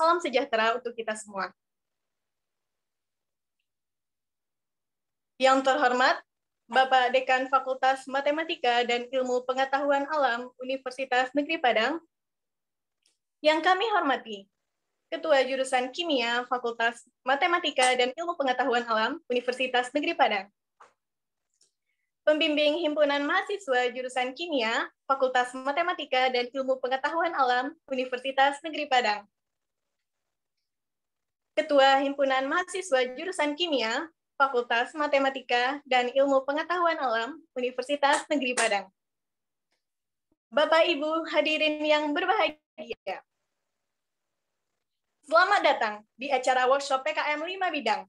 Salam sejahtera untuk kita semua. Yang terhormat, Bapak Dekan Fakultas Matematika dan Ilmu Pengetahuan Alam Universitas Negeri Padang, yang kami hormati, Ketua Jurusan Kimia Fakultas Matematika dan Ilmu Pengetahuan Alam Universitas Negeri Padang, Pembimbing Himpunan Mahasiswa Jurusan Kimia Fakultas Matematika dan Ilmu Pengetahuan Alam Universitas Negeri Padang, Ketua Himpunan Mahasiswa Jurusan Kimia, Fakultas Matematika dan Ilmu Pengetahuan Alam, Universitas Negeri Padang. Bapak Ibu hadirin yang berbahagia. Selamat datang di acara workshop PKM 5 Bidang.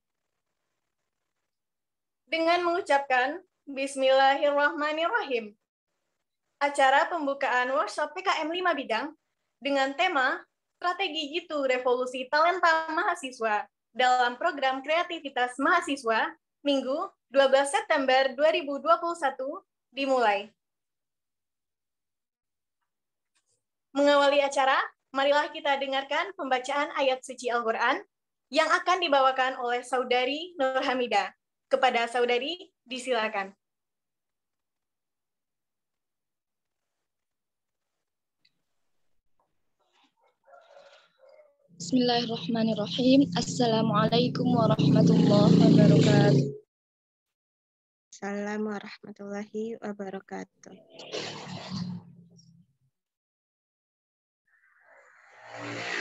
Dengan mengucapkan Bismillahirrahmanirrahim. Acara pembukaan workshop PKM 5 Bidang dengan tema strategi gitu, revolusi talenta mahasiswa dalam program kreativitas mahasiswa Minggu 12 September 2021 dimulai. Mengawali acara, marilah kita dengarkan pembacaan ayat suci Al-Quran yang akan dibawakan oleh Saudari Nur Hamida. Kepada Saudari, disilakan. Bismillahirrahmanirrahim. Assalamualaikum warahmatullahi wabarakatuh. Assalamualaikum warahmatullahi wabarakatuh. Thank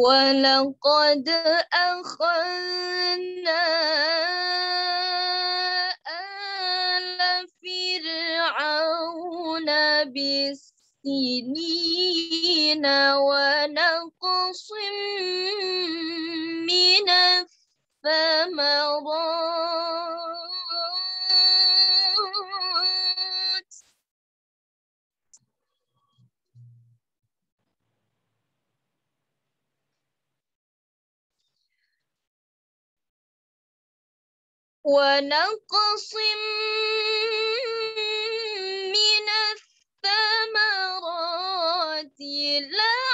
ولقد أخذنا آل فرعون بالسنين ونقص من الثمرات ونقص من الثمرات لا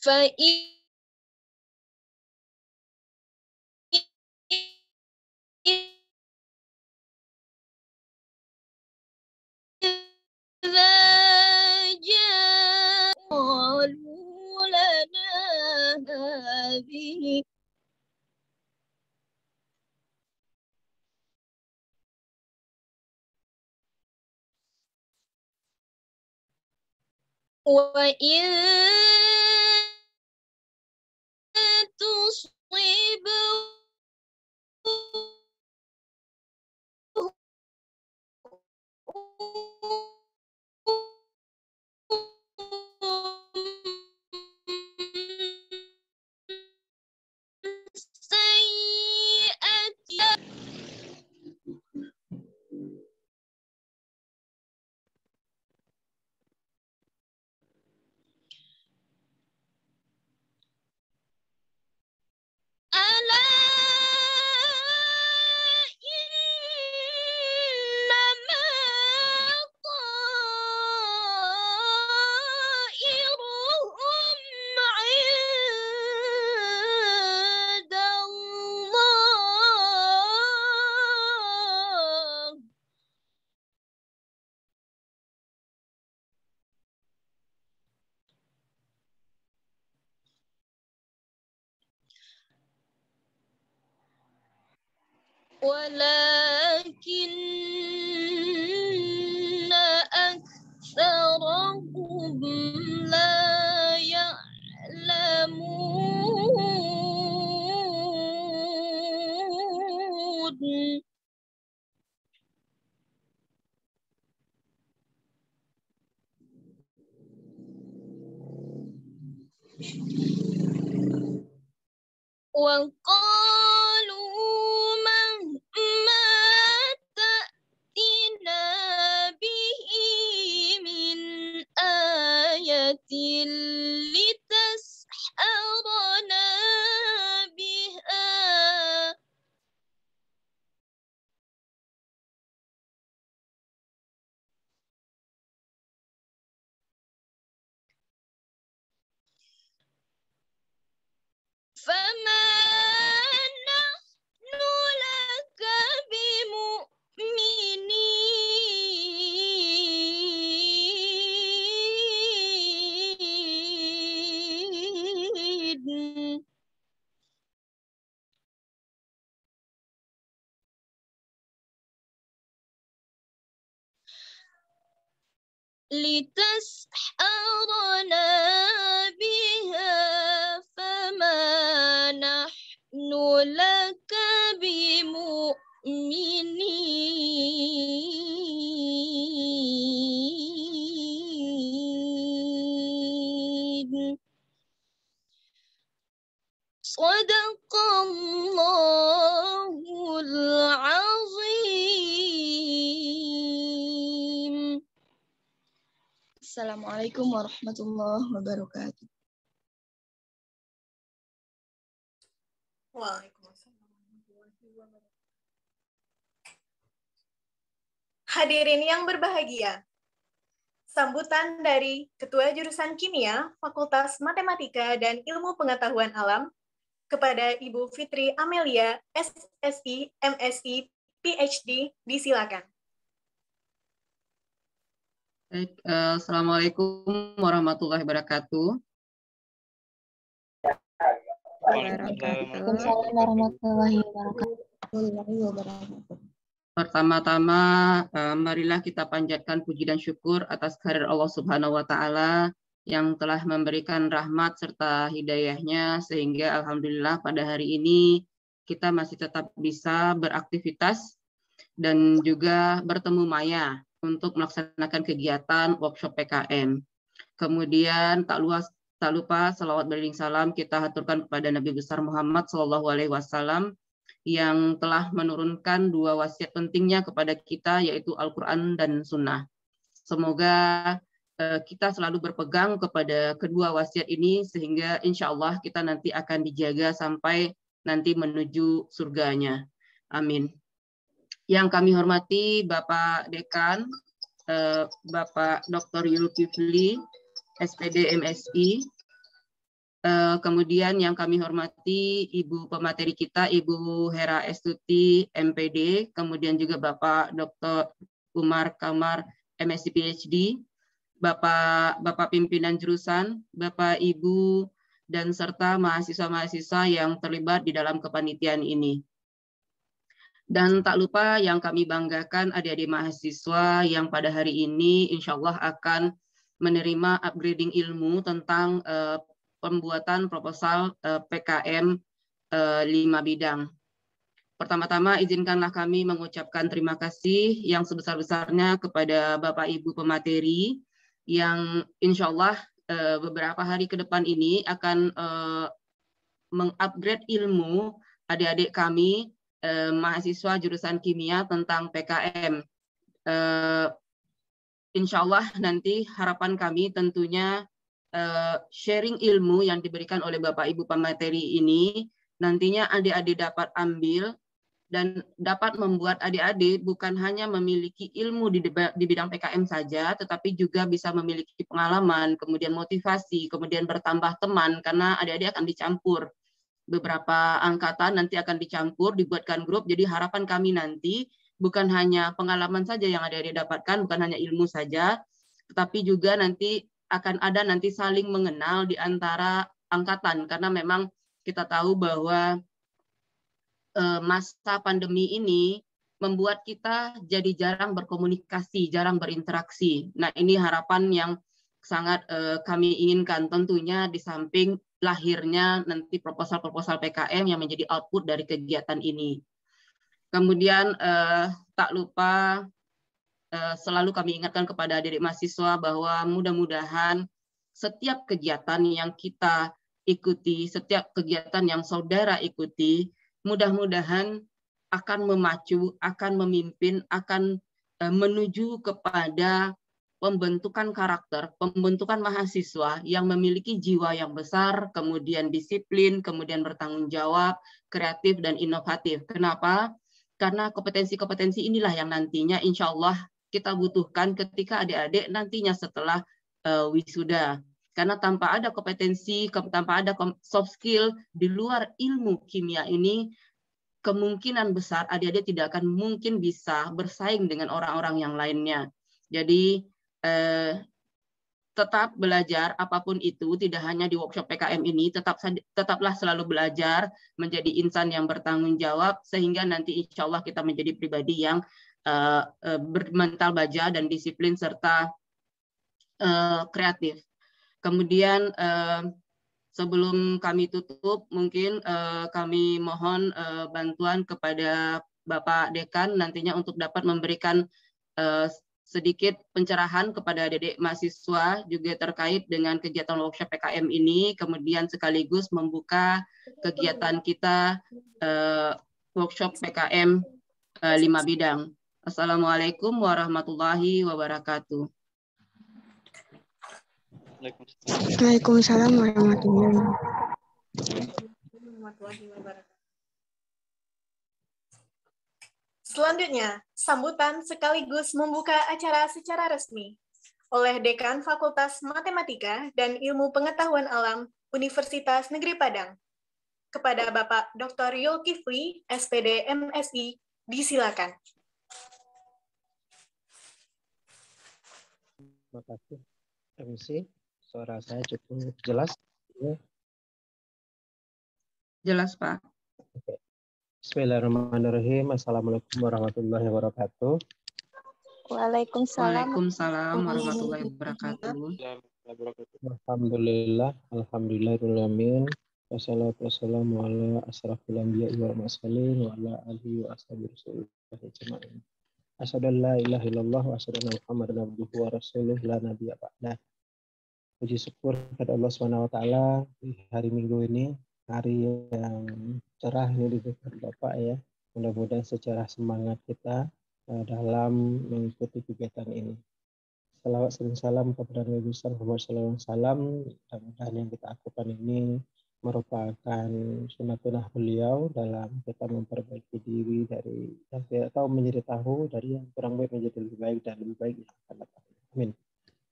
فإن هذه وإن ولكن warahmatullahi wabarakatuh. Hadirin yang berbahagia, sambutan dari Ketua Jurusan Kimia, Fakultas Matematika dan Ilmu Pengetahuan Alam kepada Ibu Fitri Amelia, SSI, MSI, PhD, disilakan. Baik, uh, Assalamualaikum warahmatullahi wabarakatuh. Waalaikumsalam warahmatullahi wabarakatuh. Pertama-tama, uh, marilah kita panjatkan puji dan syukur atas karir Allah Subhanahu wa Ta'ala yang telah memberikan rahmat serta hidayahnya, sehingga Alhamdulillah pada hari ini kita masih tetap bisa beraktivitas dan juga bertemu maya untuk melaksanakan kegiatan workshop PKM. Kemudian tak luas tak lupa selawat beriring salam kita haturkan kepada Nabi besar Muhammad Shallallahu Alaihi Wasallam yang telah menurunkan dua wasiat pentingnya kepada kita yaitu Al-Quran dan Sunnah. Semoga eh, kita selalu berpegang kepada kedua wasiat ini sehingga insya Allah kita nanti akan dijaga sampai nanti menuju surganya. Amin. Yang kami hormati Bapak Dekan, eh, Bapak Dr. Yulkifli, SPD MSI, eh, kemudian yang kami hormati Ibu pemateri kita, Ibu Hera Estuti, MPD, kemudian juga Bapak Dr. Umar Kamar, MSc PhD, Bapak Bapak pimpinan jurusan, Bapak Ibu dan serta mahasiswa-mahasiswa yang terlibat di dalam kepanitiaan ini. Dan tak lupa yang kami banggakan adik-adik mahasiswa yang pada hari ini insya Allah akan menerima upgrading ilmu tentang uh, pembuatan proposal uh, eh, PKM uh, eh, 5 bidang. Pertama-tama izinkanlah kami mengucapkan terima kasih yang sebesar-besarnya kepada Bapak Ibu pemateri yang insya Allah beberapa hari ke depan ini akan mengupgrade ilmu adik-adik kami eh, mahasiswa jurusan kimia tentang PKM. Eh, insya Allah nanti harapan kami tentunya eh, sharing ilmu yang diberikan oleh Bapak Ibu pemateri ini nantinya adik-adik dapat ambil dan dapat membuat adik-adik bukan hanya memiliki ilmu di, di bidang PKM saja, tetapi juga bisa memiliki pengalaman, kemudian motivasi, kemudian bertambah teman, karena adik-adik akan dicampur beberapa angkatan nanti akan dicampur, dibuatkan grup. Jadi harapan kami nanti bukan hanya pengalaman saja yang ada didapatkan, bukan hanya ilmu saja, tetapi juga nanti akan ada nanti saling mengenal di antara angkatan karena memang kita tahu bahwa eh, masa pandemi ini membuat kita jadi jarang berkomunikasi, jarang berinteraksi. Nah, ini harapan yang sangat eh, kami inginkan tentunya di samping lahirnya nanti proposal-proposal PKM yang menjadi output dari kegiatan ini. Kemudian eh, tak lupa eh, selalu kami ingatkan kepada adik mahasiswa bahwa mudah-mudahan setiap kegiatan yang kita ikuti, setiap kegiatan yang saudara ikuti, mudah-mudahan akan memacu, akan memimpin, akan eh, menuju kepada pembentukan karakter, pembentukan mahasiswa yang memiliki jiwa yang besar, kemudian disiplin, kemudian bertanggung jawab, kreatif, dan inovatif. Kenapa? Karena kompetensi-kompetensi inilah yang nantinya insya Allah kita butuhkan ketika adik-adik nantinya setelah uh, wisuda. Karena tanpa ada kompetensi, tanpa ada soft skill di luar ilmu kimia ini, kemungkinan besar adik-adik tidak akan mungkin bisa bersaing dengan orang-orang yang lainnya. Jadi eh, tetap belajar apapun itu tidak hanya di workshop PKM ini tetap tetaplah selalu belajar menjadi insan yang bertanggung jawab sehingga nanti insya Allah kita menjadi pribadi yang eh, eh bermental baja dan disiplin serta eh, kreatif. Kemudian eh, sebelum kami tutup mungkin eh, kami mohon eh, bantuan kepada Bapak Dekan nantinya untuk dapat memberikan eh, sedikit pencerahan kepada adik mahasiswa juga terkait dengan kegiatan workshop PKM ini, kemudian sekaligus membuka kegiatan kita uh, workshop PKM uh, eh, lima bidang. Assalamualaikum warahmatullahi wabarakatuh. Waalaikumsalam warahmatullahi wabarakatuh. Selanjutnya, sambutan sekaligus membuka acara secara resmi oleh Dekan Fakultas Matematika dan Ilmu Pengetahuan Alam Universitas Negeri Padang. Kepada Bapak Dr. Kifli, SPD MSI, disilakan. Terima kasih, MC. Suara saya cukup jelas. Jelas, Pak. Bismillahirrahmanirrahim. Assalamualaikum warahmatullahi wabarakatuh. Waalaikumsalam. Waalaikumsalam warahmatullahi wabarakatuh. Alhamdulillah, Alhamdulillahirrahmanirrahim. Wassalamu'alaikum wassalamu ala asrafil anbiya'i wal mursalin wa ala alihi wa ashabi rasulillah ajma'in. Asyhadu an la ilaha illallah wa asyhadu anna Muhammadan abduhu wa la nabiyya Puji syukur kepada Allah Subhanahu wa taala di hari Minggu ini hari yang cerah ini diberikan Bapak ya. Mudah-mudahan secara semangat kita eh, dalam mengikuti kegiatan ini. Selawat, dan salam kepada Nabi besar Muhammad SAW. Mudah-mudahan yang kita lakukan ini merupakan sunatullah beliau dalam kita memperbaiki diri dari yang tidak tahu menjadi tahu, dari yang kurang baik menjadi lebih baik, dan lebih baik yang akan datang. Amin.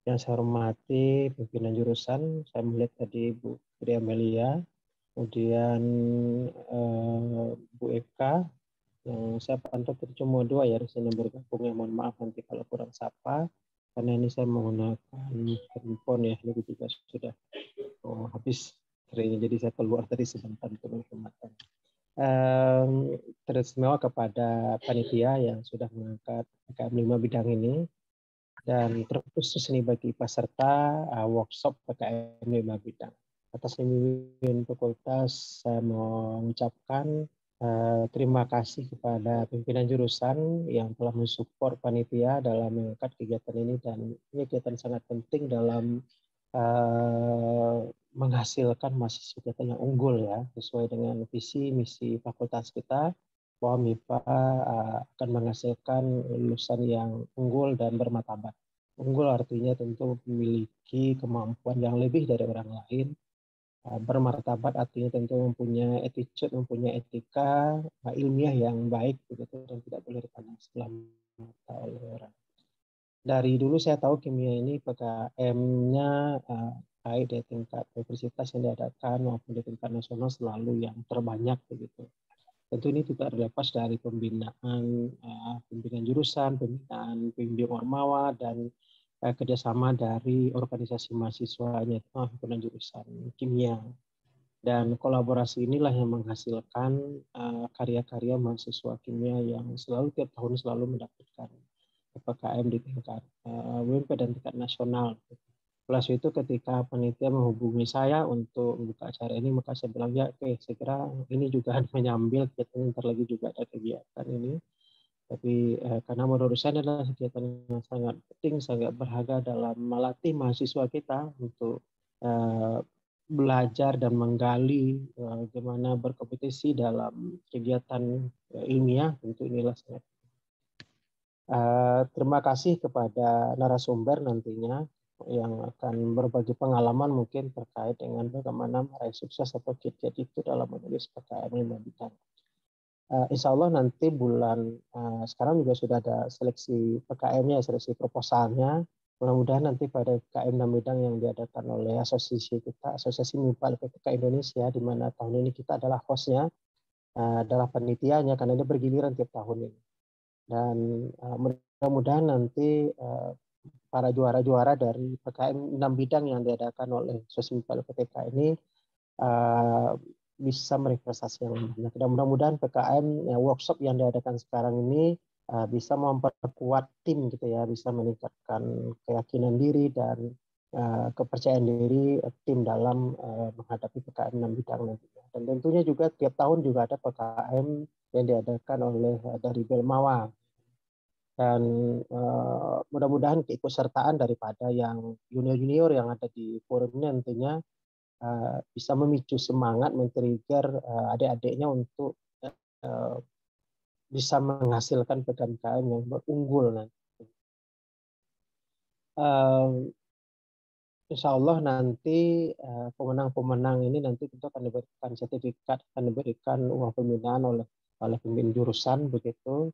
Yang saya hormati pimpinan jurusan, saya melihat tadi Bu Tri Amelia kemudian eh, Bu Eka yang saya pantau cuma dua ya bergabung ya. mohon maaf nanti kalau kurang sapa karena ini saya menggunakan handphone ya lebih juga sudah oh, habis baterainya jadi saya keluar tadi sebentar untuk menghormatkan. um, teristimewa kepada panitia yang sudah mengangkat PKM 5 bidang ini dan terkhusus ini bagi peserta uh, workshop PKM 5 bidang atas pembimbingan fakultas saya mengucapkan Uh, terima kasih kepada pimpinan jurusan yang telah mensupport panitia dalam mengangkat kegiatan ini dan ini kegiatan sangat penting dalam uh, menghasilkan mahasiswa kita yang unggul ya sesuai dengan visi misi fakultas kita bahwa MIPA eh, akan menghasilkan lulusan yang unggul dan bermartabat. Unggul artinya tentu memiliki kemampuan yang lebih dari orang lain Eh, bermartabat artinya tentu mempunyai attitude, mempunyai etika eh, ilmiah yang baik begitu dan tidak boleh dipandang sebelah mata oleh orang. Dari dulu saya tahu kimia ini PKM-nya eh, baik di tingkat universitas yang diadakan maupun di tingkat nasional selalu yang terbanyak begitu. Tentu ini tidak terlepas dari pembinaan pembinaan jurusan, pembinaan pembimbing ormawa dan eh, kerjasama dari organisasi mahasiswanya itu himpunan jurusan kimia dan kolaborasi inilah yang menghasilkan eh, karya-karya uh, mahasiswa kimia yang selalu tiap tahun selalu mendapatkan PKM di tingkat uh, eh, WMP dan tingkat nasional. Plus itu ketika panitia menghubungi saya untuk membuka acara ini, maka saya bilang ya oke, okay, saya kira ini juga menyambil kegiatan nanti lagi juga ada kegiatan ini tapi eh, karena menurut saya adalah kegiatan yang sangat penting, sangat berharga dalam melatih mahasiswa kita untuk eh, belajar dan menggali eh, bagaimana berkompetisi dalam kegiatan eh, ilmiah. Tentu inilah sangat. Eh, terima kasih kepada narasumber nantinya yang akan berbagi pengalaman mungkin terkait dengan bagaimana meraih sukses atau kiat itu dalam menulis PKM 5 Bintang uh, insya Allah nanti bulan uh, sekarang juga sudah ada seleksi PKM-nya, seleksi proposalnya. Mudah-mudahan nanti pada PKM bidang yang diadakan oleh asosiasi kita, Asosiasi Mipa LPPK Indonesia, di mana tahun ini kita adalah hostnya, uh, adalah penitianya, karena ini bergiliran tiap tahun ini. Dan uh, mudah-mudahan nanti uh, para juara-juara dari PKM 6 bidang yang diadakan oleh Asosiasi Mipa LPPK ini bisa mereinvestasi yang banyak. mudah-mudahan PKM ya, workshop yang diadakan sekarang ini uh, bisa memperkuat tim gitu ya, bisa meningkatkan keyakinan diri dan uh, kepercayaan diri tim dalam uh, menghadapi PKM enam bidang nantinya. Dan tentunya juga tiap tahun juga ada PKM yang diadakan oleh uh, dari Belmawa dan uh, mudah-mudahan keikutsertaan daripada yang junior-junior yang ada di forum ini nantinya Eh, bisa memicu semangat, men-trigger eh, adik-adiknya untuk eh, bisa menghasilkan PKMKM yang berunggul nanti. insya Allah nanti pemenang-pemenang ini nanti tentu akan diberikan sertifikat, akan diberikan uang pembinaan oleh oleh pemimpin jurusan begitu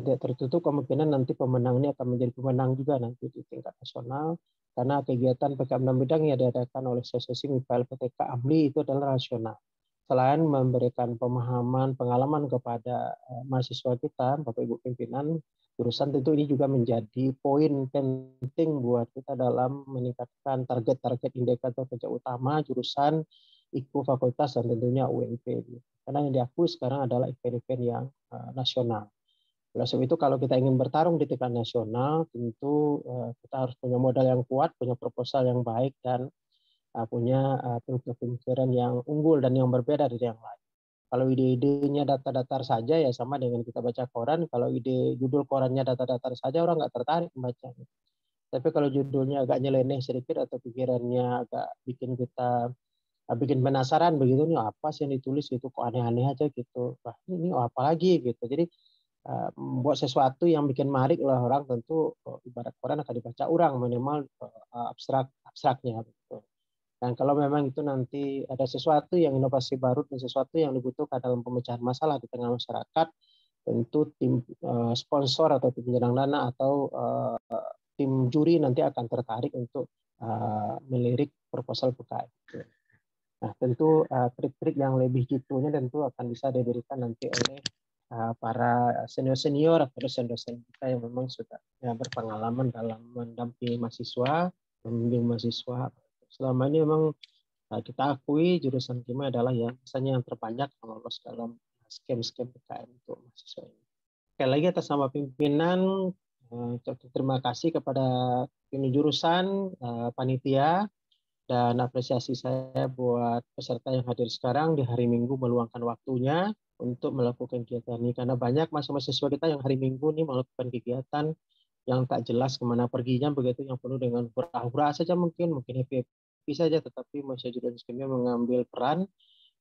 tidak tertutup kemungkinan nanti pemenang ini akan menjadi pemenang juga nanti di tingkat nasional karena kegiatan PKM 6 bidang yang diadakan oleh asosiasi MIPAL PTK AMLI itu adalah rasional. Selain memberikan pemahaman, pengalaman kepada eh, mahasiswa kita, Bapak Ibu pimpinan, jurusan tentu ini juga menjadi poin penting buat kita dalam meningkatkan target-target indikator kerja utama jurusan IKU fakultas dan tentunya UNP. Karena yang diakui sekarang adalah event-event yang eh, nasional. Oleh sebab itu kalau kita ingin bertarung di tingkat nasional, tentu eh, kita harus punya modal yang kuat, punya proposal yang baik, dan eh, punya eh, pemikiran yang unggul dan yang berbeda dari yang lain. Kalau ide-idenya data-datar saja ya sama dengan kita baca koran. Kalau ide judul korannya data-datar saja orang nggak tertarik membacanya. Tapi kalau judulnya agak nyeleneh sedikit atau pikirannya agak bikin kita bikin penasaran begitu nih apa sih yang ditulis gitu kok aneh-aneh aja gitu. Wah ini, ini oh, apa lagi gitu. Jadi buat eh, membuat sesuatu yang bikin marik lah orang tentu eh, ibarat koran akan dibaca orang minimal eh, abstrak abstraknya gitu. Dan kalau memang itu nanti ada sesuatu yang inovasi baru dan sesuatu yang dibutuhkan dalam pemecahan masalah di tengah masyarakat, tentu tim sponsor atau tim penyerang dana atau tim juri nanti akan tertarik untuk melirik proposal PKI. Gitu. Nah, tentu trik-trik trik -trik yang lebih jitunya tentu akan bisa diberikan nanti oleh Eh, para senior-senior atau dosen-dosen kita yang memang sudah ya, berpengalaman dalam mendampingi mahasiswa, membimbing mahasiswa. Selama ini memang eh, kita akui jurusan kimia adalah yang misalnya yang terbanyak lolos dalam skem-skem PKN untuk mahasiswa ini. Sekali lagi atas nama pimpinan, eh, terima kasih kepada pimpinan jurusan, panitia, dan apresiasi saya buat peserta yang hadir sekarang di hari Minggu meluangkan waktunya untuk melakukan kegiatan ini karena banyak mahasiswa-mahasiswa kita yang hari Minggu nih melakukan kegiatan yang tak jelas kemana perginya begitu yang penuh dengan hura-hura saja mungkin mungkin happy happy saja tetapi mahasiswa dan kimia mengambil peran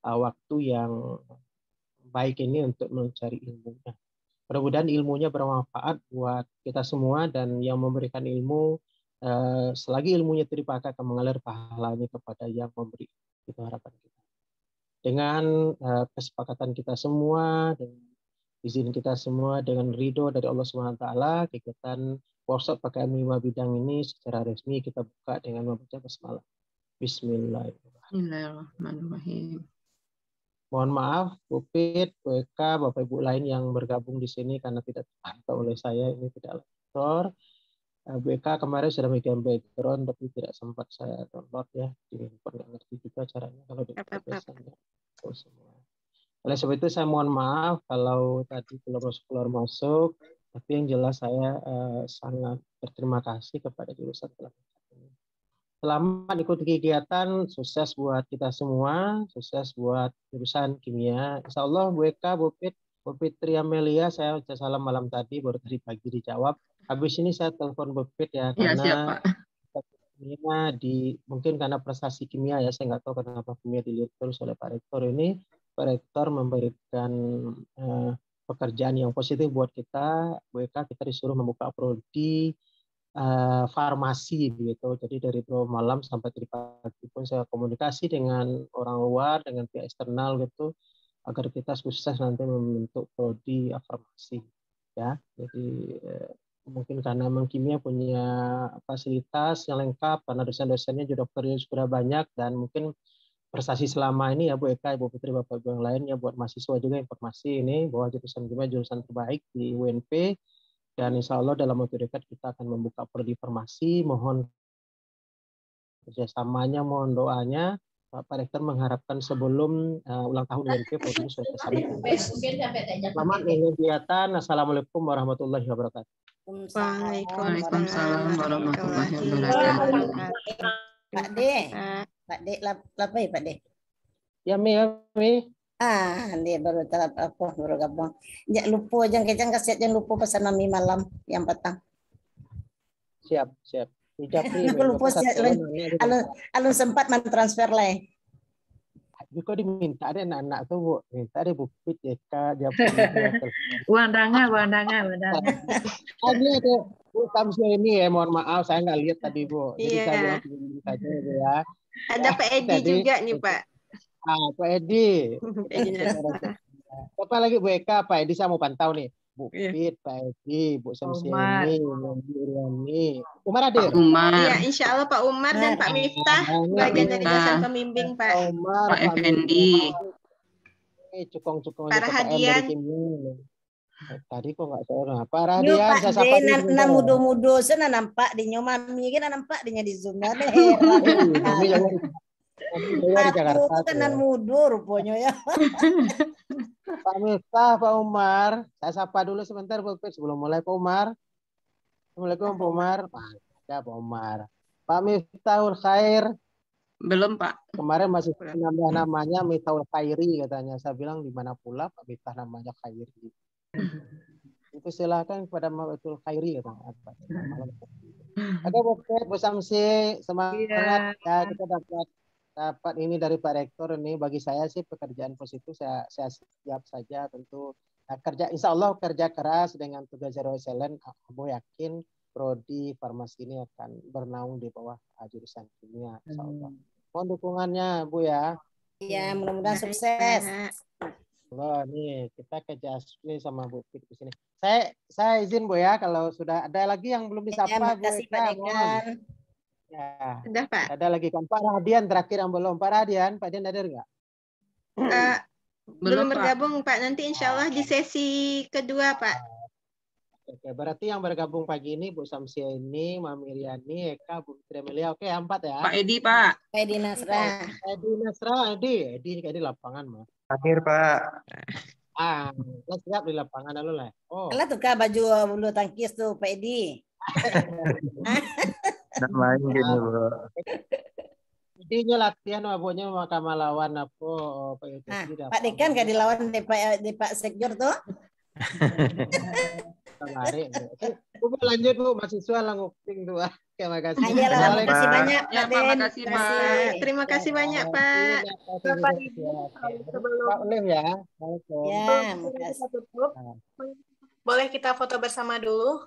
uh, waktu yang baik ini untuk mencari ilmunya. Mudah-mudahan ilmunya bermanfaat buat kita semua dan yang memberikan ilmu uh, selagi ilmunya terpakai akan mengalir pahalanya kepada yang memberi. Itu harapan kita dengan eh, kesepakatan kita semua, dengan izin kita semua, dengan ridho dari Allah Subhanahu Taala, kegiatan workshop pakai mewah bidang ini secara resmi kita buka dengan membaca basmalah. Bismillahirrahmanirrahim. Mohon maaf, Bupit, WK, Bapak Ibu lain yang bergabung di sini karena tidak terpantau oleh saya ini tidak lektor. BK kemarin sudah megang background tapi tidak sempat saya download ya di handphone nggak ngerti juga caranya kalau di ya. oh, semua. Oleh sebab itu saya mohon maaf kalau tadi belum masuk keluar masuk, tapi yang jelas saya uh, sangat berterima kasih kepada jurusan telah ini. Selamat ikut kegiatan, sukses buat kita semua, sukses buat jurusan kimia. Insya Allah BK, Bupit, Bu Fitri Amelia, saya ucap salam malam tadi, baru tadi pagi dijawab. Habis ini saya telepon Bu Fit ya, iya, karena ya, kimia di mungkin karena prestasi kimia ya, saya nggak tahu kenapa kimia dilihat terus oleh Pak Rektor ini. Pak Rektor memberikan eh, pekerjaan yang positif buat kita. BK kita disuruh membuka prodi eh, farmasi gitu. Jadi dari pro malam sampai tadi pagi pun saya komunikasi dengan orang luar, dengan pihak eksternal gitu agar kita sukses nanti membentuk prodi afirmasi ya jadi eh, mungkin karena memang kimia punya fasilitas yang lengkap karena dosen-dosennya juga dokternya sudah banyak dan mungkin prestasi selama ini ya Bu Eka, Ibu Putri, Bapak Ibu yang lainnya buat mahasiswa juga informasi ini bahwa jurusan kimia jurusan terbaik di UNP dan insya Allah dalam waktu dekat kita akan membuka prodi farmasi. Mohon kerjasamanya, mohon doanya Pak Rektor mengharapkan sebelum uh, ulang tahun UNP program sudah tersampaikan. Selamat kegiatan. Assalamualaikum warahmatullahi wabarakatuh. Waalaikumsalam warahmatullahi wabarakatuh. Pak De, Pak De, apa ya Pak De? Ya Mi, ya Mi. Ah, dia baru telat aku baru gabung. Jangan lupa jangan jangan kasih jangan lupa pesan Mi malam yang petang. Siap, siap. Kulupos a los alun sempat mentransfer leh. Jika diminta ada anak-anak tuh bu, minta ada bukit ya kak dia uang wandanga, uang Tadi ada Bu Samsul ini ya, mohon maaf saya nggak lihat tadi bu. Jadi yeah. saya bilang saja ya, ya. Ada Pak Edi juga nih Pak. Ah Pak Edi. apa lagi Bu Eka, Pak Edi saya mau pantau nih. Bu Fit, iya. Pak Edi, Bu Samsiani, Bu Riani, Umar ada? Pak ya? Umar. Ya, insya Allah Pak Umar dan Pak nah, Miftah bagian dari dosen pembimbing Pak. Pak Umar, Pak Effendi. Eh, cukong-cukong Para hadian. Tadi kok nggak seorang. apa? Radian, saya sapa di Nana mudo-mudo, saya nampak di nyoman, mungkin kan nampak di di Zoom. Iya, Aku tenan mudur punya ya. ya. Pak Miftah, Pak Umar, saya sapa dulu sebentar Pak sebelum mulai Pak Umar. Assalamualaikum Pak Umar. Ya Pak Umar. Pak Miftahul Khair. Belum Pak. Kemarin masih nambah namanya Miftahul Khairi katanya. Saya bilang di mana pula Pak Miftah namanya Khairi. Itu silakan kepada Miftahul Khairi katanya. Ada Pak hmm. Bu Samsi, semangat ya. ya kita dapat dapat ini dari Pak Rektor ini bagi saya sih pekerjaan positif saya saya siap saja tentu nah, kerja Insya Allah kerja keras dengan tugas zero Excellent, aku yakin prodi farmasi ini akan bernaung di bawah ah, jurusan kimia Insya Allah. Hmm. Mohon dukungannya Bu ya. Iya hmm. mudah-mudahan sukses. Loh nih kita kerja Jasmine sama Bu Fit di sini. Saya saya izin Bu ya kalau sudah ada lagi yang belum iya, disapa ya, Bu. Terima kasih Pak Ya. Sudah Pak. Ada lagi kan Pak Radian terakhir yang belum. Pak Radian, Pak Radian ada nggak? Uh, belum, bergabung Pak. Nanti Insya Allah di sesi kedua Pak. Oke, berarti yang bergabung pagi ini Bu Samsia ini, Mami Riani, Eka, Bu Tremelia. Oke, empat ya. Pak Edi, Pak. Pak Edi Nasra. Iya. Edi Nasra, Edi. Edi ini di lapangan, Ma. Akhir, Pak. Ah, lo siap di lapangan lalu lah. Oh. Kalau tukar baju bulu tangkis tuh Pak Edi. Nggak main gini, Bu. Intinya latihan abonya maka melawan apa Pak Yudi. Nah, Pak Dekan gak dilawan di Pak eh, di Pak Sekjur tuh. Tarik. Bu lanjut Bu mahasiswa languping dua. Terima kasih. Ayolah, ah, terima kasih banyak Pak Ben. Ya, terima kasih Pak. Terima kasih banyak Pak. Bapak Ibu sebelum Pak Ulim ya. Ya, terima kasih. Boleh kita foto bersama dulu?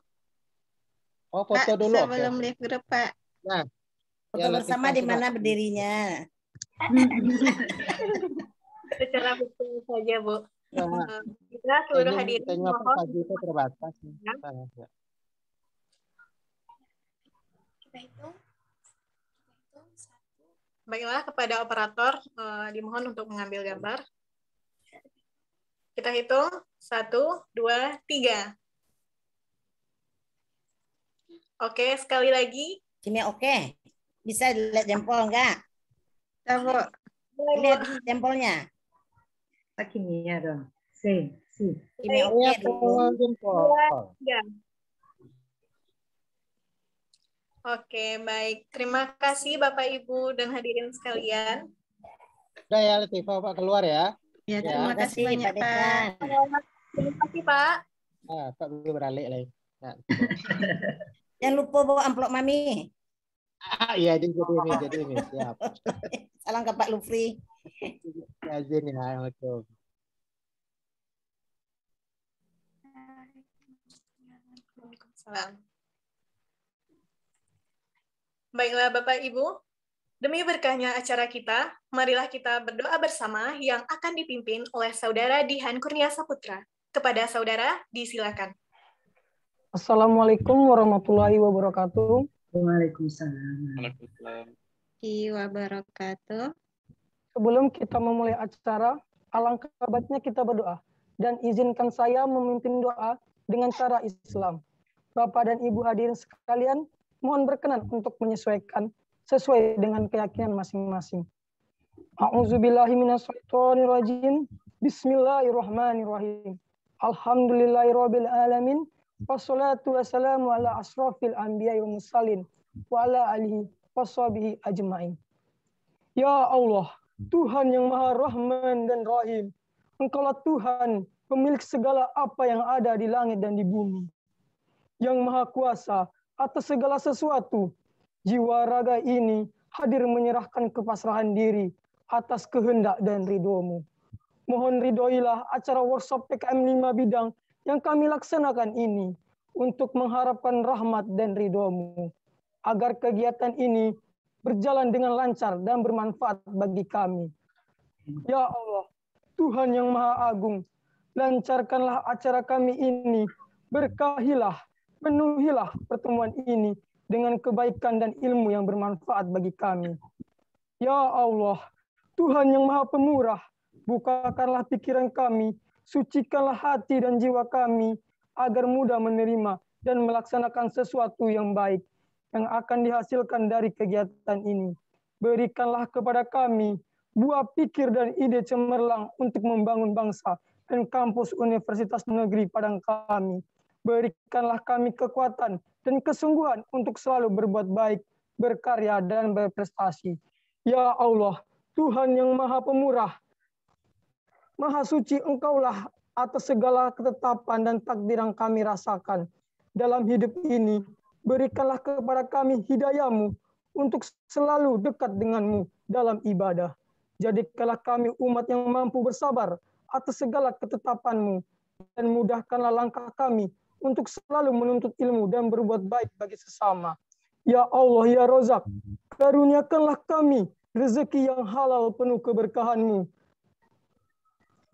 Oh, foto Pak, dulu. Sebelum okay. live grup, Pak. Nah. Foto ya, bersama di mana berdirinya? Secara betul saja, Bu. Nah, nah. kita seluruh hadirin mohon. itu terbatas. Kita ya. Nah, ya. Kita hitung. Baiklah, kepada operator eh, dimohon untuk mengambil gambar. Kita hitung. Satu, dua, tiga. Oke, okay, sekali lagi. Kimia oke. Okay. Bisa lihat jempol enggak? Tahu. Lihat jempolnya. Akhirnya dong. Si, si. Kimia oke iya, dong. Jempol. Ya. Oke, baik. Terima kasih Bapak Ibu dan hadirin sekalian. Sudah ya Latifa, Pak keluar ya. Ya, ya. terima ya. kasih banyak Pak. Terima kasih Pak. Ah, Pak belum beralih lagi. Nah. Jangan lupa bawa amplop mami. Ah, iya, jadi ini, jadi ini, siap. Salam ke Pak Lufri. Azin ya, oke. Salam. Baiklah Bapak Ibu, demi berkahnya acara kita, marilah kita berdoa bersama yang akan dipimpin oleh Saudara Dihan Kurnia Saputra. Kepada Saudara, disilakan. Assalamualaikum warahmatullahi wabarakatuh. Waalaikumsalam. wabarakatuh. Sebelum kita memulai acara, alangkah baiknya kita berdoa dan izinkan saya memimpin doa dengan cara Islam. Bapak dan Ibu hadirin sekalian, mohon berkenan untuk menyesuaikan sesuai dengan keyakinan masing-masing. A'udzubillahi Bismillahirrahmanirrahim. Alhamdulillahirabbil Wassalatu wassalamu ala asrafil anbiya wa mursalin wa ala alihi sahbihi ajmain. Ya Allah, Tuhan yang Maha Rahman dan Rahim, Engkaulah Tuhan, pemilik segala apa yang ada di langit dan di bumi. Yang Maha Kuasa atas segala sesuatu. Jiwa raga ini hadir menyerahkan kepasrahan diri atas kehendak dan ridhomu. Mohon ridhoilah acara workshop PKM 5 bidang yang kami laksanakan ini untuk mengharapkan rahmat dan ridhomu, agar kegiatan ini berjalan dengan lancar dan bermanfaat bagi kami. Ya Allah, Tuhan yang Maha Agung, lancarkanlah acara kami ini, berkahilah, penuhilah pertemuan ini dengan kebaikan dan ilmu yang bermanfaat bagi kami. Ya Allah, Tuhan yang Maha Pemurah, bukakanlah pikiran kami Sucikanlah hati dan jiwa kami agar mudah menerima dan melaksanakan sesuatu yang baik yang akan dihasilkan dari kegiatan ini. Berikanlah kepada kami buah pikir dan ide cemerlang untuk membangun bangsa dan kampus Universitas Negeri Padang kami. Berikanlah kami kekuatan dan kesungguhan untuk selalu berbuat baik, berkarya, dan berprestasi. Ya Allah, Tuhan yang Maha Pemurah, Maha suci engkaulah atas segala ketetapan dan takdir yang kami rasakan dalam hidup ini. Berikanlah kepada kami hidayahmu untuk selalu dekat denganmu dalam ibadah. Jadikanlah kami umat yang mampu bersabar atas segala ketetapanmu dan mudahkanlah langkah kami untuk selalu menuntut ilmu dan berbuat baik bagi sesama. Ya Allah, ya Rozak, karuniakanlah kami rezeki yang halal penuh keberkahanmu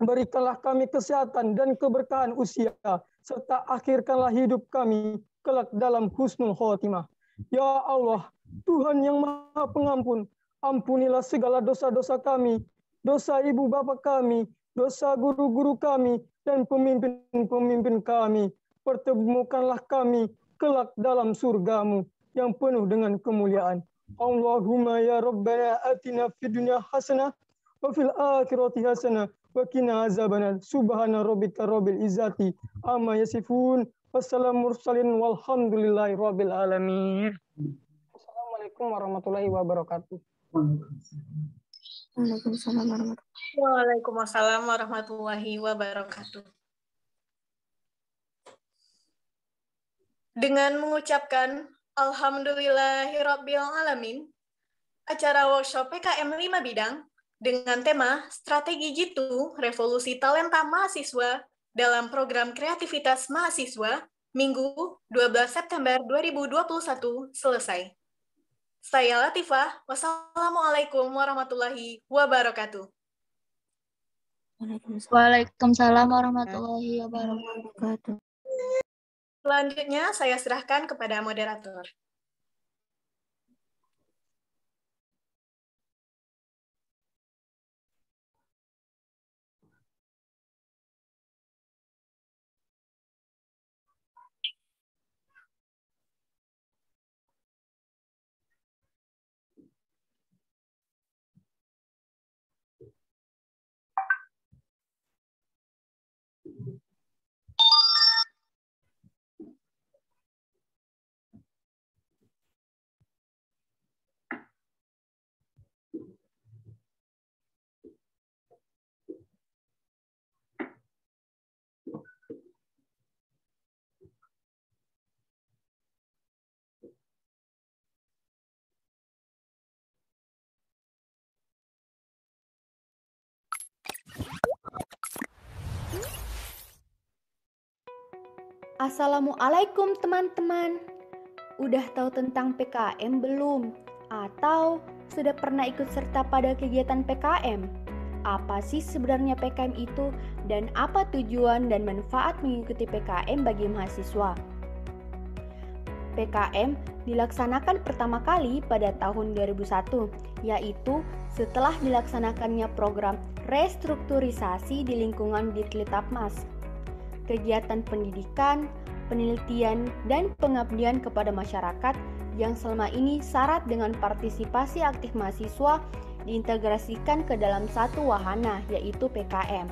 Berikanlah kami kesehatan dan keberkahan usia, serta akhirkanlah hidup kami kelak dalam husnul khotimah. Ya Allah, Tuhan yang maha pengampun, ampunilah segala dosa-dosa kami, dosa ibu bapa kami, dosa guru-guru kami, dan pemimpin-pemimpin kami. Pertemukanlah kami kelak dalam surgamu yang penuh dengan kemuliaan. Allahumma ya Rabbana atina fid dunya hasanah wa fil akhirati hasanah wa qina subhana rabbika rabbil izzati amma yasifun wassalamu mursalin walhamdulillahi rabbil alamin Assalamualaikum warahmatullahi wabarakatuh Waalaikumsalam warahmatullahi wabarakatuh Dengan mengucapkan Alhamdulillahirabbil alamin acara workshop PKM 5 bidang dengan tema Strategi Jitu Revolusi Talenta Mahasiswa dalam program kreativitas mahasiswa Minggu 12 September 2021 selesai. Saya Latifah, wassalamualaikum warahmatullahi wabarakatuh. Waalaikumsalam warahmatullahi wabarakatuh. Selanjutnya saya serahkan kepada moderator. Assalamualaikum teman-teman. Udah tahu tentang PKM belum? Atau sudah pernah ikut serta pada kegiatan PKM? Apa sih sebenarnya PKM itu dan apa tujuan dan manfaat mengikuti PKM bagi mahasiswa? PKM dilaksanakan pertama kali pada tahun 2001, yaitu setelah dilaksanakannya program restrukturisasi di lingkungan Mas kegiatan pendidikan, penelitian, dan pengabdian kepada masyarakat yang selama ini syarat dengan partisipasi aktif mahasiswa diintegrasikan ke dalam satu wahana yaitu PKM.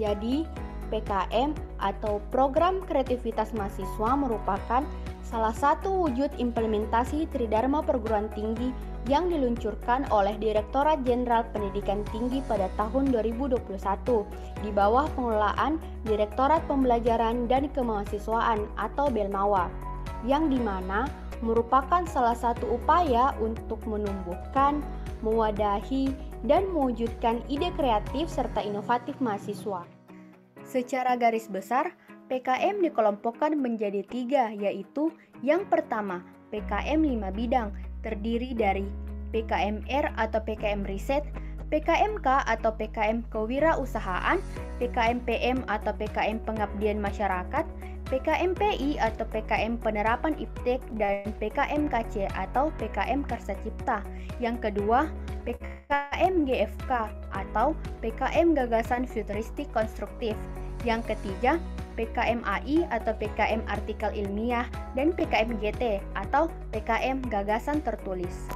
Jadi, PKM atau Program Kreativitas Mahasiswa merupakan salah satu wujud implementasi Tridharma Perguruan Tinggi yang diluncurkan oleh Direktorat Jenderal Pendidikan Tinggi pada tahun 2021 di bawah pengelolaan Direktorat Pembelajaran dan Kemahasiswaan atau Belmawa yang dimana merupakan salah satu upaya untuk menumbuhkan, mewadahi, dan mewujudkan ide kreatif serta inovatif mahasiswa. Secara garis besar, PKM dikelompokkan menjadi tiga, yaitu yang pertama, PKM lima bidang terdiri dari PKMR atau PKM Riset, PKMK atau PKM Kewirausahaan, PKMPM atau PKM Pengabdian Masyarakat, PKMPI atau PKM Penerapan Iptek, dan PKMKC atau PKM Karsa Cipta. Yang kedua, PKM GFK atau PKM Gagasan Futuristik Konstruktif. Yang ketiga, PKM AI atau PKM Artikel Ilmiah dan PKM GT atau PKM Gagasan Tertulis.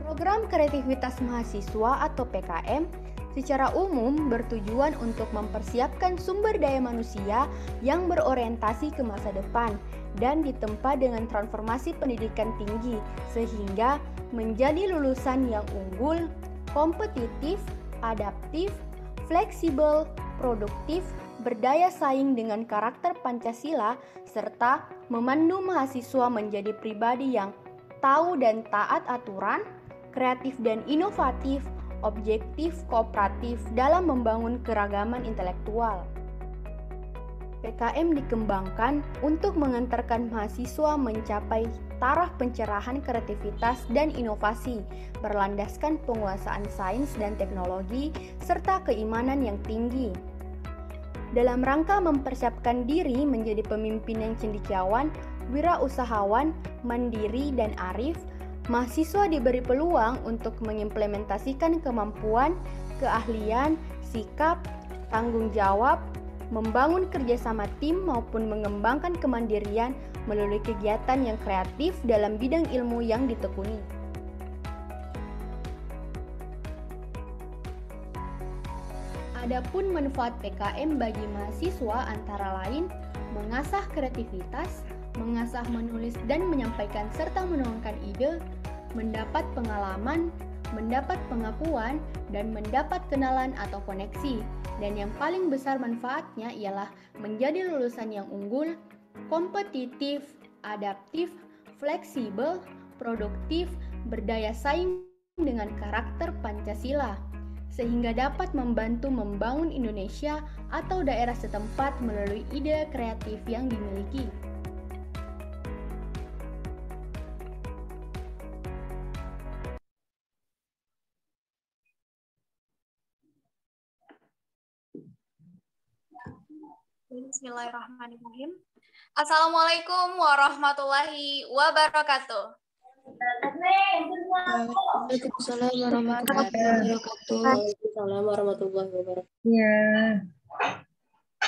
Program Kreativitas Mahasiswa atau PKM secara umum bertujuan untuk mempersiapkan sumber daya manusia yang berorientasi ke masa depan dan ditempa dengan transformasi pendidikan tinggi sehingga menjadi lulusan yang unggul, kompetitif, adaptif, fleksibel, produktif, berdaya saing dengan karakter Pancasila, serta memandu mahasiswa menjadi pribadi yang tahu dan taat aturan, kreatif dan inovatif, objektif, kooperatif dalam membangun keragaman intelektual. PKM dikembangkan untuk mengantarkan mahasiswa mencapai taraf pencerahan kreativitas dan inovasi, berlandaskan penguasaan sains dan teknologi, serta keimanan yang tinggi. Dalam rangka mempersiapkan diri menjadi pemimpin yang cendekiawan, wirausahawan, mandiri, dan arif, mahasiswa diberi peluang untuk mengimplementasikan kemampuan, keahlian, sikap, tanggung jawab, membangun kerjasama tim maupun mengembangkan kemandirian melalui kegiatan yang kreatif dalam bidang ilmu yang ditekuni. Adapun manfaat PKM bagi mahasiswa antara lain mengasah kreativitas, mengasah menulis dan menyampaikan serta menuangkan ide, mendapat pengalaman, mendapat pengakuan, dan mendapat kenalan atau koneksi. Dan yang paling besar manfaatnya ialah menjadi lulusan yang unggul, kompetitif, adaptif, fleksibel, produktif, berdaya saing dengan karakter Pancasila, sehingga dapat membantu membangun Indonesia atau daerah setempat melalui ide kreatif yang dimiliki. Bismillahirrahmanirrahim. Assalamualaikum warahmatullahi wabarakatuh. Waalaikumsalam warahmatullahi wabarakatuh. Waalaikumsalam warahmatullahi wabarakatuh. Ya.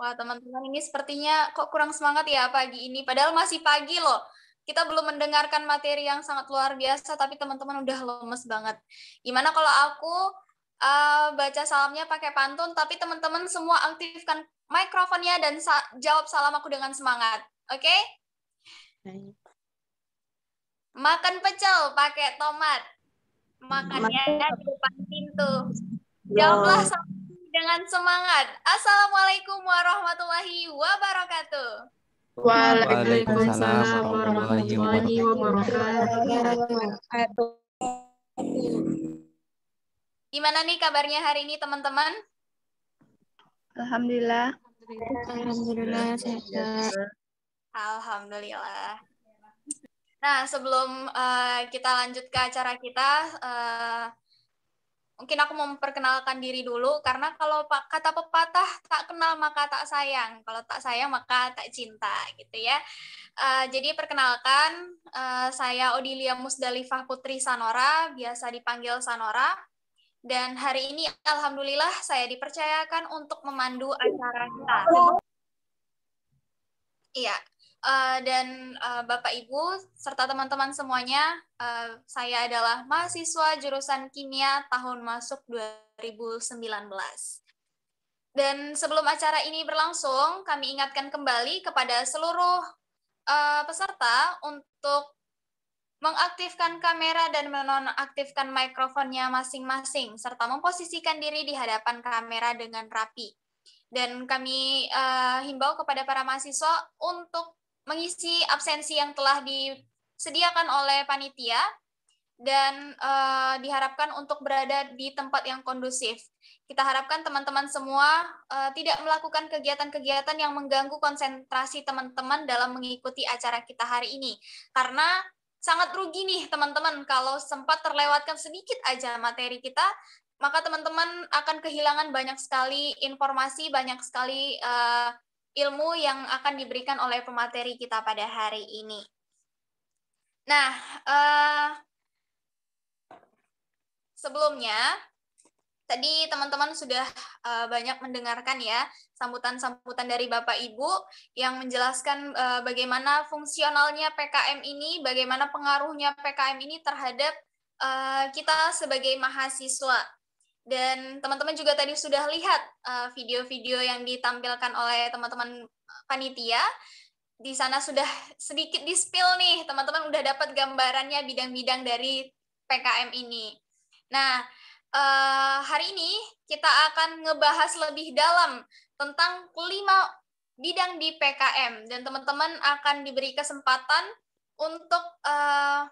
Wah, teman-teman ini sepertinya kok kurang semangat ya pagi ini. Padahal masih pagi loh kita belum mendengarkan materi yang sangat luar biasa, tapi teman-teman udah lemes banget. Gimana kalau aku uh, baca salamnya pakai pantun, tapi teman-teman semua aktifkan mikrofonnya dan sa jawab salam aku dengan semangat. Oke? Okay? Makan pecel pakai tomat. Makannya Makan. di depan pintu. Jawablah salam dengan semangat. Assalamualaikum warahmatullahi wabarakatuh. Waalaikumsalam warahmatullahi wabarakatuh. Gimana nih kabarnya hari ini teman-teman? Alhamdulillah. Alhamdulillah sehat. Alhamdulillah. Nah, sebelum uh, kita lanjut ke acara kita, uh, mungkin aku mau memperkenalkan diri dulu karena kalau kata pepatah tak kenal maka tak sayang, kalau tak sayang maka tak cinta gitu ya. Uh, jadi perkenalkan uh, saya Odilia Musdalifah Putri Sanora, biasa dipanggil Sanora dan hari ini alhamdulillah saya dipercayakan untuk memandu acara kita. Iya, uh, dan uh, Bapak Ibu serta teman-teman semuanya, uh, saya adalah mahasiswa jurusan kimia tahun masuk 2019. Dan sebelum acara ini berlangsung, kami ingatkan kembali kepada seluruh uh, peserta untuk mengaktifkan kamera dan menonaktifkan mikrofonnya masing-masing, serta memposisikan diri di hadapan kamera dengan rapi. Dan kami uh, himbau kepada para mahasiswa untuk mengisi absensi yang telah disediakan oleh panitia dan uh, diharapkan untuk berada di tempat yang kondusif. Kita harapkan teman-teman semua uh, tidak melakukan kegiatan-kegiatan yang mengganggu konsentrasi teman-teman dalam mengikuti acara kita hari ini, karena sangat rugi nih teman-teman kalau sempat terlewatkan sedikit aja materi kita maka teman-teman akan kehilangan banyak sekali informasi banyak sekali uh, ilmu yang akan diberikan oleh pemateri kita pada hari ini nah uh, sebelumnya tadi teman-teman sudah uh, banyak mendengarkan ya sambutan-sambutan dari Bapak Ibu yang menjelaskan uh, bagaimana fungsionalnya PKM ini, bagaimana pengaruhnya PKM ini terhadap uh, kita sebagai mahasiswa. Dan teman-teman juga tadi sudah lihat video-video uh, yang ditampilkan oleh teman-teman panitia. Di sana sudah sedikit dispil nih, teman-teman udah dapat gambarannya bidang-bidang dari PKM ini. Nah, Eh, hari ini kita akan ngebahas lebih dalam tentang lima bidang di PKM dan teman-teman akan diberi kesempatan untuk uh,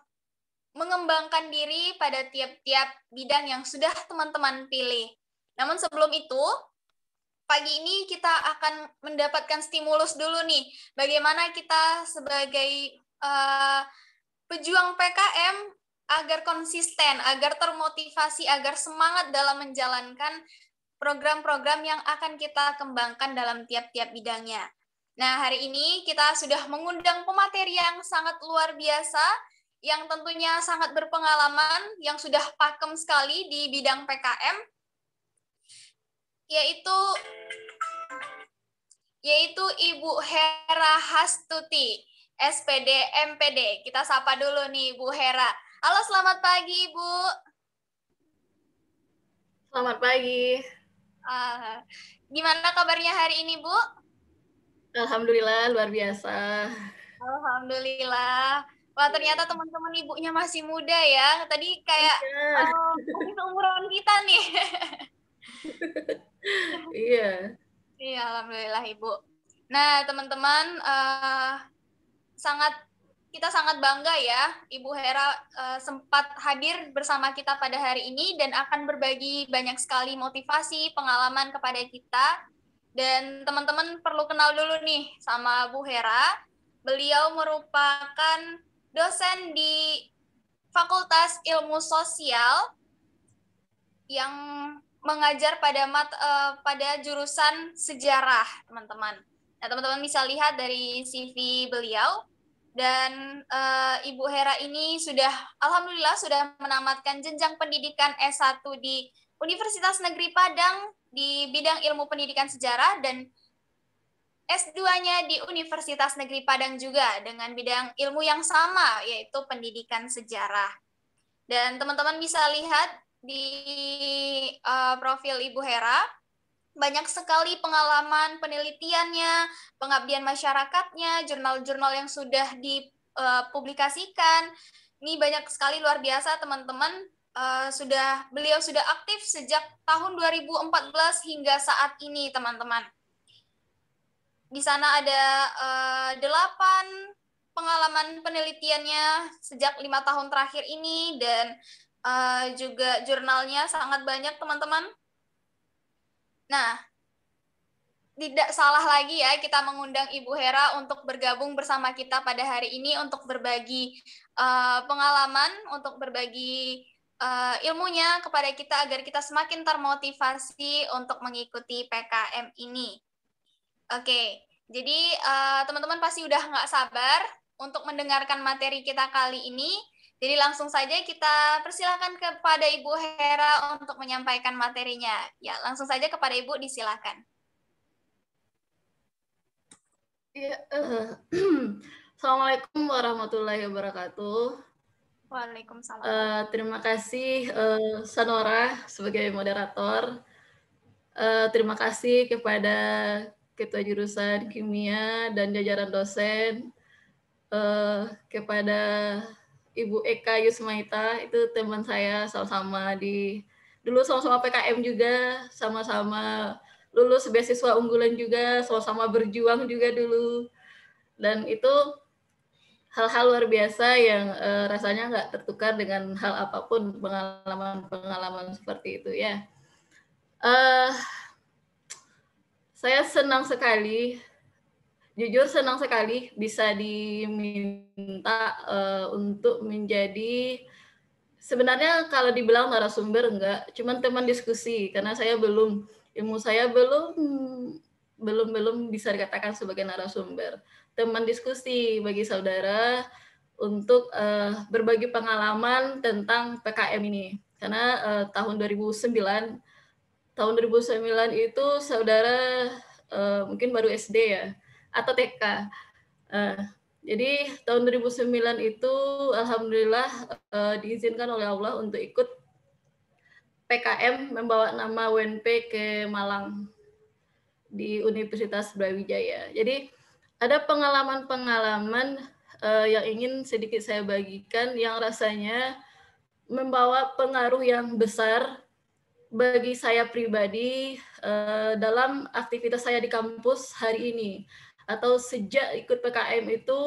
mengembangkan diri pada tiap-tiap bidang yang sudah teman-teman pilih. Namun sebelum itu, pagi ini kita akan mendapatkan stimulus dulu nih. Bagaimana kita sebagai uh, pejuang PKM agar konsisten, agar termotivasi, agar semangat dalam menjalankan program-program yang akan kita kembangkan dalam tiap-tiap bidangnya. Nah, hari ini kita sudah mengundang pemateri yang sangat luar biasa, yang tentunya sangat berpengalaman, yang sudah pakem sekali di bidang PKM, yaitu yaitu Ibu Hera Hastuti, SPD MPD. Kita sapa dulu nih Ibu Hera. Halo, selamat pagi, Ibu. Selamat pagi. Uh, gimana kabarnya hari ini, Bu? Alhamdulillah, luar biasa. Alhamdulillah. Wah, ternyata teman-teman ibunya masih muda ya. Tadi kayak yeah. uh, masih kita nih. Iya. Iya, Alhamdulillah, Ibu. Nah, teman-teman, uh, sangat kita sangat bangga ya Ibu Hera uh, sempat hadir bersama kita pada hari ini dan akan berbagi banyak sekali motivasi, pengalaman kepada kita. Dan teman-teman perlu kenal dulu nih sama Bu Hera. Beliau merupakan dosen di Fakultas Ilmu Sosial yang mengajar pada mat, uh, pada jurusan sejarah, teman-teman. Nah, teman-teman bisa lihat dari CV beliau dan uh, Ibu Hera ini sudah alhamdulillah sudah menamatkan jenjang pendidikan S1 di Universitas Negeri Padang di bidang ilmu pendidikan sejarah dan S2-nya di Universitas Negeri Padang juga dengan bidang ilmu yang sama yaitu pendidikan sejarah. Dan teman-teman bisa lihat di uh, profil Ibu Hera banyak sekali pengalaman penelitiannya, pengabdian masyarakatnya, jurnal-jurnal yang sudah dipublikasikan. Eh, ini banyak sekali luar biasa teman-teman uh, sudah beliau sudah aktif sejak tahun 2014 hingga saat ini teman-teman. Di sana ada eh, delapan pengalaman penelitiannya sejak lima tahun terakhir ini dan uh, juga jurnalnya sangat banyak teman-teman Nah, tidak salah lagi ya kita mengundang Ibu Hera untuk bergabung bersama kita pada hari ini untuk berbagi uh, pengalaman, untuk berbagi uh, ilmunya kepada kita agar kita semakin termotivasi untuk mengikuti PKM ini. Oke, jadi eh, teman-teman uh, pasti udah nggak sabar untuk mendengarkan materi kita kali ini. Jadi langsung saja kita persilahkan kepada Ibu Hera untuk menyampaikan materinya. Ya, langsung saja kepada Ibu disilakan. Ya, uh, Assalamualaikum warahmatullahi wabarakatuh. Waalaikumsalam. Uh, terima kasih uh, eh, Sanora sebagai moderator. Uh, terima kasih kepada Ketua Jurusan Kimia dan jajaran dosen. Uh, kepada Ibu Eka Yusmaita itu teman saya sama-sama di dulu sama-sama PKM juga, sama-sama lulus beasiswa unggulan juga, sama-sama berjuang juga dulu. Dan itu hal-hal luar biasa yang uh, rasanya nggak tertukar dengan hal apapun pengalaman-pengalaman seperti itu ya. Uh, saya senang sekali jujur senang sekali bisa diminta uh, untuk menjadi sebenarnya kalau dibilang narasumber enggak, cuman teman diskusi karena saya belum ilmu saya belum belum belum bisa dikatakan sebagai narasumber. Teman diskusi bagi saudara untuk uh, berbagi pengalaman tentang PKM ini. Karena uh, tahun 2009 tahun 2009 itu saudara uh, mungkin baru SD ya atau TK. Uh, eh, jadi tahun 2009 itu alhamdulillah uh, diizinkan oleh Allah untuk ikut PKM membawa nama WNP ke Malang di Universitas Brawijaya. Jadi ada pengalaman-pengalaman uh, yang ingin sedikit saya bagikan yang rasanya membawa pengaruh yang besar bagi saya pribadi uh, dalam aktivitas saya di kampus hari ini atau sejak ikut PKM itu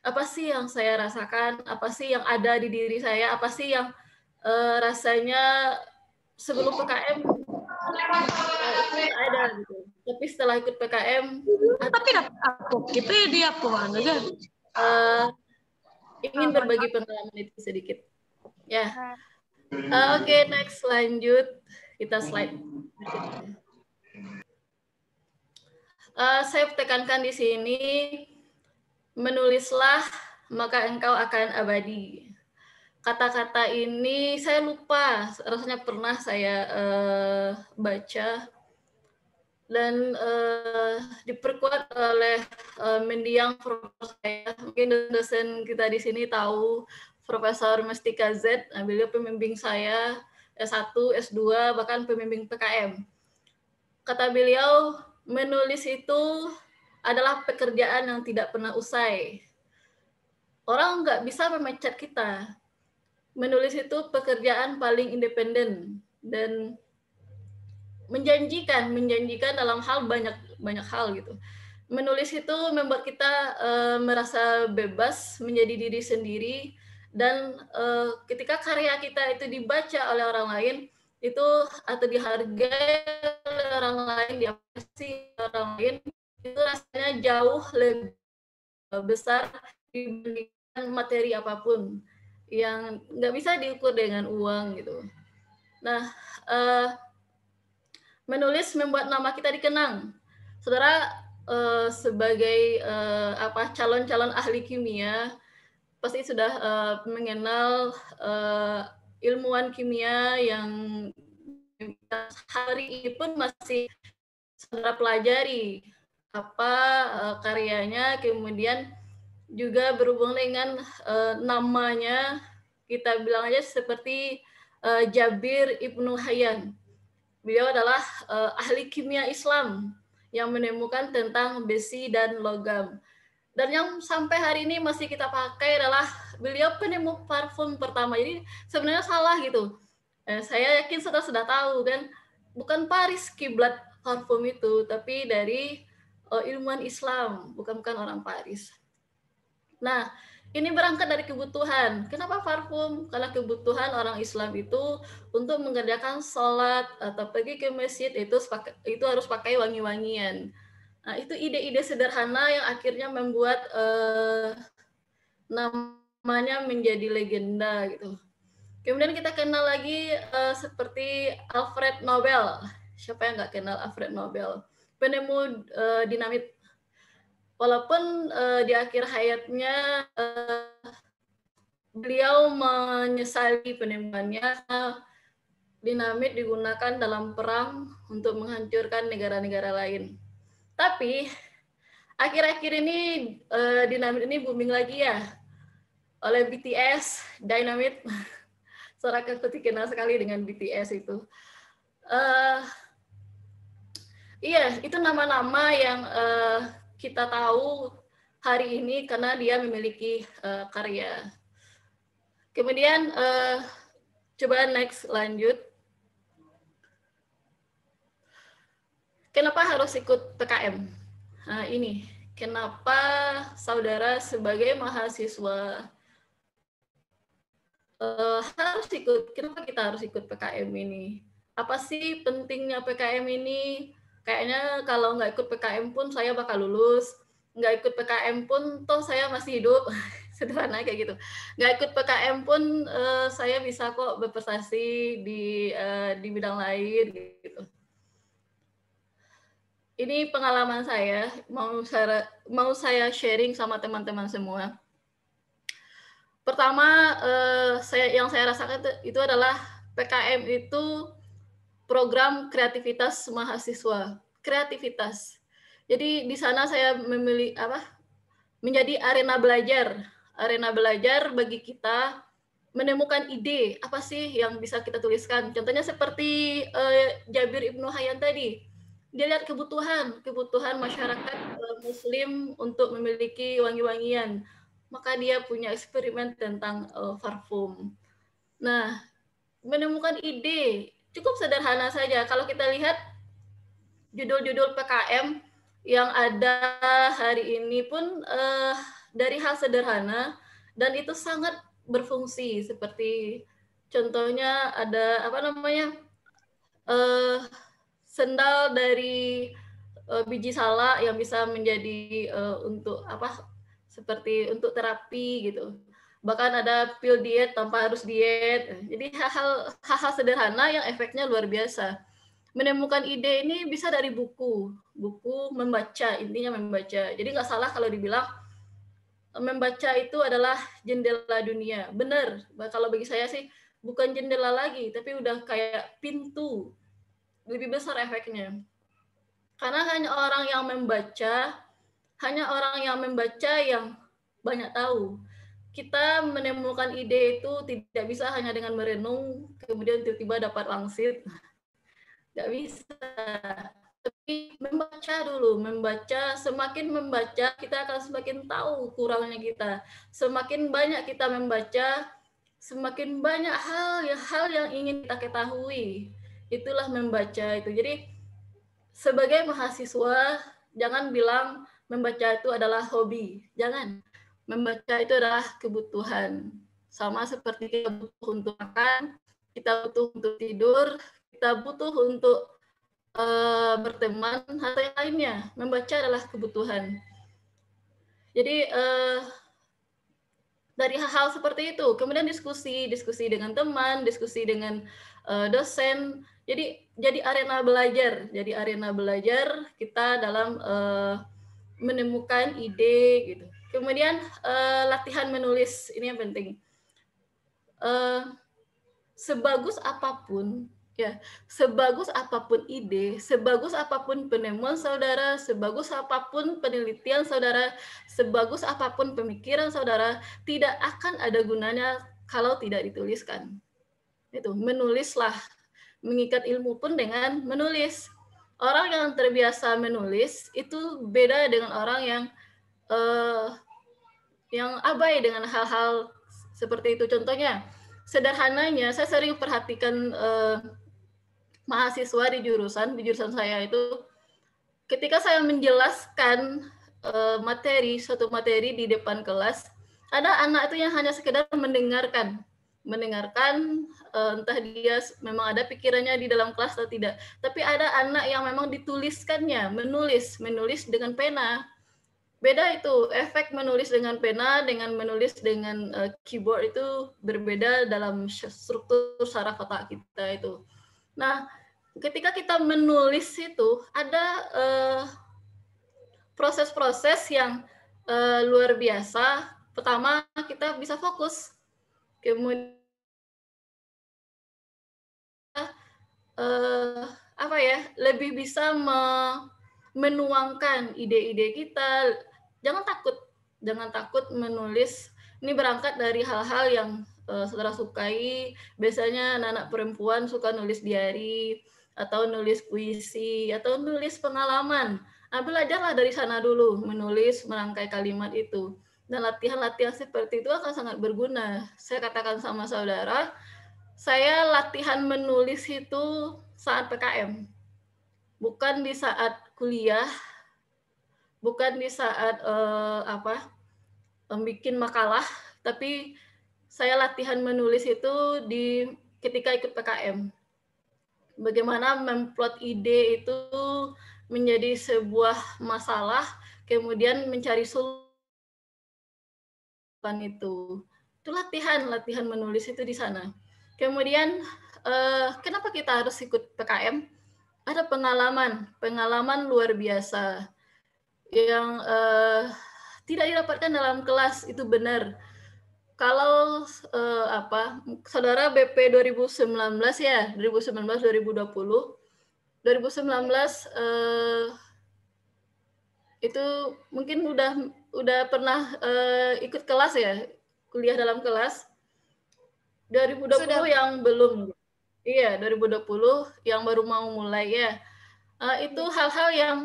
apa sih yang saya rasakan, apa sih yang ada di diri saya, apa sih yang uh, rasanya sebelum PKM ada gitu. Tapi setelah ikut PKM, tapi aku gitu kita ya, dia aja. Eh, ingin berbagi pengalaman itu sedikit. Ya. Yeah. Oke, okay, next lanjut kita slide uh, saya tekankan di sini menulislah maka engkau akan abadi. Kata-kata ini saya lupa, rasanya pernah saya uh, baca dan uh, diperkuat oleh uh, mendiang saya. Mungkin dosen kita di sini tahu Profesor Mestika Z, nah, beliau pembimbing saya S1, S2, bahkan pembimbing PKM. Kata beliau, Menulis itu adalah pekerjaan yang tidak pernah usai. Orang nggak bisa memecat kita. Menulis itu pekerjaan paling independen dan menjanjikan, menjanjikan dalam hal banyak banyak hal gitu. Menulis itu membuat kita e, merasa bebas menjadi diri sendiri dan e, ketika karya kita itu dibaca oleh orang lain, itu atau dihargai oleh orang lain diapresiasi orang lain itu rasanya jauh lebih besar dibandingkan materi apapun yang nggak bisa diukur dengan uang gitu nah uh, menulis membuat nama kita dikenang saudara uh, sebagai uh, apa calon-calon ahli kimia pasti sudah uh, mengenal uh, ilmuwan kimia yang hari ini pun masih saudara pelajari apa uh, karyanya kemudian juga berhubung dengan uh, namanya kita bilang aja seperti uh, Jabir Ibnu Hayyan beliau adalah uh, ahli kimia Islam yang menemukan tentang besi dan logam dan yang sampai hari ini masih kita pakai adalah beliau penemu parfum pertama jadi sebenarnya salah gitu eh, saya yakin setelah sudah tahu kan bukan Paris kiblat parfum itu tapi dari oh, ilmuwan Islam bukan bukan orang Paris nah ini berangkat dari kebutuhan. Kenapa parfum? Karena kebutuhan orang Islam itu untuk mengerjakan sholat atau pergi ke masjid itu itu harus pakai wangi-wangian. Nah, itu ide-ide sederhana yang akhirnya membuat eh, nama namanya menjadi legenda gitu. Kemudian kita kenal lagi uh, seperti Alfred Nobel. Siapa yang nggak kenal Alfred Nobel? Penemu uh, dinamit. Walaupun uh, di akhir hayatnya uh, beliau menyesali penemuannya dinamit digunakan dalam perang untuk menghancurkan negara-negara lain. Tapi akhir-akhir ini uh, dinamit ini booming lagi ya oleh BTS Dynamite Suara aku dikenal sekali dengan BTS itu uh, iya itu nama-nama yang uh, kita tahu hari ini karena dia memiliki uh, karya kemudian uh, coba next lanjut kenapa harus ikut PKM nah, ini kenapa saudara sebagai mahasiswa uh, harus ikut. Kenapa kita harus ikut PKM ini? Apa sih pentingnya PKM ini? Kayaknya kalau nggak ikut PKM pun saya bakal lulus. Nggak ikut PKM pun toh saya masih hidup. Sederhana kayak gitu. Nggak ikut PKM pun uh, saya bisa kok berprestasi di uh, di bidang lain gitu. Ini pengalaman saya mau saya mau saya sharing sama teman-teman semua Pertama, eh, saya yang saya rasakan itu adalah PKM itu program kreativitas mahasiswa. Kreativitas. Jadi di sana saya memilih apa? Menjadi arena belajar, arena belajar bagi kita menemukan ide apa sih yang bisa kita tuliskan. Contohnya seperti eh, Jabir Ibnu Hayyan tadi, dia lihat kebutuhan kebutuhan masyarakat eh, Muslim untuk memiliki wangi-wangian maka dia punya eksperimen tentang uh, parfum. Nah, menemukan ide cukup sederhana saja. Kalau kita lihat judul-judul PKM yang ada hari ini pun uh, dari hal sederhana dan itu sangat berfungsi seperti contohnya ada apa namanya uh, sendal dari uh, biji salak yang bisa menjadi uh, untuk apa seperti untuk terapi gitu bahkan ada pil diet tanpa harus diet jadi hal-hal hal-hal sederhana yang efeknya luar biasa menemukan ide ini bisa dari buku buku membaca intinya membaca jadi nggak salah kalau dibilang membaca itu adalah jendela dunia benar kalau bagi saya sih bukan jendela lagi tapi udah kayak pintu lebih besar efeknya karena hanya orang yang membaca hanya orang yang membaca yang banyak tahu. Kita menemukan ide itu tidak bisa hanya dengan merenung, kemudian tiba-tiba dapat langsir. Tidak bisa. Tapi membaca dulu, membaca, semakin membaca, kita akan semakin tahu kurangnya kita. Semakin banyak kita membaca, semakin banyak hal yang hal yang ingin kita ketahui. Itulah membaca itu. Jadi sebagai mahasiswa jangan bilang membaca itu adalah hobi. Jangan. Membaca itu adalah kebutuhan. Sama seperti kita butuh untuk makan, kita butuh untuk tidur, kita butuh untuk uh, berteman, atau yang lainnya. Membaca adalah kebutuhan. Jadi uh, dari hal-hal seperti itu, kemudian diskusi, diskusi dengan teman, diskusi dengan uh, dosen. Jadi jadi arena belajar, jadi arena belajar kita dalam uh, menemukan ide gitu. Kemudian uh, latihan menulis ini yang penting. Uh, sebagus apapun ya, sebagus apapun ide, sebagus apapun penemuan saudara, sebagus apapun penelitian saudara, sebagus apapun pemikiran saudara, tidak akan ada gunanya kalau tidak dituliskan. Itu menulislah mengikat ilmu pun dengan menulis orang yang terbiasa menulis itu beda dengan orang yang uh, yang abai dengan hal-hal seperti itu. Contohnya, sederhananya saya sering perhatikan uh, mahasiswa di jurusan di jurusan saya itu ketika saya menjelaskan uh, materi suatu materi di depan kelas, ada anak itu yang hanya sekedar mendengarkan mendengarkan eh, entah dia memang ada pikirannya di dalam kelas atau tidak tapi ada anak yang memang dituliskannya menulis menulis dengan pena beda itu efek menulis dengan pena dengan menulis dengan uh, keyboard itu berbeda dalam struktur saraf otak kita itu nah ketika kita menulis itu ada eh, proses-proses uh, yang uh, luar biasa pertama kita bisa fokus kemudian uh, apa ya lebih bisa me menuangkan ide-ide kita jangan takut jangan takut menulis ini berangkat dari hal-hal yang uh, saudara sukai biasanya anak-anak perempuan suka nulis diary atau nulis puisi atau nulis pengalaman nah, belajarlah dari sana dulu menulis merangkai kalimat itu dan latihan-latihan seperti itu akan sangat berguna saya katakan sama saudara saya latihan menulis itu saat PKM, bukan di saat kuliah, bukan di saat eh, apa bikin makalah, tapi saya latihan menulis itu di ketika ikut PKM. Bagaimana memplot ide itu menjadi sebuah masalah, kemudian mencari solusi itu. Itu latihan, latihan menulis itu di sana. Kemudian uh, kenapa kita harus ikut PKM? Ada pengalaman, pengalaman luar biasa yang uh, tidak didapatkan dalam kelas itu benar. Kalau uh, apa saudara BP 2019 ya 2019 2020 2019 uh, itu mungkin udah udah pernah uh, ikut kelas ya kuliah dalam kelas 2020 Sudah. yang belum. Iya, 2020 yang baru mau mulai ya. Uh, itu iya. hal-hal yang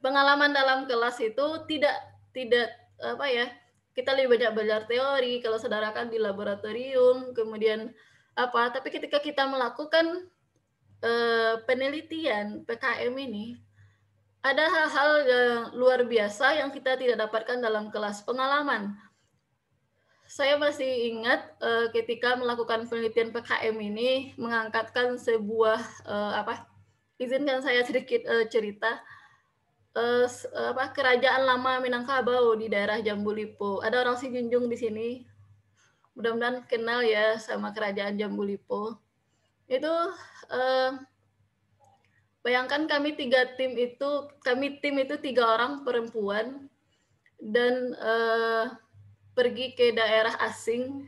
pengalaman dalam kelas itu tidak tidak apa ya? Kita lebih banyak belajar teori kalau saudara kan di laboratorium, kemudian apa? Tapi ketika kita melakukan uh, penelitian PKM ini ada hal-hal yang luar biasa yang kita tidak dapatkan dalam kelas pengalaman saya masih ingat uh, ketika melakukan penelitian PKM ini mengangkatkan sebuah uh, apa izinkan saya sedikit uh, cerita uh, apa kerajaan lama Minangkabau di daerah Jambulipo ada orang si Junjung di sini mudah-mudahan kenal ya sama kerajaan Jambulipo itu uh, bayangkan kami tiga tim itu kami tim itu tiga orang perempuan dan uh, pergi ke daerah asing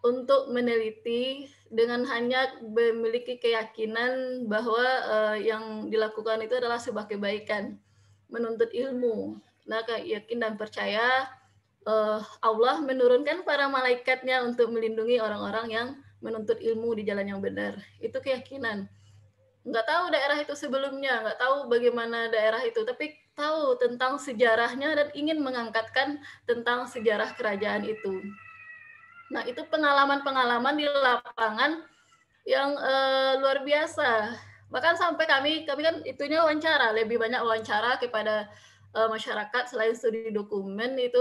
untuk meneliti dengan hanya memiliki keyakinan bahwa uh, yang dilakukan itu adalah sebuah kebaikan, menuntut ilmu. Nah, yakin dan percaya uh, Allah menurunkan para malaikatnya untuk melindungi orang-orang yang menuntut ilmu di jalan yang benar. Itu keyakinan nggak tahu daerah itu sebelumnya, nggak tahu bagaimana daerah itu, tapi tahu tentang sejarahnya dan ingin mengangkatkan tentang sejarah kerajaan itu. Nah, itu pengalaman-pengalaman di lapangan yang e, luar biasa. Bahkan sampai kami, kami kan itunya wawancara, lebih banyak wawancara kepada e, masyarakat selain studi dokumen itu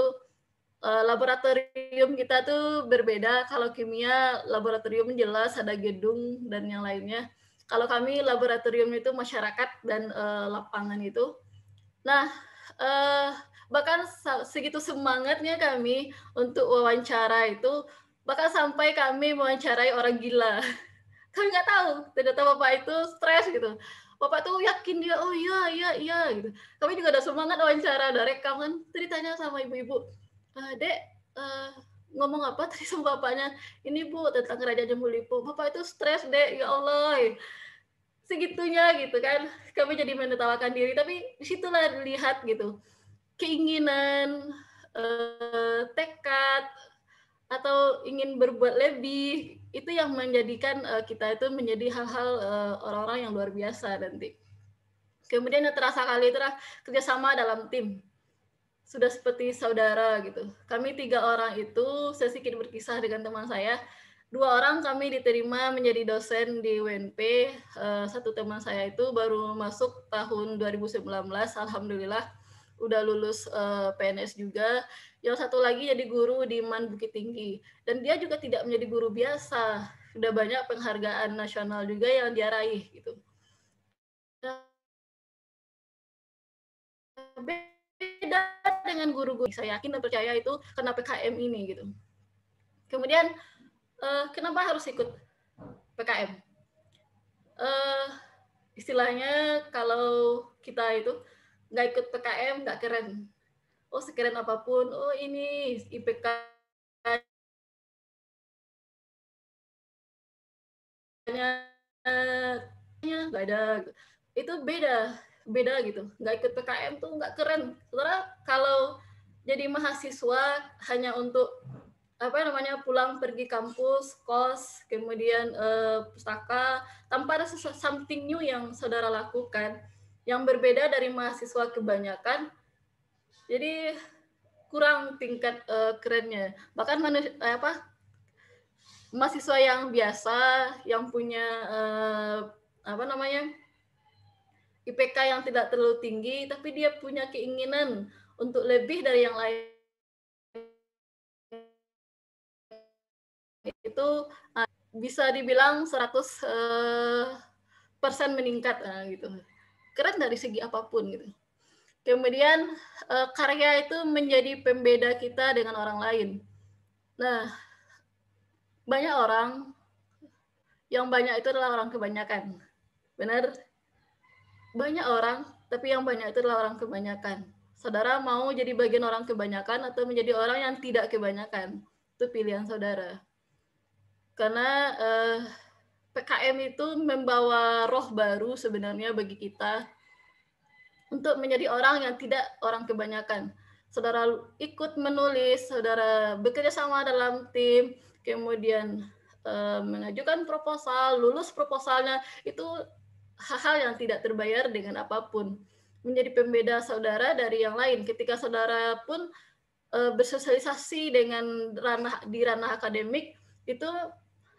uh, laboratorium kita tuh berbeda. Kalau kimia, laboratorium jelas ada gedung dan yang lainnya. Kalau kami laboratorium itu masyarakat dan uh, lapangan itu. Nah, uh, bahkan segitu semangatnya kami untuk wawancara itu, bahkan sampai kami mewawancarai orang gila. Kami nggak tahu, ternyata bapak itu stres gitu. Bapak tuh yakin dia, oh iya, iya, iya, gitu. Kami juga ada semangat wawancara, ada rekam Ceritanya sama ibu-ibu, uh, dek, uh, ngomong apa tadi sama bapaknya ini bu tentang raja jemulipo bapak itu stres deh ya Allah segitunya gitu kan kami jadi menertawakan diri tapi disitulah dilihat gitu keinginan eh, tekad atau ingin berbuat lebih itu yang menjadikan eh, kita itu menjadi hal-hal eh, orang-orang yang luar biasa nanti kemudian yang terasa kali itu kerjasama dalam tim sudah seperti saudara gitu. Kami tiga orang itu, saya sedikit berkisah dengan teman saya, dua orang kami diterima menjadi dosen di UNP. Eh, satu teman saya itu baru masuk tahun 2019, alhamdulillah udah lulus eh, PNS juga. Yang satu lagi jadi guru di Man Bukit Tinggi dan dia juga tidak menjadi guru biasa. Sudah banyak penghargaan nasional juga yang dia raih gitu. Nah, beda dengan guru-guru. Saya yakin dan percaya itu kena PKM ini gitu. Kemudian uh, kenapa harus ikut PKM? Uh, eh, istilahnya kalau kita itu nggak ikut PKM nggak keren. Oh sekeren apapun, oh ini IPK eh, nya nggak ada itu beda beda gitu nggak ikut PKM tuh nggak keren sebenarnya kalau jadi mahasiswa hanya untuk apa namanya pulang pergi kampus kos kemudian uh, pustaka tanpa ada sesuatu something new yang saudara lakukan yang berbeda dari mahasiswa kebanyakan jadi kurang tingkat uh, kerennya bahkan manis, uh, apa mahasiswa yang biasa yang punya uh, apa namanya IPK yang tidak terlalu tinggi, tapi dia punya keinginan untuk lebih dari yang lain. Itu ah, bisa dibilang 100 eh, persen meningkat ah, gitu. Keren dari segi apapun gitu. Kemudian eh, karya itu menjadi pembeda kita dengan orang lain. Nah, banyak orang yang banyak itu adalah orang kebanyakan. Benar? banyak orang, tapi yang banyak itu adalah orang kebanyakan. Saudara mau jadi bagian orang kebanyakan atau menjadi orang yang tidak kebanyakan. Itu pilihan saudara. Karena eh, PKM itu membawa roh baru sebenarnya bagi kita untuk menjadi orang yang tidak orang kebanyakan. Saudara ikut menulis, saudara bekerja sama dalam tim, kemudian eh, mengajukan proposal, lulus proposalnya, itu hal-hal yang tidak terbayar dengan apapun. Menjadi pembeda saudara dari yang lain. Ketika saudara pun e, bersosialisasi dengan ranah di ranah akademik itu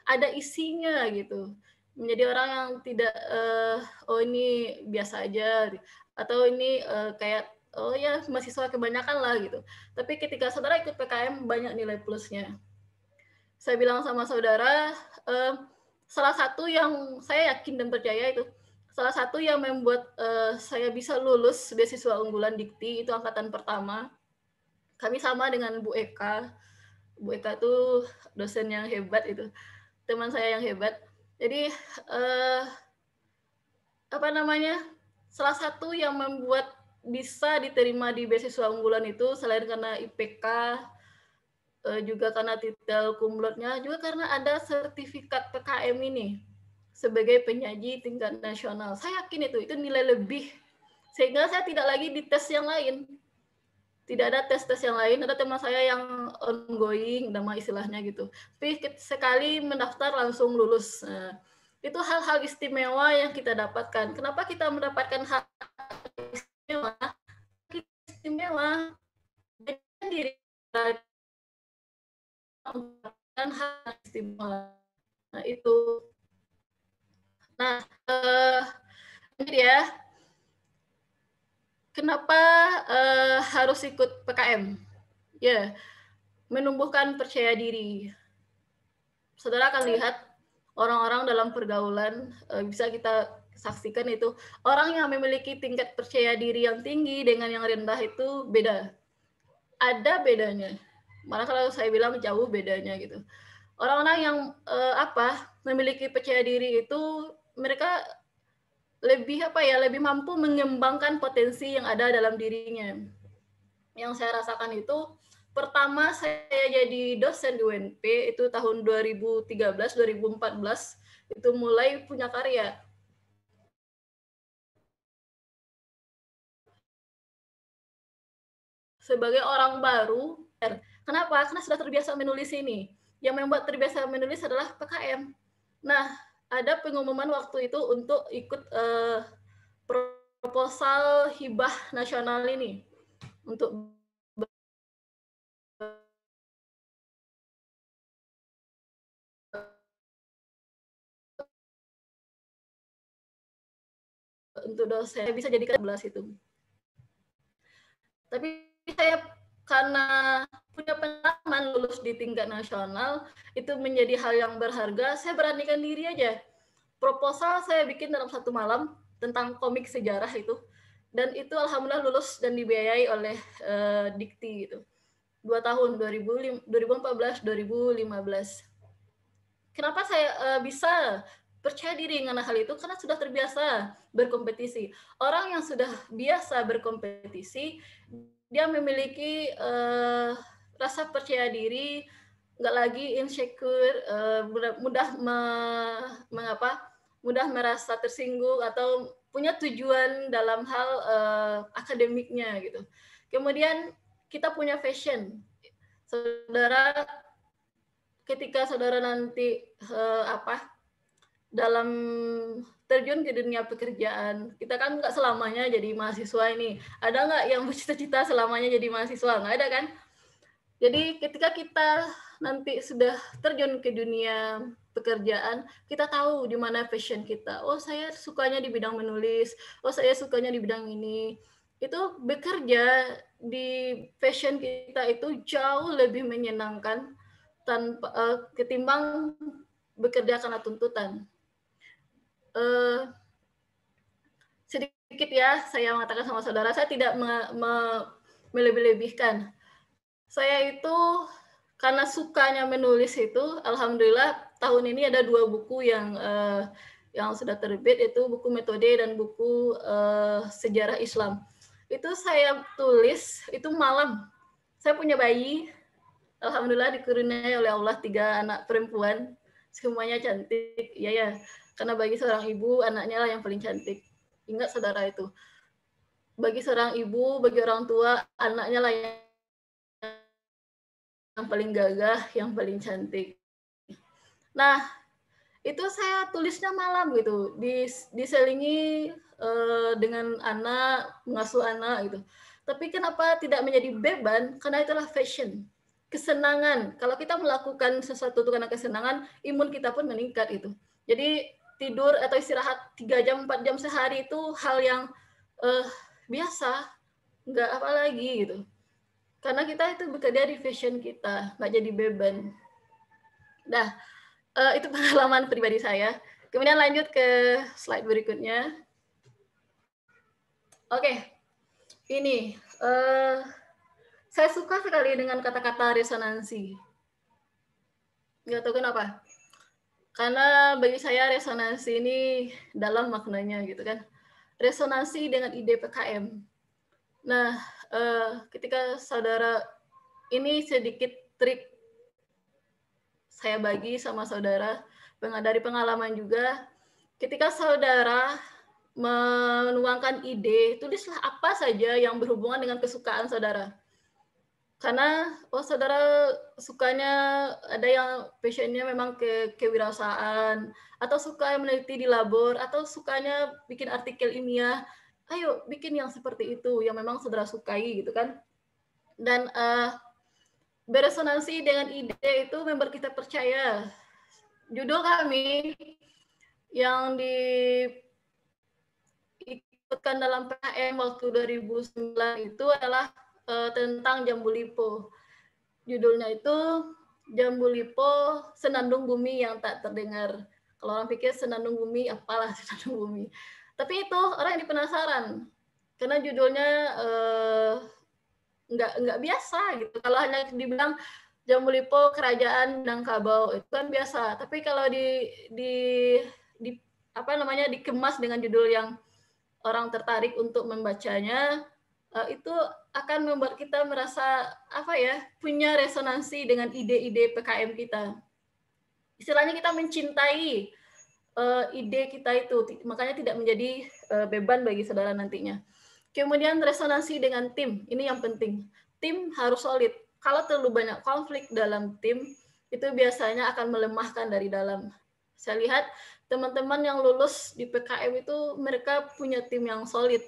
ada isinya gitu. Menjadi orang yang tidak e, oh ini biasa aja atau ini e, kayak oh ya mahasiswa kebanyakan lah gitu. Tapi ketika saudara ikut PKM banyak nilai plusnya. Saya bilang sama saudara salah satu yang saya yakin dan percaya itu salah satu yang membuat uh, saya bisa lulus beasiswa unggulan Dikti itu angkatan pertama. Kami sama dengan Bu Eka. Bu Eka tuh dosen yang hebat itu. Teman saya yang hebat. Jadi uh, apa namanya? Salah satu yang membuat bisa diterima di beasiswa unggulan itu selain karena IPK eh, juga karena titel kumlotnya juga karena ada sertifikat PKM ini sebagai penyaji tingkat nasional. Saya yakin itu itu nilai lebih sehingga saya tidak lagi di tes yang lain. Tidak ada tes-tes yang lain, ada teman saya yang ongoing, nama istilahnya gitu. Tapi sekali mendaftar langsung lulus. Nah, itu hal-hal istimewa yang kita dapatkan. Kenapa kita mendapatkan hal istimewa? Istimewa diri mendapatkan hal istimewa. Nah, itu Nah, eh, ini dia. Kenapa uh, harus ikut PKM? Ya, yeah. menumbuhkan percaya diri. Saudara akan lihat orang-orang dalam pergaulan uh, bisa kita saksikan itu orang yang memiliki tingkat percaya diri yang tinggi dengan yang rendah itu beda. Ada bedanya. Mana kalau saya bilang jauh bedanya gitu. Orang-orang yang uh, apa memiliki percaya diri itu mereka lebih apa ya lebih mampu mengembangkan potensi yang ada dalam dirinya yang saya rasakan itu pertama saya jadi dosen di UNP itu tahun 2013 2014 itu mulai punya karya sebagai orang baru er, kenapa karena sudah terbiasa menulis ini yang membuat terbiasa menulis adalah PKM nah ada pengumuman waktu itu untuk ikut uh, proposal hibah nasional ini untuk untuk dosen bisa jadi 11 itu. Tapi saya karena punya pengalaman lulus di tingkat nasional itu menjadi hal yang berharga. Saya beranikan diri aja. Proposal saya bikin dalam satu malam tentang komik sejarah itu dan itu alhamdulillah lulus dan dibiayai oleh uh, Dikti itu. Dua tahun 2014 2015. Kenapa saya uh, bisa percaya diri dengan hal itu karena sudah terbiasa berkompetisi. Orang yang sudah biasa berkompetisi dia memiliki uh, rasa percaya diri, nggak lagi insecure, uh, mudah me, mengapa mudah merasa tersinggung atau punya tujuan dalam hal uh, akademiknya gitu. Kemudian kita punya fashion, saudara ketika saudara nanti uh, apa dalam terjun ke dunia pekerjaan. Kita kan nggak selamanya jadi mahasiswa ini. Ada nggak yang bercita-cita selamanya jadi mahasiswa? Nggak ada kan? Jadi ketika kita nanti sudah terjun ke dunia pekerjaan, kita tahu di mana passion kita. Oh, saya sukanya di bidang menulis. Oh, saya sukanya di bidang ini. Itu bekerja di passion kita itu jauh lebih menyenangkan tanpa uh, ketimbang bekerja karena tuntutan Eh, sedikit ya saya mengatakan sama saudara saya tidak me, me, melebih-lebihkan. Saya itu karena sukanya menulis itu, alhamdulillah tahun ini ada dua buku yang uh, yang sudah terbit itu buku metode dan buku uh, sejarah Islam. Itu saya tulis itu malam. Saya punya bayi, alhamdulillah dikurniai oleh Allah tiga anak perempuan, semuanya cantik. Ya ya, karena bagi seorang ibu, anaknya lah yang paling cantik. Ingat saudara itu. Bagi seorang ibu, bagi orang tua, anaknya lah yang paling gagah, yang paling cantik. Nah, itu saya tulisnya malam gitu, Dis, diselingi uh, dengan anak, mengasuh anak gitu. Tapi kenapa tidak menjadi beban? Karena itulah fashion kesenangan. Kalau kita melakukan sesuatu karena kesenangan, imun kita pun meningkat itu. Jadi tidur atau istirahat 3 jam 4 jam sehari itu hal yang uh, biasa nggak apa lagi gitu karena kita itu bekerja di fashion kita nggak jadi beban nah uh, itu pengalaman pribadi saya kemudian lanjut ke slide berikutnya oke okay. ini uh, saya suka sekali dengan kata-kata resonansi nggak tahu kenapa karena bagi saya resonansi ini dalam maknanya gitu kan. Resonansi dengan ide PKM. Nah, eh, ketika saudara ini sedikit trik saya bagi sama saudara dari pengalaman juga ketika saudara menuangkan ide tulislah apa saja yang berhubungan dengan kesukaan saudara karena oh saudara sukanya ada yang passionnya memang ke kewirausahaan atau suka meneliti di labor atau sukanya bikin artikel ini ya ayo bikin yang seperti itu yang memang saudara sukai gitu kan dan uh, beresonansi dengan ide itu member kita percaya judul kami yang diikutkan dalam PHM waktu 2009 itu adalah uh, tentang Jambu Lipo. Judulnya itu Jambu Lipo Senandung Bumi yang tak terdengar. Kalau orang pikir Senandung Bumi, apalah Senandung Bumi. Tapi itu orang yang penasaran karena judulnya uh, nggak nggak biasa gitu. Kalau hanya dibilang Jambu Lipo Kerajaan Nangkabau itu kan biasa. Tapi kalau di di di apa namanya dikemas dengan judul yang orang tertarik untuk membacanya uh, itu akan membuat kita merasa apa ya punya resonansi dengan ide-ide PKM kita. Istilahnya kita mencintai uh, ide kita itu, makanya tidak menjadi uh, beban bagi saudara nantinya. Kemudian resonansi dengan tim, ini yang penting. Tim harus solid. Kalau terlalu banyak konflik dalam tim, itu biasanya akan melemahkan dari dalam. Saya lihat teman-teman yang lulus di PKM itu mereka punya tim yang solid,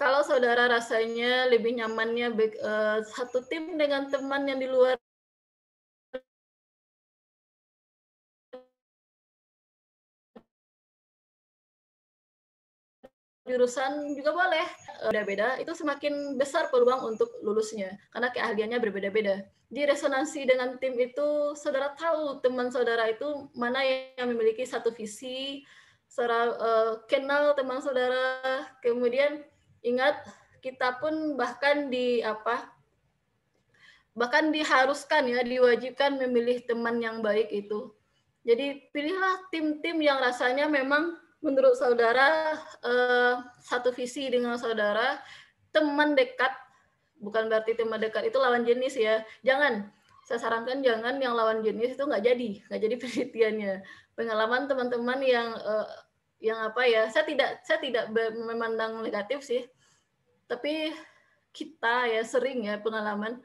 kalau saudara rasanya lebih nyamannya uh, satu tim dengan teman yang di luar jurusan juga boleh eh, beda-beda itu semakin besar peluang untuk lulusnya karena keahliannya berbeda-beda di resonansi dengan tim itu saudara tahu teman saudara itu mana yang memiliki satu visi saudara uh, kenal teman saudara kemudian Ingat, kita pun bahkan di apa? Bahkan diharuskan ya, diwajibkan memilih teman yang baik itu. Jadi pilihlah tim-tim yang rasanya memang menurut saudara eh, satu visi dengan saudara, teman dekat bukan berarti teman dekat itu lawan jenis ya. Jangan saya sarankan jangan yang lawan jenis itu nggak jadi, nggak jadi penelitiannya. Pengalaman teman-teman yang eh, yang apa ya saya tidak saya tidak memandang negatif sih tapi kita ya sering ya pengalaman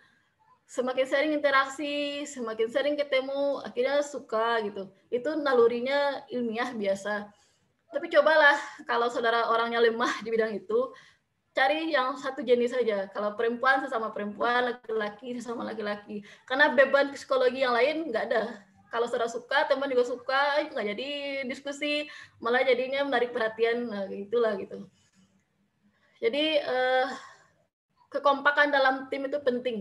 semakin sering interaksi semakin sering ketemu akhirnya suka gitu itu nalurinya ilmiah biasa tapi cobalah kalau saudara orangnya lemah di bidang itu cari yang satu jenis saja. Kalau perempuan sesama perempuan, laki-laki sesama laki-laki. Karena beban psikologi yang lain nggak ada kalau saudara suka teman juga suka itu nggak jadi diskusi malah jadinya menarik perhatian nah, gitulah gitu jadi eh, kekompakan dalam tim itu penting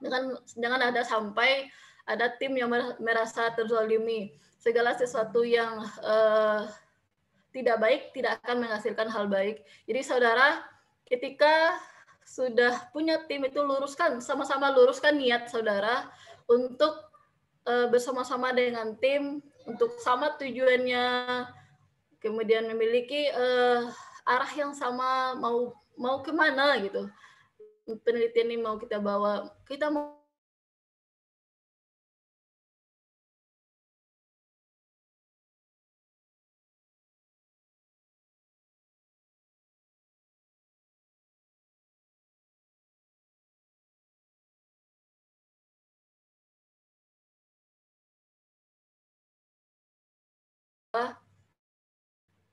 dengan jangan ada sampai ada tim yang merasa terzolimi. segala sesuatu yang eh, tidak baik tidak akan menghasilkan hal baik jadi saudara ketika sudah punya tim itu luruskan sama-sama luruskan niat saudara untuk uh, bersama-sama dengan tim untuk sama tujuannya, kemudian memiliki uh, arah yang sama mau mau kemana gitu penelitian ini mau kita bawa kita mau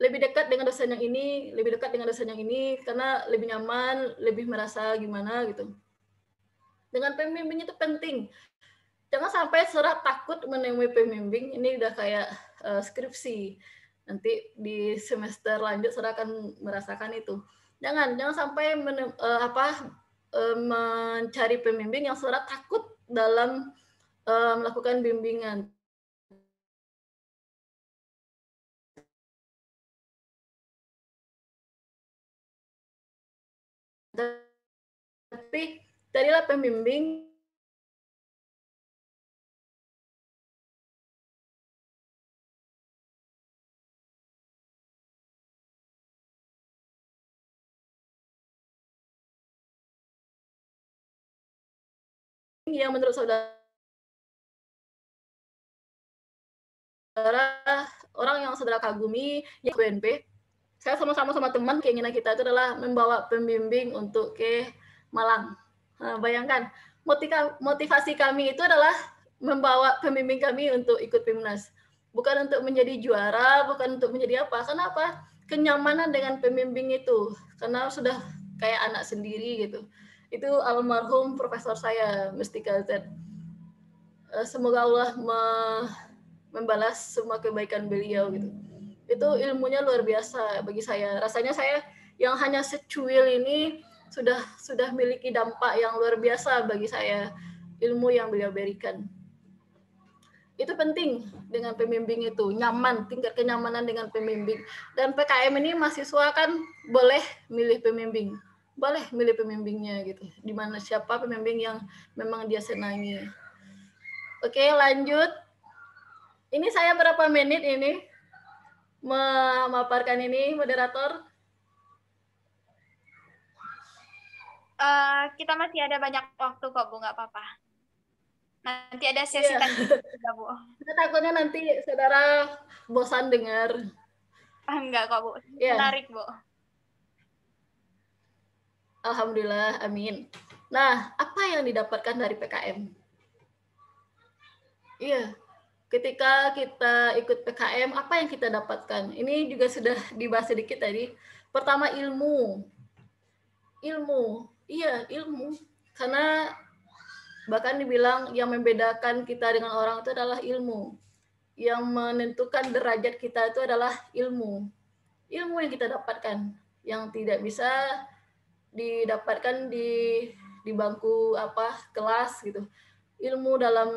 lebih dekat dengan dosen yang ini, lebih dekat dengan dosen yang ini, karena lebih nyaman, lebih merasa gimana gitu. Dengan pemimpinnya itu penting. Jangan sampai surat takut menemui pemimpin, ini udah kayak uh, skripsi. Nanti di semester lanjut sudah akan merasakan itu. Jangan, jangan sampai menem, uh, apa uh, mencari pemimpin yang surat takut dalam uh, melakukan bimbingan. tapi carilah pembimbing yang menurut saudara orang yang saudara kagumi ya BNP saya sama-sama sama teman keinginan kita itu adalah membawa pembimbing untuk ke Malang. Nah, bayangkan, motivasi kami itu adalah membawa pembimbing kami untuk ikut PIMNAS. Bukan untuk menjadi juara, bukan untuk menjadi apa. Kenapa? Kenyamanan dengan pembimbing itu. Karena sudah kayak anak sendiri gitu. Itu almarhum profesor saya, Mustika Z. Eh, semoga Allah me membalas semua kebaikan beliau gitu. Itu ilmunya luar biasa bagi saya. Rasanya saya yang hanya secuil ini sudah sudah memiliki dampak yang luar biasa bagi saya ilmu yang beliau berikan itu penting dengan pembimbing itu nyaman tingkat kenyamanan dengan pembimbing dan PKM ini mahasiswa kan boleh milih pembimbing boleh milih pembimbingnya gitu di mana siapa pembimbing yang memang dia senangi oke lanjut ini saya berapa menit ini memaparkan ini moderator Eh, kita masih ada banyak waktu kok Bu, nggak apa-apa. Nanti ada sesi yeah. tanya Bu. Saya takutnya nanti saudara bosan dengar. Ah, enggak kok Bu, yeah. menarik Bu. Alhamdulillah, amin. Nah, apa yang didapatkan dari PKM? Iya, yeah. ketika kita ikut PKM, apa yang kita dapatkan? Ini juga sudah dibahas sedikit tadi. Pertama, ilmu. Ilmu, Iya, ilmu. Karena bahkan dibilang yang membedakan kita dengan orang itu adalah ilmu. Yang menentukan derajat kita itu adalah ilmu. Ilmu yang kita dapatkan yang tidak bisa didapatkan di di bangku apa kelas gitu. Ilmu dalam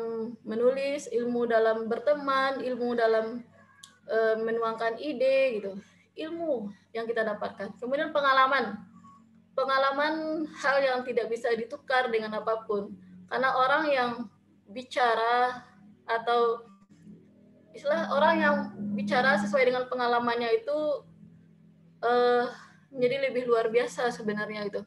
menulis, ilmu dalam berteman, ilmu dalam e, menuangkan ide gitu. Ilmu yang kita dapatkan. Kemudian pengalaman pengalaman hal yang tidak bisa ditukar dengan apapun. Karena orang yang bicara atau istilah orang yang bicara sesuai dengan pengalamannya itu uh, menjadi lebih luar biasa sebenarnya itu.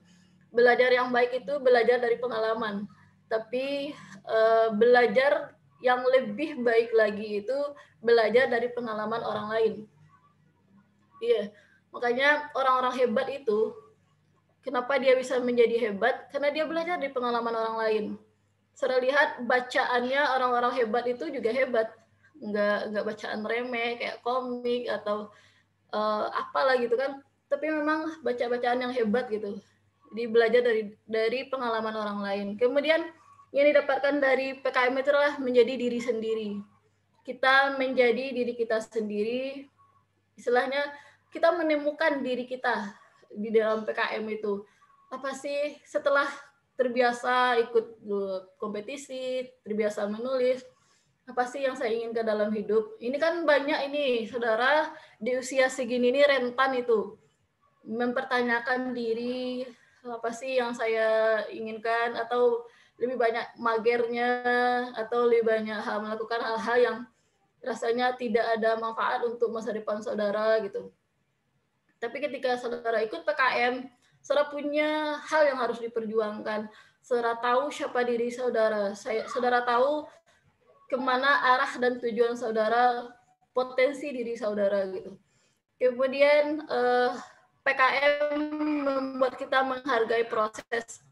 Belajar yang baik itu belajar dari pengalaman, tapi uh, belajar yang lebih baik lagi itu belajar dari pengalaman orang lain. Iya, yeah. makanya orang-orang hebat itu Kenapa dia bisa menjadi hebat? Karena dia belajar dari pengalaman orang lain. Saya lihat bacaannya orang-orang hebat itu juga hebat. Enggak nggak bacaan remeh kayak komik atau uh, eh, apalah gitu kan. Tapi memang baca-bacaan yang hebat gitu. Dibelajar belajar dari dari pengalaman orang lain. Kemudian yang didapatkan dari PKM itu adalah menjadi diri sendiri. Kita menjadi diri kita sendiri, istilahnya kita menemukan diri kita di dalam PKM itu apa sih setelah terbiasa ikut e, kompetisi, terbiasa menulis, apa sih yang saya inginkan dalam hidup? Ini kan banyak ini, saudara di usia segini ini rentan itu mempertanyakan diri apa sih yang saya inginkan atau lebih banyak magernya atau lebih banyak hal melakukan hal-hal yang rasanya tidak ada manfaat untuk masa depan saudara gitu. Tapi ketika saudara ikut PKM, saudara punya hal yang harus diperjuangkan. Saudara tahu siapa diri saudara. saudara tahu kemana arah dan tujuan saudara, potensi diri saudara gitu. Kemudian eh, PKM membuat kita menghargai proses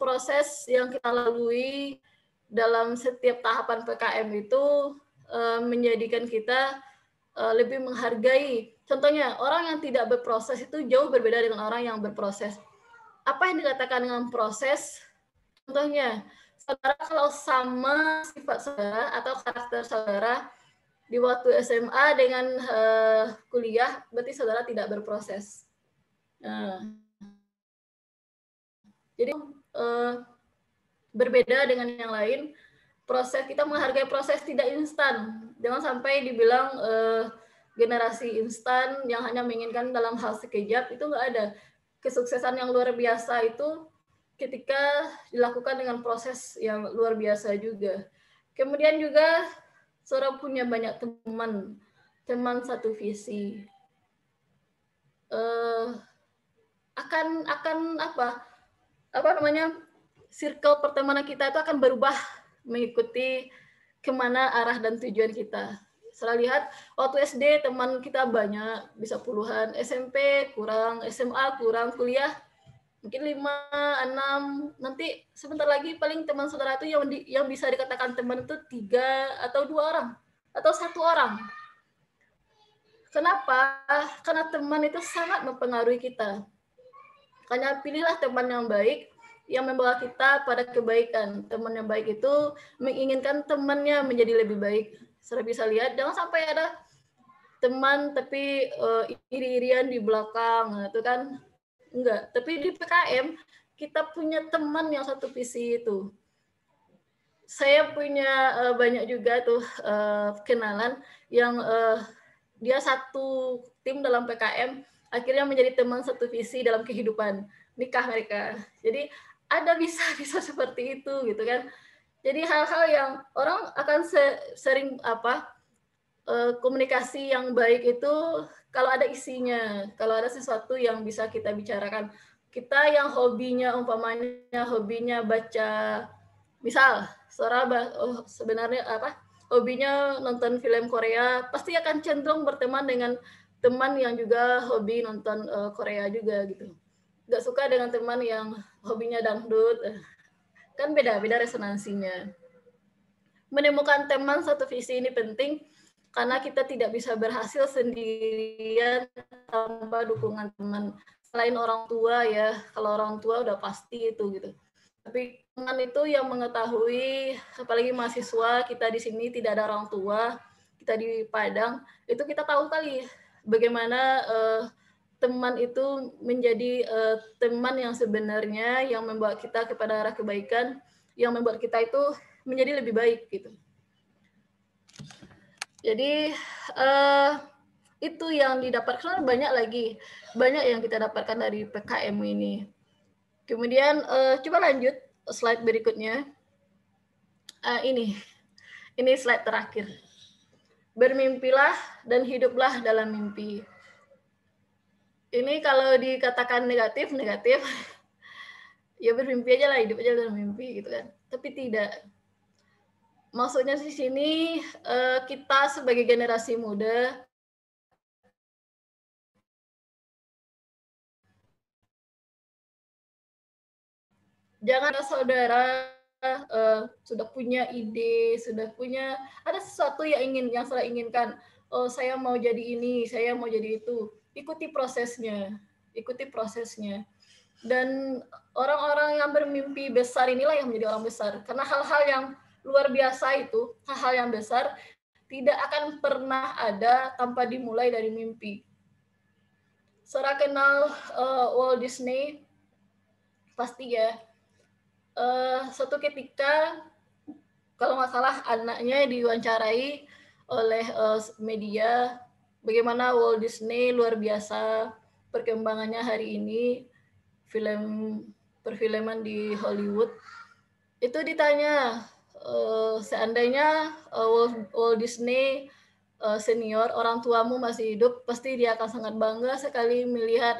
proses yang kita lalui dalam setiap tahapan PKM itu eh, menjadikan kita eh, lebih menghargai Contohnya, orang yang tidak berproses itu jauh berbeda dengan orang yang berproses. Apa yang dikatakan dengan proses? Contohnya, saudara kalau sama sifat saudara atau karakter saudara di waktu SMA dengan uh, kuliah, berarti saudara tidak berproses. Uh. Jadi uh, berbeda dengan yang lain. Proses kita menghargai proses tidak instan. Jangan sampai dibilang uh, generasi instan yang hanya menginginkan dalam hal sekejap itu nggak ada kesuksesan yang luar biasa itu ketika dilakukan dengan proses yang luar biasa juga kemudian juga Sora punya banyak teman teman satu visi uh, akan akan apa apa namanya circle pertemanan kita itu akan berubah mengikuti kemana arah dan tujuan kita setelah lihat waktu SD teman kita banyak, bisa puluhan. SMP kurang, SMA kurang, kuliah mungkin lima enam nanti sebentar lagi paling teman saudara itu yang di, yang bisa dikatakan teman itu tiga atau dua orang atau satu orang. Kenapa? Karena teman itu sangat mempengaruhi kita. Karena pilihlah teman yang baik, yang membawa kita pada kebaikan. Teman yang baik itu menginginkan temannya menjadi lebih baik sudah bisa lihat jangan sampai ada teman tapi uh, iri-irian di belakang nah, itu kan enggak tapi di PKM kita punya teman yang satu visi itu saya punya uh, banyak juga tuh uh, kenalan yang uh, dia satu tim dalam PKM akhirnya menjadi teman satu visi dalam kehidupan nikah mereka jadi ada bisa bisa seperti itu gitu kan jadi hal-hal yang orang akan sering apa eh, komunikasi yang baik itu kalau ada isinya, kalau ada sesuatu yang bisa kita bicarakan. Kita yang hobinya umpamanya hobinya baca misal oh, sebenarnya apa hobinya nonton film Korea pasti akan cenderung berteman dengan teman yang juga hobi nonton uh, Korea juga gitu. Gak suka dengan teman yang hobinya dangdut. Kan beda-beda resonansinya. Menemukan teman satu visi ini penting karena kita tidak bisa berhasil sendirian tanpa dukungan teman. Selain orang tua ya, kalau orang tua udah pasti itu gitu. Tapi teman itu yang mengetahui, apalagi mahasiswa kita di sini tidak ada orang tua, kita di Padang, itu kita tahu kali bagaimana uh, teman itu menjadi uh, teman yang sebenarnya yang membawa kita kepada arah kebaikan, yang membuat kita itu menjadi lebih baik gitu. Jadi uh, itu yang didapatkan banyak lagi, banyak yang kita dapatkan dari PKM ini. Kemudian uh, coba lanjut slide berikutnya. Uh, ini, ini slide terakhir. Bermimpilah dan hiduplah dalam mimpi ini kalau dikatakan negatif negatif ya bermimpi aja lah hidup aja dalam mimpi gitu kan tapi tidak maksudnya di sini eh, kita sebagai generasi muda jangan saudara eh, sudah punya ide sudah punya ada sesuatu yang ingin yang saya inginkan oh saya mau jadi ini saya mau jadi itu ikuti prosesnya, ikuti prosesnya. Dan orang-orang yang bermimpi besar inilah yang menjadi orang besar. Karena hal-hal yang luar biasa itu, hal-hal yang besar tidak akan pernah ada tanpa dimulai dari mimpi. Saya kenal uh, Walt Disney pasti ya. Uh, eh, satu ketika kalau nggak salah anaknya diwawancarai oleh uh, media bagaimana Walt Disney luar biasa perkembangannya hari ini film perfilman di Hollywood itu ditanya uh, seandainya uh, Walt, Walt Disney uh, senior orang tuamu masih hidup pasti dia akan sangat bangga sekali melihat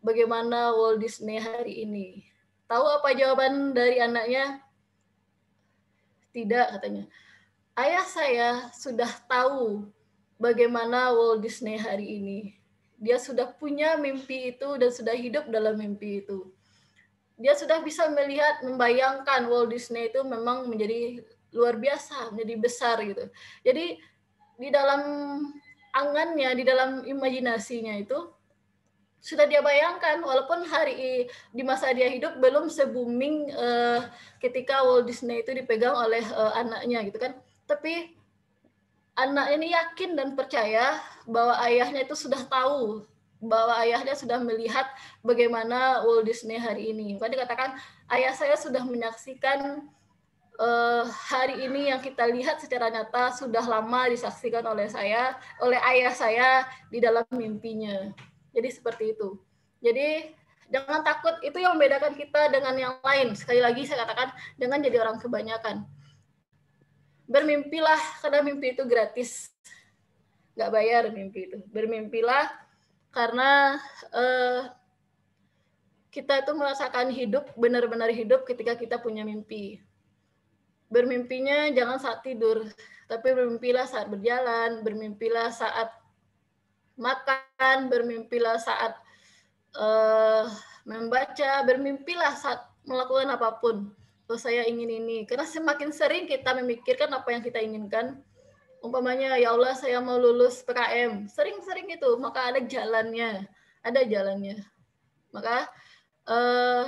bagaimana Walt Disney hari ini tahu apa jawaban dari anaknya tidak katanya ayah saya sudah tahu bagaimana Walt Disney hari ini. Dia sudah punya mimpi itu dan sudah hidup dalam mimpi itu. Dia sudah bisa melihat, membayangkan Walt Disney itu memang menjadi luar biasa, menjadi besar gitu. Jadi di dalam angannya, di dalam imajinasinya itu sudah dia bayangkan walaupun hari di masa dia hidup belum se booming uh, eh, ketika Walt Disney itu dipegang oleh uh, anaknya gitu kan. Tapi anak ini yakin dan percaya bahwa ayahnya itu sudah tahu bahwa ayahnya sudah melihat bagaimana Walt Disney hari ini. Maka dikatakan ayah saya sudah menyaksikan uh, hari ini yang kita lihat secara nyata sudah lama disaksikan oleh saya, oleh ayah saya di dalam mimpinya. Jadi seperti itu. Jadi jangan takut itu yang membedakan kita dengan yang lain. Sekali lagi saya katakan jangan jadi orang kebanyakan bermimpilah karena mimpi itu gratis nggak bayar mimpi itu bermimpilah karena uh, kita itu merasakan hidup benar-benar hidup ketika kita punya mimpi bermimpinya jangan saat tidur tapi bermimpilah saat berjalan bermimpilah saat makan bermimpilah saat uh, membaca bermimpilah saat melakukan apapun oh saya ingin ini. Karena semakin sering kita memikirkan apa yang kita inginkan, umpamanya ya Allah saya mau lulus PKM, sering-sering itu, maka ada jalannya, ada jalannya. Maka eh,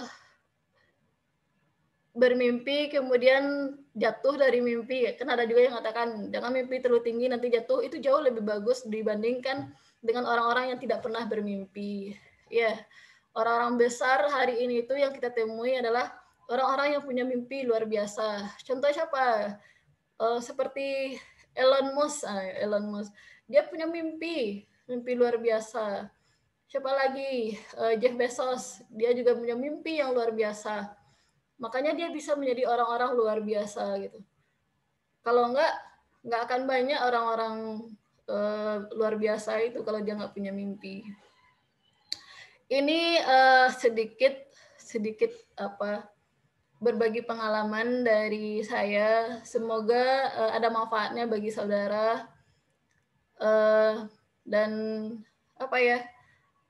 bermimpi kemudian jatuh dari mimpi, kan ada juga yang katakan jangan mimpi terlalu tinggi nanti jatuh itu jauh lebih bagus dibandingkan dengan orang-orang yang tidak pernah bermimpi. Ya, yeah. orang-orang besar hari ini itu yang kita temui adalah orang-orang yang punya mimpi luar biasa. Contoh siapa? Uh, seperti Elon Musk, uh, Elon Musk. Dia punya mimpi, mimpi luar biasa. Siapa lagi? Uh, Jeff Bezos. Dia juga punya mimpi yang luar biasa. Makanya dia bisa menjadi orang-orang luar biasa gitu. Kalau enggak, nggak akan banyak orang-orang uh, luar biasa itu kalau dia nggak punya mimpi. Ini uh, sedikit sedikit apa berbagi pengalaman dari saya. Semoga uh, ada manfaatnya bagi saudara. Uh, dan apa ya?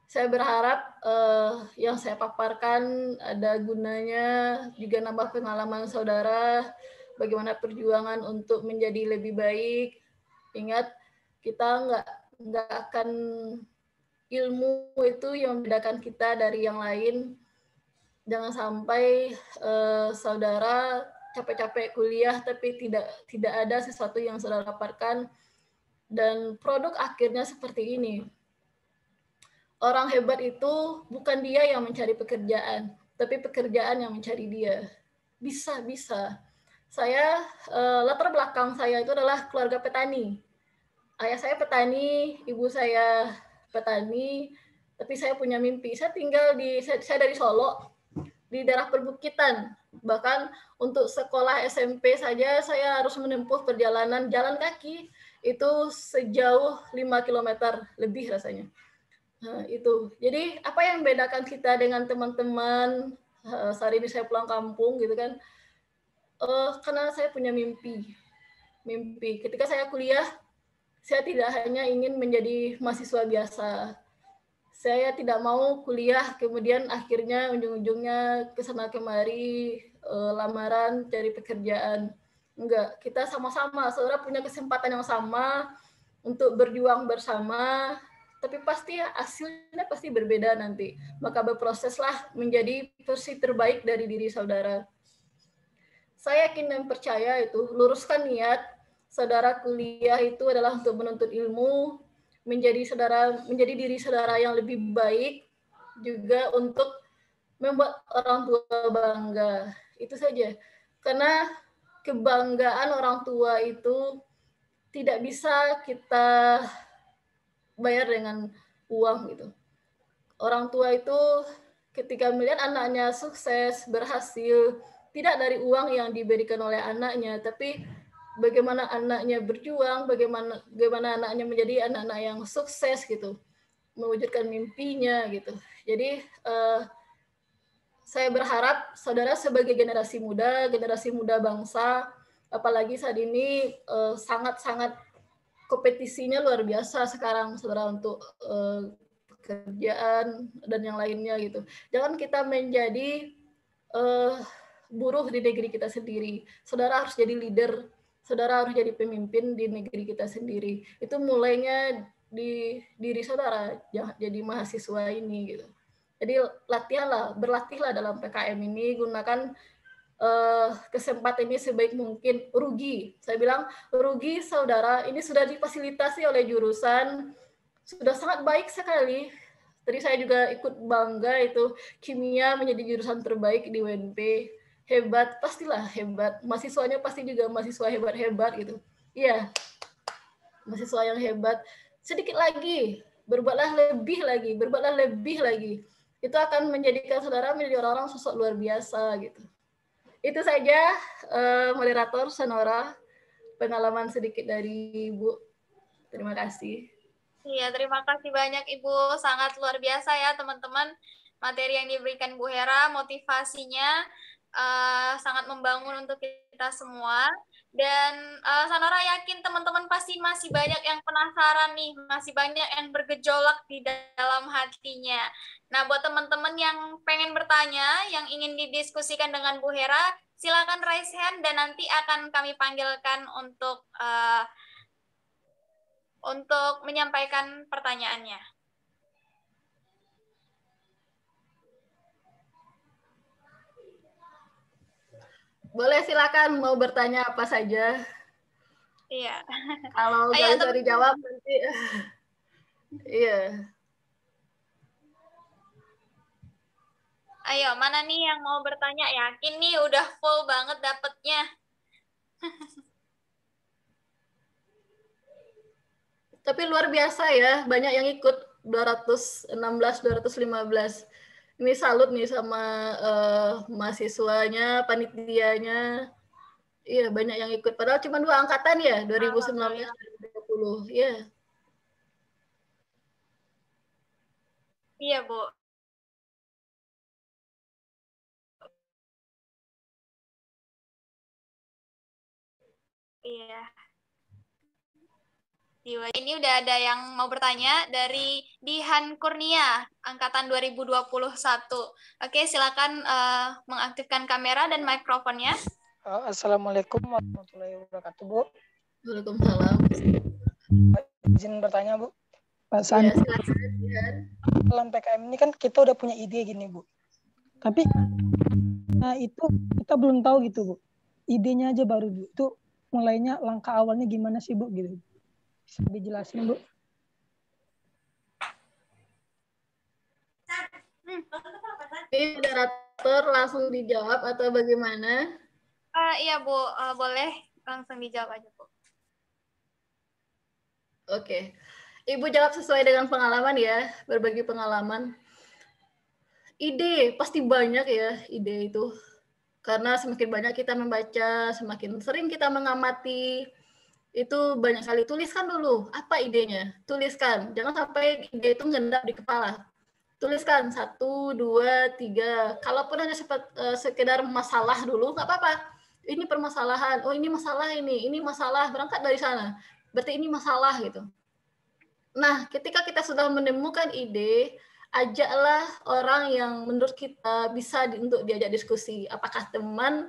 Saya berharap uh, yang saya paparkan ada gunanya juga nambah pengalaman saudara bagaimana perjuangan untuk menjadi lebih baik. Ingat kita nggak nggak akan ilmu itu yang membedakan kita dari yang lain jangan sampai uh, saudara capek-capek kuliah tapi tidak tidak ada sesuatu yang saudara dapatkan dan produk akhirnya seperti ini. Orang hebat itu bukan dia yang mencari pekerjaan, tapi pekerjaan yang mencari dia. Bisa, bisa. Saya uh, latar belakang saya itu adalah keluarga petani. Ayah saya petani, ibu saya petani, tapi saya punya mimpi. Saya tinggal di saya, saya dari Solo, di daerah perbukitan. Bahkan untuk sekolah SMP saja saya harus menempuh perjalanan jalan kaki itu sejauh 5 km lebih rasanya. Nah, itu. Jadi apa yang bedakan kita dengan teman-teman eh, saat ini saya pulang kampung gitu kan? Uh, karena saya punya mimpi. Mimpi. Ketika saya kuliah, saya tidak hanya ingin menjadi mahasiswa biasa, saya tidak mau kuliah kemudian akhirnya ujung-ujungnya kesana kemari eh, lamaran cari pekerjaan enggak kita sama-sama saudara punya kesempatan yang sama untuk berjuang bersama tapi pasti hasilnya pasti berbeda nanti maka berproseslah menjadi versi terbaik dari diri saudara saya yakin dan percaya itu luruskan niat saudara kuliah itu adalah untuk menuntut ilmu menjadi saudara menjadi diri saudara yang lebih baik juga untuk membuat orang tua bangga itu saja karena kebanggaan orang tua itu tidak bisa kita bayar dengan uang gitu orang tua itu ketika melihat anaknya sukses berhasil tidak dari uang yang diberikan oleh anaknya tapi bagaimana anaknya berjuang, bagaimana bagaimana anaknya menjadi anak-anak yang sukses gitu, mewujudkan mimpinya gitu. Jadi uh, saya berharap saudara sebagai generasi muda, generasi muda bangsa, apalagi saat ini eh, sangat-sangat uh, kompetisinya luar biasa sekarang saudara untuk uh, pekerjaan dan yang lainnya gitu. Jangan kita menjadi buruh di negeri kita sendiri. Saudara harus jadi leader saudara harus jadi pemimpin di negeri kita sendiri. Itu mulainya di diri saudara jadi mahasiswa ini gitu. Jadi latihanlah, berlatihlah dalam PKM ini gunakan uh, kesempatan ini sebaik mungkin. Rugi, saya bilang rugi saudara. Ini sudah difasilitasi oleh jurusan, sudah sangat baik sekali. Tadi saya juga ikut bangga itu kimia menjadi jurusan terbaik di WNP hebat pastilah hebat mahasiswanya pasti juga mahasiswa hebat hebat gitu iya mahasiswa yang hebat sedikit lagi berbuatlah lebih lagi berbuatlah lebih lagi itu akan menjadikan saudara menjadi orang-orang sosok luar biasa gitu itu saja uh, moderator senora pengalaman sedikit dari Ibu terima kasih iya terima kasih banyak Ibu sangat luar biasa ya teman-teman materi yang diberikan Bu Hera motivasinya uh, sangat membangun untuk kita semua. Dan uh, Sanora yakin teman-teman pasti masih banyak yang penasaran nih, masih banyak yang bergejolak di dalam hatinya. Nah, buat teman-teman yang pengen bertanya, yang ingin didiskusikan dengan Bu Hera, silakan raise hand dan nanti akan kami panggilkan untuk uh, untuk menyampaikan pertanyaannya. boleh silakan mau bertanya apa saja. Iya. Kalau nggak bisa dijawab nanti. iya. Ayo, mana nih yang mau bertanya? Yakin nih udah full banget dapetnya. Tapi luar biasa ya, banyak yang ikut 216, 215 ini salut nih sama uh, mahasiswanya, panitianya. Iya, banyak yang ikut. Padahal cuma dua angkatan ya, 2019 2020. Iya. iya. Iya, Bu. Iya. Ini udah ada yang mau bertanya dari Dihan Kurnia, angkatan 2021. Oke, silakan uh, mengaktifkan kamera dan mikrofonnya. Eh, assalamualaikum warahmatullahi wabarakatuh, Bu. Waalaikumsalam. Izin bertanya, Bu. Pasan. Ya, Dalam PKM ini kan kita udah punya ide gini, Bu. Tapi nah itu kita belum tahu gitu, Bu. Idenya aja baru, Bu. Itu mulainya langkah awalnya gimana sih, Bu, gitu. Bisa dijelasin, Bu? Moderator langsung dijawab atau bagaimana? Uh, iya, Bu. Uh, boleh langsung dijawab aja, Bu. Oke. Okay. Ibu jawab sesuai dengan pengalaman ya, berbagi pengalaman. Ide, pasti banyak ya ide itu. Karena semakin banyak kita membaca, semakin sering kita mengamati, itu banyak kali tuliskan dulu apa idenya tuliskan jangan sampai ide itu ngendap di kepala tuliskan satu dua tiga kalaupun hanya sepet, uh, eh, sekedar masalah dulu nggak apa-apa ini permasalahan oh ini masalah ini ini masalah berangkat dari sana berarti ini masalah gitu nah ketika kita sudah menemukan ide ajaklah orang yang menurut kita bisa di, untuk diajak diskusi apakah teman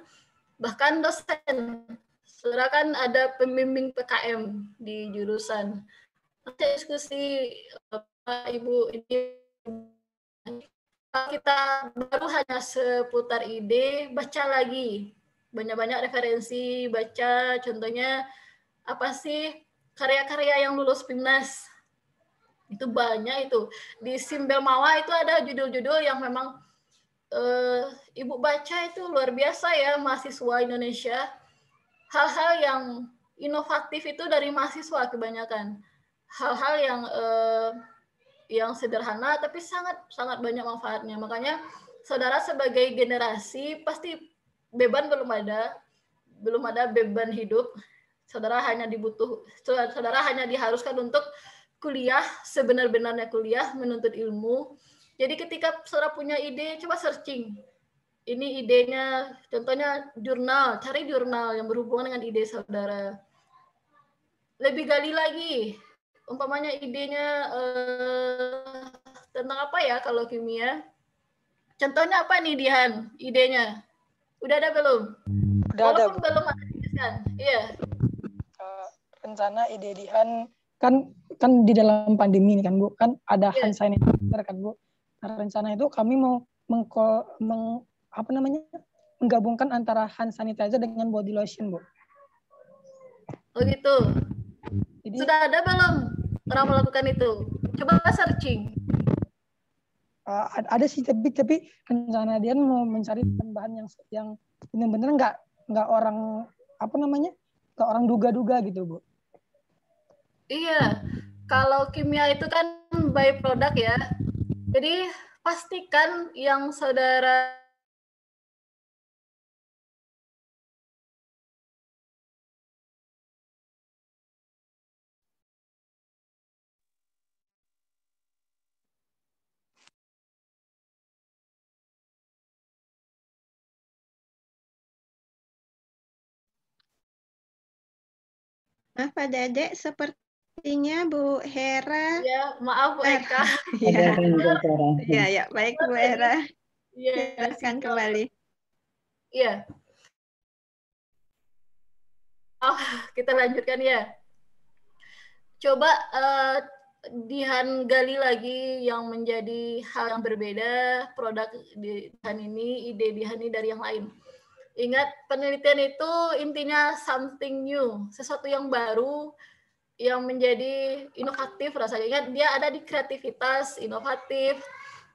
bahkan dosen Surah kan ada pembimbing PKM di jurusan. Saya diskusi Bapak Ibu ini kita baru hanya seputar ide, baca lagi banyak-banyak referensi, baca contohnya apa sih karya-karya yang lulus PIMNAS. Itu banyak itu. Di Simbel Mawa itu ada judul-judul yang memang uh, Ibu baca itu luar biasa ya mahasiswa Indonesia hal-hal yang inovatif itu dari mahasiswa kebanyakan hal-hal yang eh, yang sederhana tapi sangat sangat banyak manfaatnya makanya saudara sebagai generasi pasti beban belum ada belum ada beban hidup saudara hanya dibutuh saudara hanya diharuskan untuk kuliah sebenar-benarnya kuliah menuntut ilmu jadi ketika saudara punya ide coba searching ini idenya contohnya jurnal cari jurnal yang berhubungan dengan ide saudara lebih gali lagi umpamanya idenya eh, tentang apa ya kalau kimia contohnya apa nih Dihan idenya udah ada belum udah walaupun belum ada kan iya eh, rencana ide Dihan kan kan di dalam pandemi ini kan bu kan ada yeah. hand sanitizer kan bu nah, rencana itu kami mau mengkol meng apa namanya menggabungkan antara hand sanitizer dengan body lotion, Bu. Oh gitu. Jadi, Sudah ada belum orang melakukan itu? Coba searching. Uh, ada sih tapi tapi rencana dia mau mencari bahan yang yang benar-benar nggak nggak orang apa namanya ke orang duga-duga gitu bu. Iya, kalau kimia itu kan by product ya. Jadi pastikan yang saudara Maaf Pak Dede, sepertinya Bu Hera. Ya, maaf Bu ah, Eka. ya. ya, ya, baik Bu Hera. Ya, silakan kembali. Iya. Oh, kita lanjutkan ya. Coba uh, Dihan gali lagi yang menjadi hal yang berbeda produk Dihan ini, ide Dihan ini dari yang lain. Ingat penelitian itu intinya something new, sesuatu yang baru yang menjadi inovatif rasanya. Ingat dia ada di kreativitas, inovatif.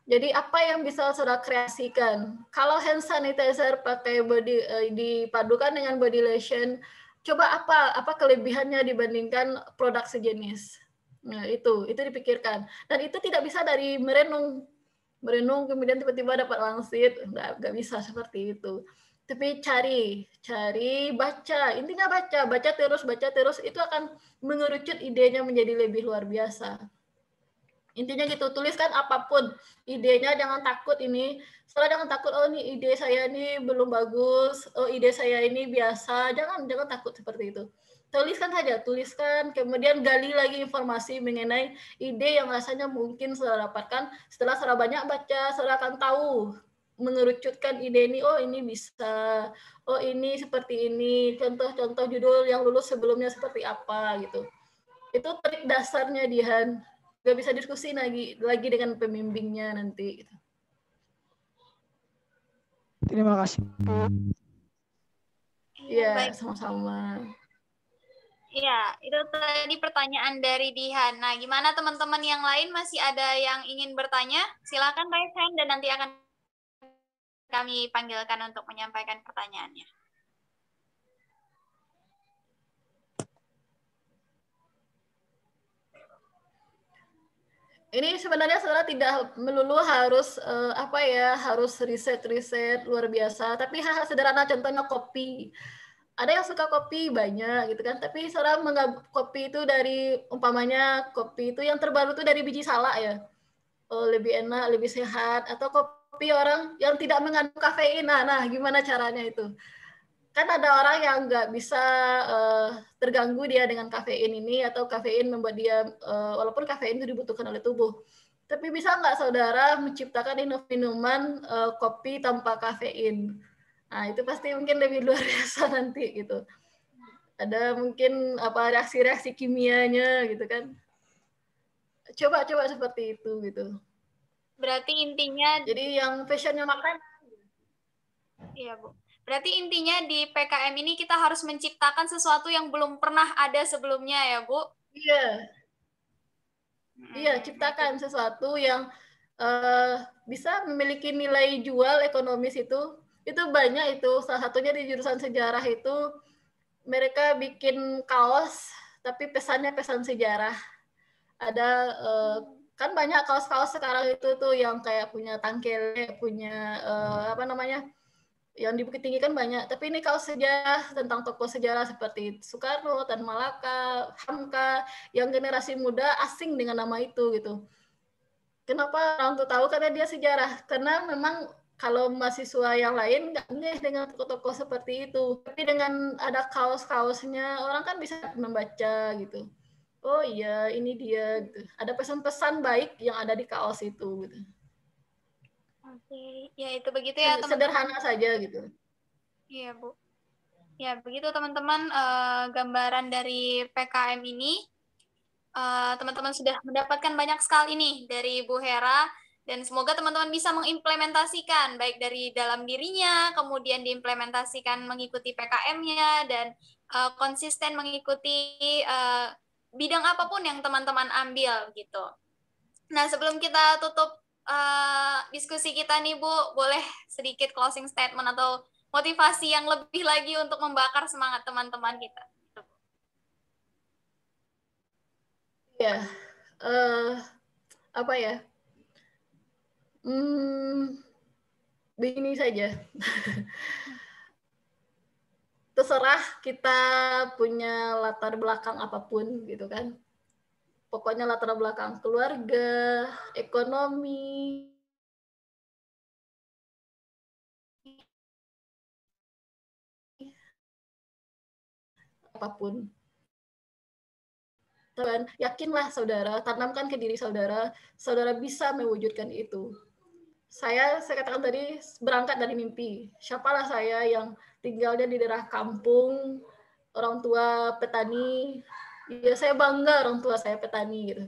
Jadi apa yang bisa saudara kreasikan? Kalau hand sanitizer pakai body eh, dipadukan dengan body lotion, coba apa apa kelebihannya dibandingkan produk sejenis? Nah, itu itu dipikirkan. Dan itu tidak bisa dari merenung merenung kemudian tiba-tiba dapat langsit nggak nggak bisa seperti itu tapi cari, cari, baca. Intinya baca, baca terus, baca terus. Itu akan mengerucut idenya menjadi lebih luar biasa. Intinya gitu, tuliskan apapun idenya, jangan takut ini. Setelah jangan takut, oh ini ide saya ini belum bagus, oh ide saya ini biasa. Jangan, jangan takut seperti itu. Tuliskan saja, tuliskan, kemudian gali lagi informasi mengenai ide yang rasanya mungkin sudah dapatkan setelah saya banyak baca, saya akan tahu mengerucutkan ide ini oh ini bisa oh ini seperti ini contoh-contoh judul yang lulus sebelumnya seperti apa gitu itu trik dasarnya Dihan Gak bisa diskusi lagi lagi dengan pembimbingnya nanti gitu. terima kasih Iya, sama-sama. Iya, itu tadi pertanyaan dari Dihan. Nah, gimana teman-teman yang lain masih ada yang ingin bertanya? Silakan raise hand dan nanti akan kami panggilkan untuk menyampaikan pertanyaannya. Ini sebenarnya saudara tidak melulu harus uh, apa ya harus riset-riset luar biasa, tapi hal-hal sederhana contohnya kopi ada yang suka kopi banyak gitu kan tapi saudara menggab kopi itu dari umpamanya kopi itu yang terbaru itu dari biji salak ya oh, lebih enak lebih sehat atau kopi kopi orang yang tidak mengandung kafein. Nah, nah gimana caranya itu? Kan ada orang yang nggak bisa uh, terganggu dia dengan kafein ini atau kafein membuat dia uh, walaupun kafein itu dibutuhkan oleh tubuh. Tapi bisa nggak saudara menciptakan minuman uh, eh, kopi tanpa kafein? Nah, itu pasti mungkin lebih luar biasa nanti gitu. Ada mungkin apa reaksi-reaksi kimianya gitu kan. Coba-coba seperti itu gitu. Berarti intinya Jadi yang fashionnya makan Iya, Bu. Berarti intinya di PKM ini kita harus menciptakan sesuatu yang belum pernah ada sebelumnya ya, Bu? Iya. Iya, hmm. ciptakan sesuatu yang uh, bisa memiliki nilai jual ekonomis itu. Itu banyak itu, salah satunya di jurusan sejarah itu mereka bikin kaos tapi pesannya pesan sejarah. Ada uh, kan banyak kaos-kaos sekarang itu tuh yang kayak punya tangkil, punya uh, apa namanya? yang di Bukit Tinggi kan banyak, tapi ini kaos sejarah tentang tokoh sejarah seperti Soekarno, Tan Malaka, Hamka, yang generasi muda asing dengan nama itu gitu. Kenapa orang tuh tahu? Karena dia sejarah. Karena memang kalau mahasiswa yang lain nggak ngeh dengan tokoh-tokoh seperti itu. Tapi dengan ada kaos-kaosnya, orang kan bisa membaca gitu oh iya ini dia gitu. ada pesan-pesan baik yang ada di kaos itu gitu oke ya itu begitu ya teman-teman. sederhana saja gitu iya bu ya begitu teman-teman uh, gambaran dari PKM ini uh, teman-teman sudah mendapatkan banyak sekali ini dari Bu Hera dan semoga teman-teman bisa mengimplementasikan baik dari dalam dirinya kemudian diimplementasikan mengikuti PKM-nya dan uh, konsisten mengikuti uh, bidang apapun yang teman-teman ambil gitu. Nah, sebelum kita tutup uh, diskusi kita nih, Bu, boleh sedikit closing statement atau motivasi yang lebih lagi untuk membakar semangat teman-teman kita. Ya, uh, apa ya? Hmm, begini saja. terserah kita punya latar belakang apapun gitu kan pokoknya latar belakang keluarga ekonomi apapun teman yakinlah saudara tanamkan ke diri saudara saudara bisa mewujudkan itu saya saya katakan tadi berangkat dari mimpi. Siapalah saya yang tinggalnya di daerah kampung, orang tua petani. Ya saya bangga orang tua saya petani gitu.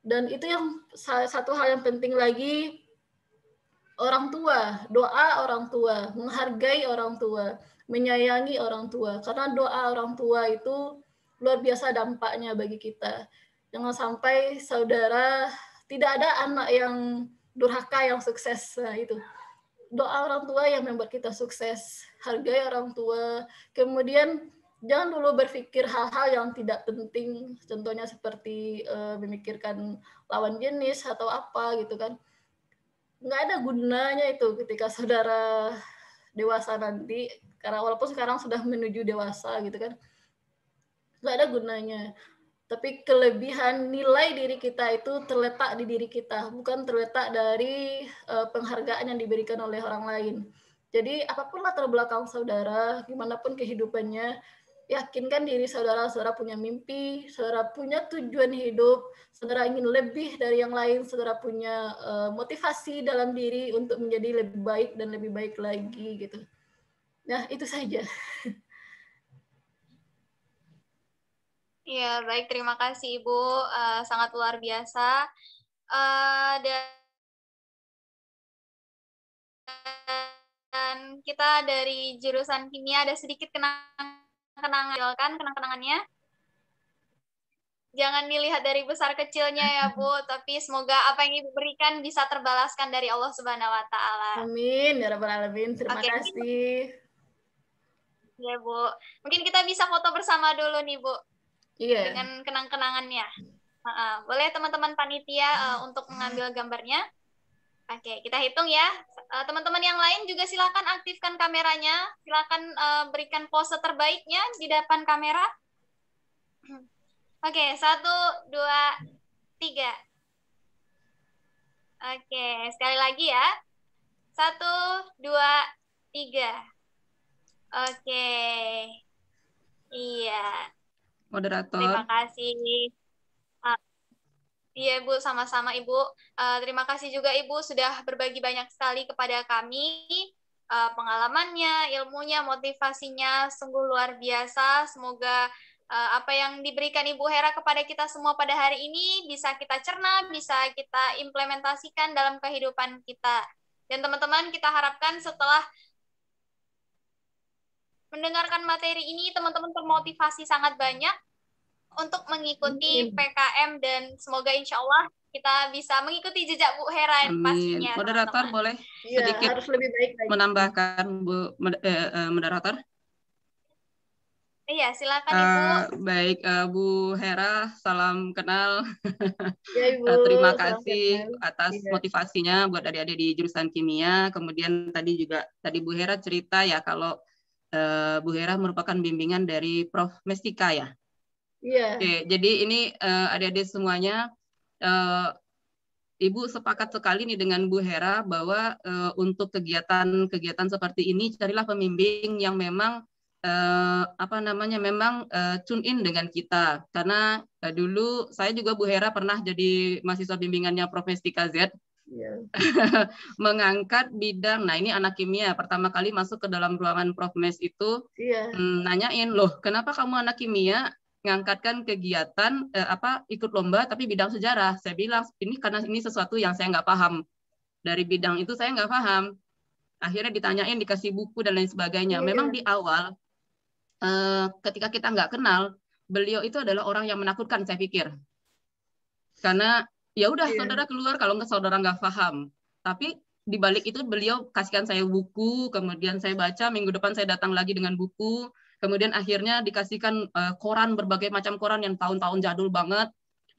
Dan itu yang satu hal yang penting lagi orang tua, doa orang tua, menghargai orang tua, menyayangi orang tua. Karena doa orang tua itu luar biasa dampaknya bagi kita. Jangan sampai saudara tidak ada anak yang durhaka yang sukses nah, itu doa orang tua yang membuat kita sukses hargai orang tua kemudian jangan dulu berpikir hal-hal yang tidak penting contohnya seperti uh, memikirkan lawan jenis atau apa gitu kan nggak ada gunanya itu ketika saudara dewasa nanti karena walaupun sekarang sudah menuju dewasa gitu kan nggak ada gunanya tapi kelebihan nilai diri kita itu terletak di diri kita, bukan terletak dari uh, penghargaan yang diberikan oleh orang lain. Jadi apapun latar belakang saudara, gimana pun kehidupannya, yakinkan diri saudara, saudara punya mimpi, saudara punya tujuan hidup, saudara ingin lebih dari yang lain, saudara punya uh, motivasi dalam diri untuk menjadi lebih baik dan lebih baik lagi gitu. Nah, itu saja. Ya, baik. Terima kasih, Ibu. Uh, eh, sangat luar biasa. Uh, dan, kita dari jurusan kimia ada sedikit kenangan kenangan Kan kenang-kenangannya? Jangan dilihat dari besar kecilnya ya, Bu. Tapi semoga apa yang Ibu berikan bisa terbalaskan dari Allah Subhanahu wa taala. Amin. Ya rabbal alamin. Terima okay. kasih. Ya, Bu. Mungkin kita bisa foto bersama dulu nih, Bu yeah. dengan kenang-kenangannya. Uh, boleh teman-teman panitia uh, untuk mengambil gambarnya. Oke, okay, kita hitung ya. Eh, teman-teman uh, yang lain juga silakan aktifkan kameranya. Silakan uh, berikan pose terbaiknya di depan kamera. Oke, okay, satu, dua, tiga. Oke, okay, sekali lagi ya. Satu, dua, tiga. Oke. Iya moderator. Terima kasih. Ah. iya Ibu, sama-sama Ibu. Uh, terima kasih juga Ibu sudah berbagi banyak sekali kepada kami uh, pengalamannya, ilmunya, motivasinya sungguh luar biasa. Semoga uh, apa yang diberikan Ibu Hera kepada kita semua pada hari ini bisa kita cerna, bisa kita implementasikan dalam kehidupan kita. Dan teman-teman kita harapkan setelah mendengarkan materi ini teman-teman termotivasi sangat banyak untuk mengikuti PKM dan semoga insya Allah kita bisa mengikuti jejak Bu Hera Amin. pastinya. Moderator teman -teman. boleh ya, harus lebih baik lagi. menambahkan Bu eh, eh, moderator. Iya, silakan eh, Ibu. Uh, baik, uh, Bu Hera, salam kenal. Ya, Ibu. uh, terima kasih kenal. atas ya. motivasinya buat adik-adik di jurusan kimia. Kemudian tadi juga tadi Bu Hera cerita ya kalau uh, Bu Hera merupakan bimbingan dari Prof. Mestika ya. Iya. Yeah. Oke, jadi ini uh, adik-adik semuanya uh, Ibu sepakat sekali nih dengan Bu Hera bahwa uh, untuk kegiatan-kegiatan seperti ini carilah pembimbing yang memang Uh, apa namanya memang uh, tune in dengan kita karena uh, dulu saya juga Bu Hera pernah jadi mahasiswa bimbingannya Prof. Mestika Z Iya. mengangkat bidang. Nah ini anak kimia pertama kali masuk ke dalam ruangan Prof Mes itu yeah. Hmm, nanyain loh kenapa kamu anak kimia mengangkatkan kegiatan eh, apa ikut lomba tapi bidang sejarah. Saya bilang ini karena ini sesuatu yang saya nggak paham dari bidang itu saya nggak paham. Akhirnya ditanyain dikasih buku dan lain sebagainya. Yeah. Memang di awal eh, ketika kita nggak kenal beliau itu adalah orang yang menakutkan saya pikir karena ya udah yeah. saudara keluar kalau nggak saudara nggak paham tapi di balik itu beliau kasihkan saya buku kemudian saya baca minggu depan saya datang lagi dengan buku kemudian akhirnya dikasihkan uh, koran berbagai macam koran yang tahun-tahun jadul banget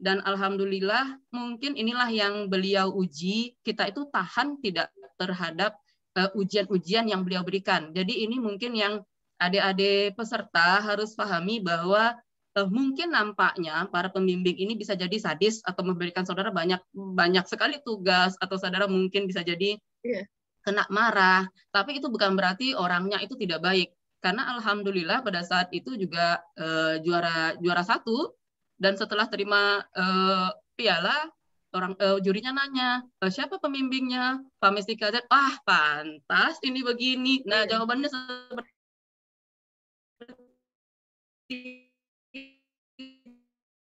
dan alhamdulillah mungkin inilah yang beliau uji kita itu tahan tidak terhadap eh, ujian-ujian uh, ujian -ujian yang beliau berikan jadi ini mungkin yang adik-adik peserta harus pahami bahwa Eh, mungkin nampaknya para pembimbing ini bisa jadi sadis atau memberikan saudara banyak banyak sekali tugas atau saudara mungkin bisa jadi yeah. kena marah tapi itu bukan berarti orangnya itu tidak baik karena alhamdulillah pada saat itu juga uh, juara juara satu dan setelah terima uh, piala orang juri jurinya nanya siapa pembimbingnya Pak Misti Kazet ah pantas ini begini nah yeah. jawabannya seperti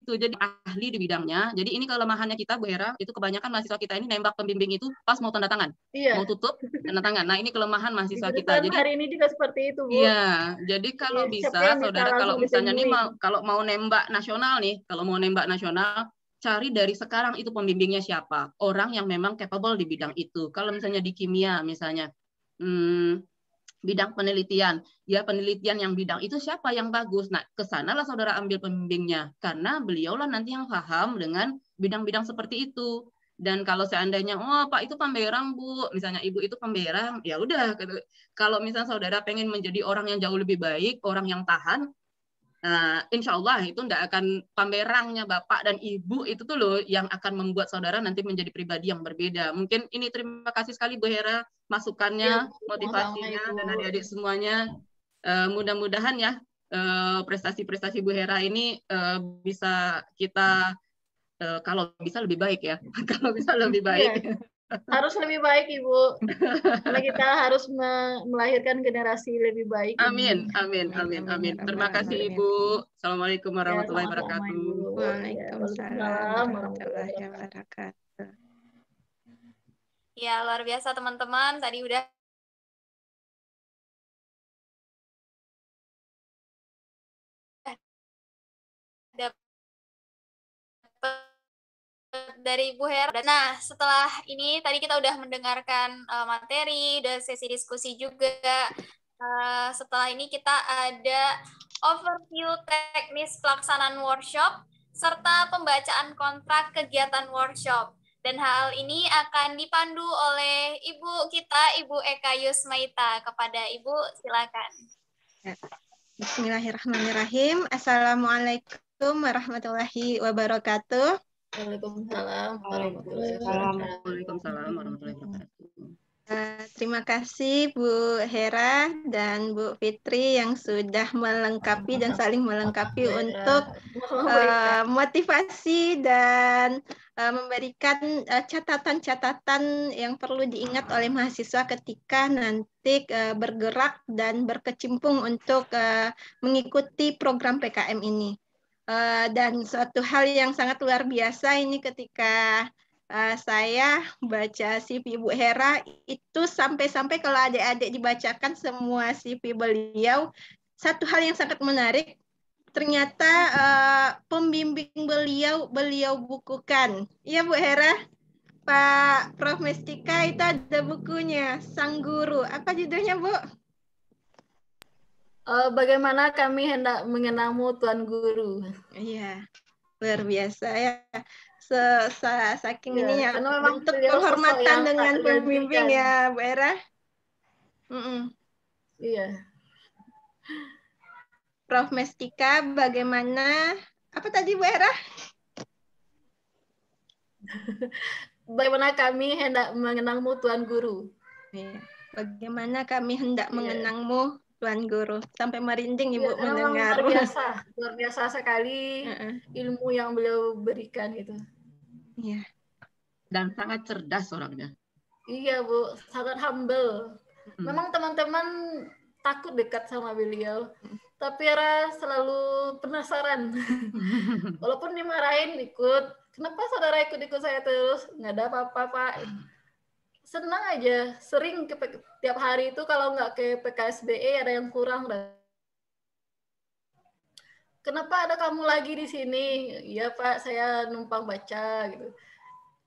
itu jadi ahli di bidangnya. Jadi ini kelemahannya kita Bu Hera, itu kebanyakan mahasiswa kita ini nembak pembimbing itu pas mau tanda tangan. Iya. Mau tutup tanda tangan. Nah, ini kelemahan mahasiswa di kita. Jadi hari ini juga seperti itu, Bu. Iya. Jadi kalau ya, bisa saudara kalau misalnya nih mau, kalau mau nembak nasional nih, kalau mau nembak nasional cari dari sekarang itu pembimbingnya siapa orang yang memang capable di bidang itu kalau misalnya di kimia misalnya hmm, bidang penelitian, ya penelitian yang bidang itu siapa yang bagus. Nah, kesanalah saudara ambil pembimbingnya karena beliaulah nanti yang paham dengan bidang-bidang seperti itu. Dan kalau seandainya, oh Pak itu pemberang Bu, misalnya Ibu itu pemberang, ya udah. Kalau misalnya saudara pengen menjadi orang yang jauh lebih baik, orang yang tahan, Nah, eh, insya Allah itu tidak akan pamerangnya bapak dan ibu itu tuh loh yang akan membuat saudara nanti menjadi pribadi yang berbeda. Mungkin ini terima kasih sekali Bu Hera masukannya, ya, motivasinya dan adik-adik semuanya. Uh, mudah-mudahan ya prestasi eh, prestasi-prestasi Bu Hera ini uh, bisa kita uh, kalau bisa lebih baik ya, kalau bisa lebih baik. Ya harus lebih baik ibu karena kita harus me melahirkan generasi lebih baik amin amin amin amin terima kasih ibu assalamualaikum warahmatullahi ya, wabarakatuh ya, waalaikumsalam warahmatullahi wabarakatuh ya luar biasa teman-teman tadi udah dari Bu Hera. Nah, setelah ini tadi kita udah mendengarkan uh, materi, udah sesi diskusi juga. Uh, setelah ini kita ada overview teknis pelaksanaan workshop serta pembacaan kontrak kegiatan workshop. Dan hal ini akan dipandu oleh Ibu kita, Ibu Eka Yusmaita. Kepada Ibu, silakan. Ya. Bismillahirrahmanirrahim. Assalamualaikum warahmatullahi wabarakatuh. Waalaikumsalam warahmatullahi wabarakatuh. Waalaikumsalam warahmatullahi wabarakatuh. Eh, terima kasih Bu Hera dan Bu Fitri yang sudah melengkapi dan saling melengkapi untuk uh, motivasi dan uh, memberikan catatan-catatan uh, yang perlu diingat oleh mahasiswa ketika nanti uh, bergerak dan berkecimpung untuk uh, mengikuti program PKM ini. Eh, dan suatu hal yang sangat luar biasa ini ketika uh, saya baca CV Ibu Hera itu sampai-sampai kalau adik-adik dibacakan semua CV beliau satu hal yang sangat menarik ternyata uh, pembimbing beliau beliau bukukan iya Bu Hera Pak Prof Mestika itu ada bukunya Sang Guru apa judulnya Bu? uh, bagaimana kami hendak mengenamu Tuan Guru. Iya, luar biasa ya. Se -se Saking ya, ini ya, untuk penghormatan dengan pembimbing ya, Bu Era. Mm -mm. Iya. Prof. Mestika, bagaimana? Apa tadi Bu Era? bagaimana kami hendak mengenangmu Tuan Guru. Iya, bagaimana kami hendak iya. mengenangmu Tuan Guru. Sampai merinding iya, Ibu ya, mendengar. Luar biasa, luar biasa sekali uh -uh. ilmu yang beliau berikan gitu. Iya. Dan sangat cerdas orangnya. Iya Bu, sangat humble. Hmm. Memang teman-teman takut dekat sama beliau. Tapi Ra selalu penasaran. Walaupun dimarahin ikut, kenapa saudara ikut-ikut saya terus? Nggak ada apa-apa, Pak senang aja sering ke, tiap hari itu kalau nggak ke PKSBE ada yang kurang kenapa ada kamu lagi di sini ya pak saya numpang baca gitu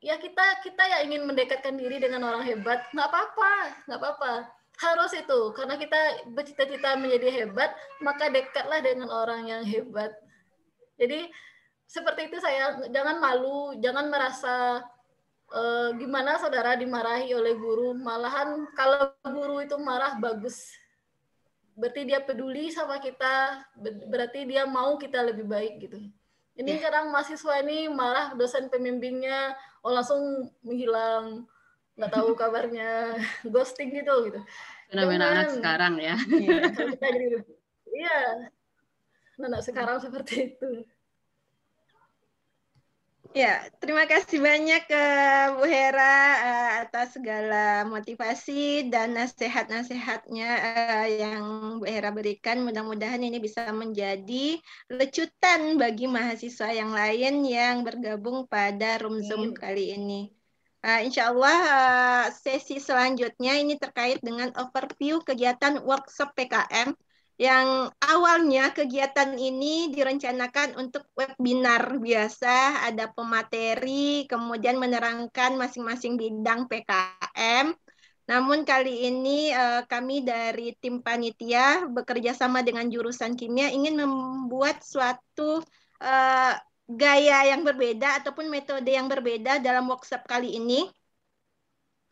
ya kita kita ya ingin mendekatkan diri dengan orang hebat nggak apa-apa nggak apa-apa harus itu karena kita bercita-cita menjadi hebat maka dekatlah dengan orang yang hebat jadi seperti itu saya jangan malu jangan merasa e, gimana saudara dimarahi oleh guru malahan kalau guru itu marah bagus berarti dia peduli sama kita berarti dia mau kita lebih baik gitu ini yeah. Ya. kadang mahasiswa ini marah dosen pemimpinnya oh langsung menghilang nggak tahu kabarnya ghosting gitu gitu benar-benar anak sekarang ya iya, iya. anak sekarang seperti itu Ya, terima kasih banyak ke eh, Bu Hera uh, atas segala motivasi dan nasihat-nasihatnya uh, yang Bu Hera berikan. Mudah-mudahan ini bisa menjadi lecutan bagi mahasiswa yang lain yang bergabung pada Room Zoom iya. kali ini. Uh, insya Allah uh, sesi selanjutnya ini terkait dengan overview kegiatan workshop PKM yang awalnya kegiatan ini direncanakan untuk webinar biasa, ada pemateri, kemudian menerangkan masing-masing bidang PKM. Namun kali ini eh, kami dari tim panitia bekerja sama dengan jurusan kimia ingin membuat suatu eh, gaya yang berbeda ataupun metode yang berbeda dalam workshop kali ini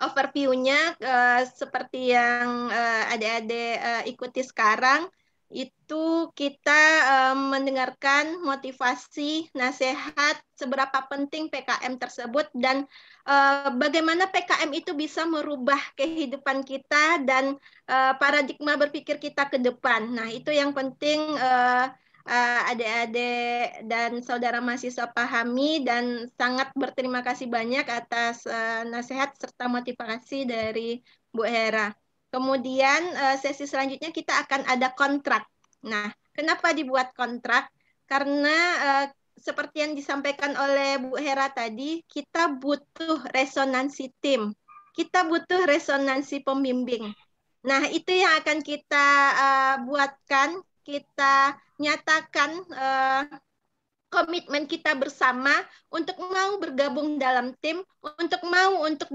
overview uh, eh, seperti yang uh, adik-adik uh, ikuti sekarang itu kita uh, mendengarkan motivasi, nasihat seberapa penting PKM tersebut dan uh, bagaimana PKM itu bisa merubah kehidupan kita dan uh, paradigma berpikir kita ke depan. Nah, itu yang penting uh, uh, adik-adik dan saudara mahasiswa pahami dan sangat berterima kasih banyak atas uh, nasihat serta motivasi dari Bu Hera. Kemudian uh, sesi selanjutnya kita akan ada kontrak. Nah, kenapa dibuat kontrak? Karena uh, seperti yang disampaikan oleh Bu Hera tadi, kita butuh resonansi tim. Kita butuh resonansi pembimbing. Nah, itu yang akan kita uh, buatkan kita nyatakan uh, komitmen kita bersama untuk mau bergabung dalam tim, untuk mau untuk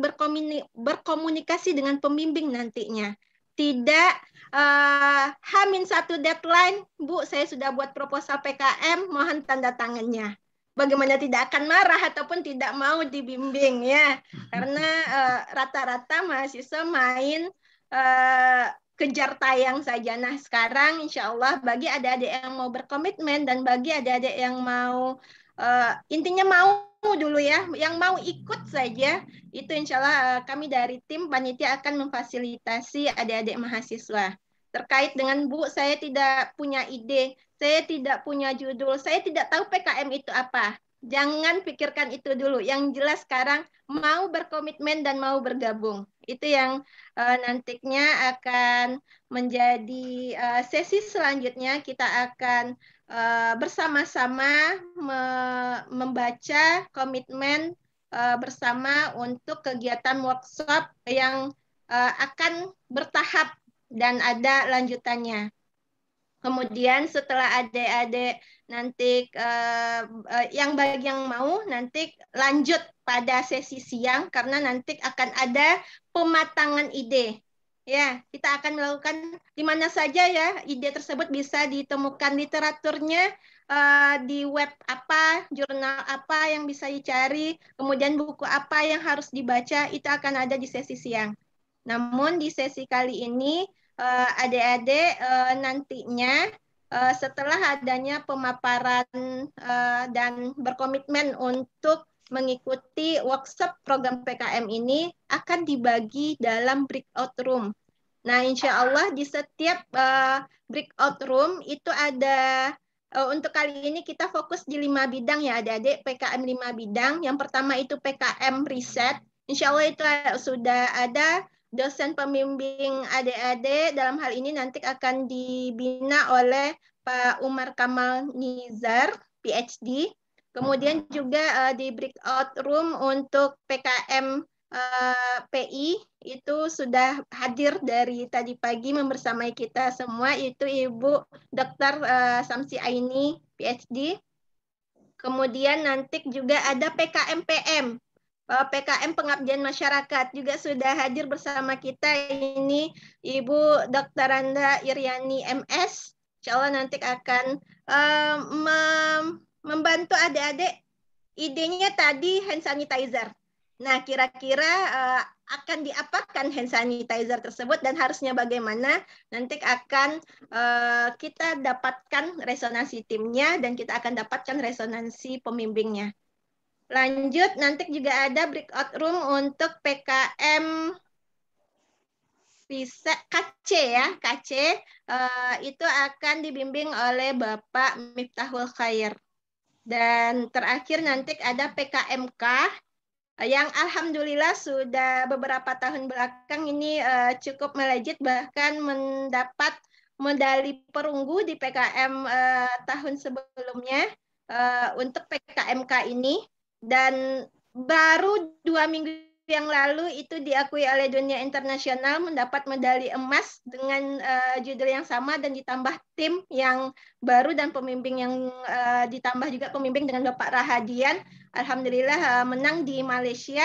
berkomunikasi dengan pembimbing nantinya. Tidak uh, hamin satu deadline, Bu, saya sudah buat proposal PKM, mohon tanda tangannya. Bagaimana tidak akan marah ataupun tidak mau dibimbing ya, karena eh, rata-rata uh, mahasiswa main uh, kejar tayang saja. Nah, sekarang insya Allah bagi adik-adik yang mau berkomitmen dan bagi adik-adik yang mau uh, intinya mau dulu ya, yang mau ikut saja itu insya Allah uh, kami dari tim panitia akan memfasilitasi adik-adik mahasiswa terkait dengan Bu. Saya tidak punya ide, saya tidak punya judul, saya tidak tahu PKM itu apa. Jangan pikirkan itu dulu. Yang jelas sekarang mau berkomitmen dan mau bergabung. Itu yang uh, nantinya akan menjadi uh, sesi selanjutnya kita akan uh, bersama-sama me membaca komitmen uh, bersama untuk kegiatan workshop yang uh, akan bertahap dan ada lanjutannya. Kemudian setelah adik-adik nanti uh, uh, yang bagi yang mau nanti lanjut pada sesi siang karena nanti akan ada pematangan ide ya kita akan melakukan di mana saja ya ide tersebut bisa ditemukan literaturnya uh, di web apa jurnal apa yang bisa dicari kemudian buku apa yang harus dibaca itu akan ada di sesi siang namun di sesi kali ini adik-adik uh, adik -adik, uh, nantinya uh, setelah adanya pemaparan uh, dan berkomitmen untuk mengikuti workshop program PKM ini akan dibagi dalam breakout room. Nah, insya Allah di setiap uh, breakout room itu ada uh, untuk kali ini kita fokus di lima bidang ya, ada adik PKM lima bidang. Yang pertama itu PKM riset. Insya Allah itu sudah ada dosen pembimbing adik-adik dalam hal ini nanti akan dibina oleh Pak Umar Kamal Nizar, PhD. Kemudian juga uh, di breakout room untuk PKM uh, eh, PI itu sudah hadir dari tadi pagi membersamai kita semua itu Ibu Dr. Uh, eh, Samsi Aini, PhD. Kemudian nanti juga ada PKMPM Eh, PKM Pengabdian Masyarakat juga sudah hadir bersama kita ini Ibu Dr. Randa Iriani MS. Insya Allah nanti akan uh, mem membantu adik-adik idenya tadi hand sanitizer. Nah, kira-kira uh, akan diapakan hand sanitizer tersebut dan harusnya bagaimana nanti akan uh, kita dapatkan resonansi timnya dan kita akan dapatkan resonansi pemimpinnya. Lanjut, nanti juga ada breakout room untuk PKM bisa KC ya, KC uh, eh, itu akan dibimbing oleh Bapak Miftahul Khair. Dan terakhir nanti ada PKMK yang alhamdulillah sudah beberapa tahun belakang ini uh, cukup melejit bahkan mendapat medali perunggu di PKM uh, eh, tahun sebelumnya uh, untuk PKMK ini dan baru dua minggu yang lalu itu diakui oleh dunia internasional mendapat medali emas dengan uh, judul yang sama dan ditambah tim yang baru dan pemimpin yang uh, ditambah juga pemimpin dengan Bapak Rahadian. Alhamdulillah uh, menang di Malaysia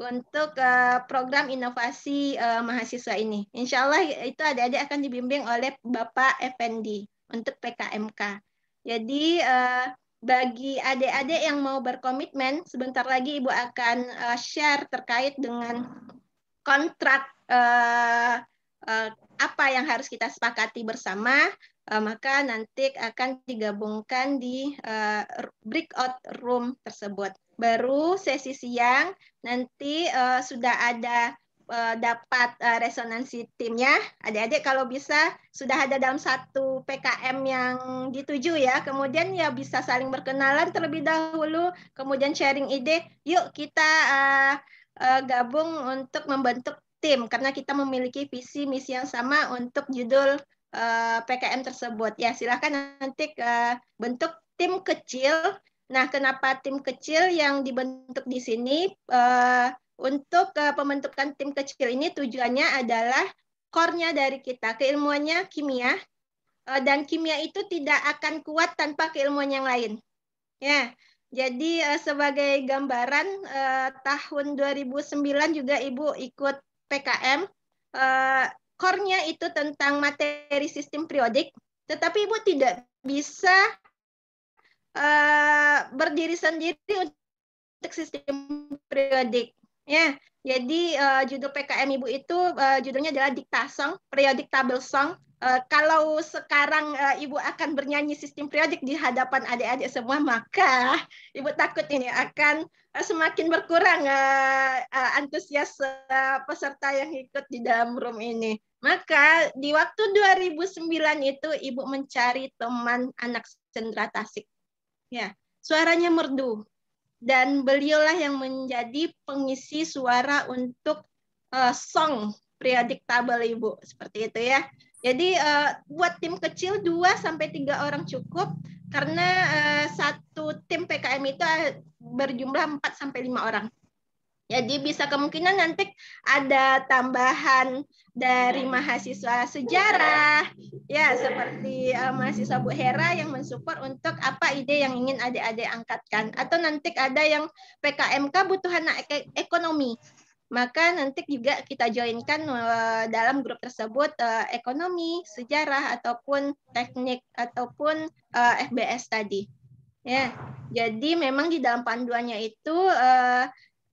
untuk uh, program inovasi uh, mahasiswa ini. Insya Allah itu adik-adik akan dibimbing oleh Bapak Effendi untuk PKMK. Jadi uh, bagi adik-adik yang mau berkomitmen, sebentar lagi Ibu akan uh, share terkait dengan kontrak uh, uh, apa yang harus kita sepakati bersama, uh, maka nanti akan digabungkan di uh, breakout room tersebut. Baru sesi siang nanti uh, sudah ada uh, dapat uh, resonansi timnya. Adik-adik kalau bisa sudah ada dalam satu PKM yang dituju ya. Kemudian ya bisa saling berkenalan terlebih dahulu, kemudian sharing ide. Yuk kita uh, uh, gabung untuk membentuk tim karena kita memiliki visi misi yang sama untuk judul uh, PKM tersebut. Ya, silahkan nanti uh, bentuk tim kecil. Nah, kenapa tim kecil yang dibentuk di sini untuk uh, pembentukan tim kecil ini tujuannya adalah core-nya dari kita, keilmuannya kimia, uh, dan kimia itu tidak akan kuat tanpa keilmuan yang lain. Ya, jadi uh, sebagai gambaran uh, tahun 2009 juga Ibu ikut PKM. Uh, core-nya itu tentang materi sistem periodik, tetapi Ibu tidak bisa uh, berdiri sendiri untuk sistem periodik. Ya, jadi uh, judul PKM Ibu itu uh, judulnya adalah Diktasong, Song, Periodic Table Song. Uh, kalau sekarang uh, Ibu akan bernyanyi sistem periodik di hadapan adik-adik semua, maka Ibu takut ini akan uh, semakin berkurang uh, uh, antusias uh, peserta yang ikut di dalam room ini. Maka di waktu 2009 itu Ibu mencari teman anak cendera Tasik. Ya, suaranya merdu, dan beliaulah yang menjadi pengisi suara untuk uh, song diktabel Ibu. Seperti itu ya. Jadi uh, buat tim kecil dua sampai tiga orang cukup karena uh, satu tim PKM itu berjumlah empat sampai lima orang. Jadi bisa kemungkinan nanti ada tambahan dari mahasiswa sejarah, ya seperti uh, mahasiswa Bu Hera yang mensupport untuk apa ide yang ingin adik-adik angkatkan, atau nanti ada yang PKMK anak ek ekonomi, maka nanti juga kita joinkan uh, dalam grup tersebut uh, ekonomi, sejarah ataupun teknik ataupun uh, FBS tadi. Ya, jadi memang di dalam panduannya itu uh,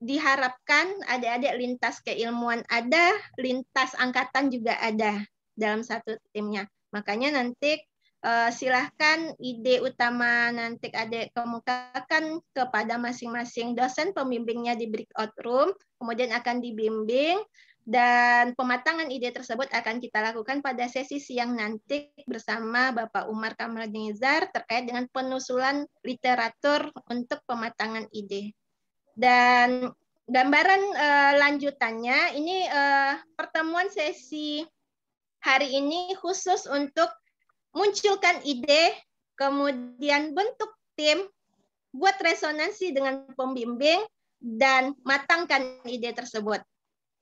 diharapkan adik-adik lintas keilmuan ada, lintas angkatan juga ada dalam satu timnya. Makanya nanti uh, silahkan ide utama nanti adik kemukakan kepada masing-masing dosen pembimbingnya di breakout room, kemudian akan dibimbing dan pematangan ide tersebut akan kita lakukan pada sesi siang nanti bersama Bapak Umar Kamranizar terkait dengan penusulan literatur untuk pematangan ide. Dan gambaran uh, lanjutannya ini uh, pertemuan sesi hari ini khusus untuk munculkan ide, kemudian bentuk tim, buat resonansi dengan pembimbing, dan matangkan ide tersebut.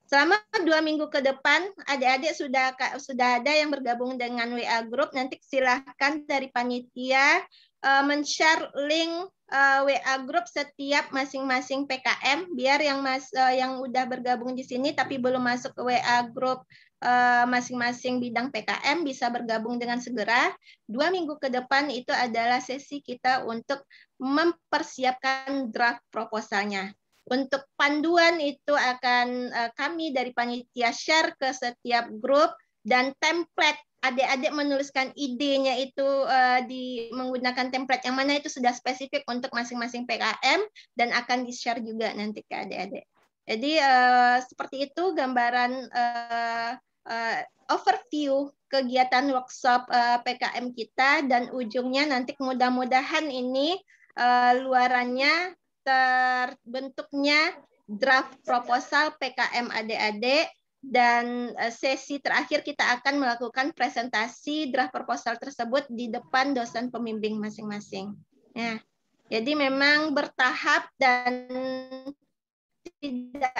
Selama dua minggu ke depan, adik-adik sudah sudah ada yang bergabung dengan WA Group. Nanti silahkan dari panitia uh, men-share link uh, eh, WA grup setiap masing-masing PKM biar yang mas uh, yang udah bergabung di sini tapi belum masuk ke WA grup eh, masing-masing bidang PKM bisa bergabung dengan segera. Dua minggu ke depan itu adalah sesi kita untuk mempersiapkan draft proposalnya. Untuk panduan itu akan kami dari panitia share ke setiap grup dan template adik-adik menuliskan idenya itu uh, di menggunakan template yang mana itu sudah spesifik untuk masing-masing PKM dan akan di-share juga nanti ke adik-adik. Jadi uh, seperti itu gambaran uh, uh, overview kegiatan workshop uh, PKM kita dan ujungnya nanti mudah-mudahan ini uh, luarannya terbentuknya draft proposal PKM adik-adik dan eh, sesi terakhir kita akan melakukan presentasi draft proposal tersebut di depan dosen pembimbing masing-masing. Ya. Jadi memang bertahap dan tidak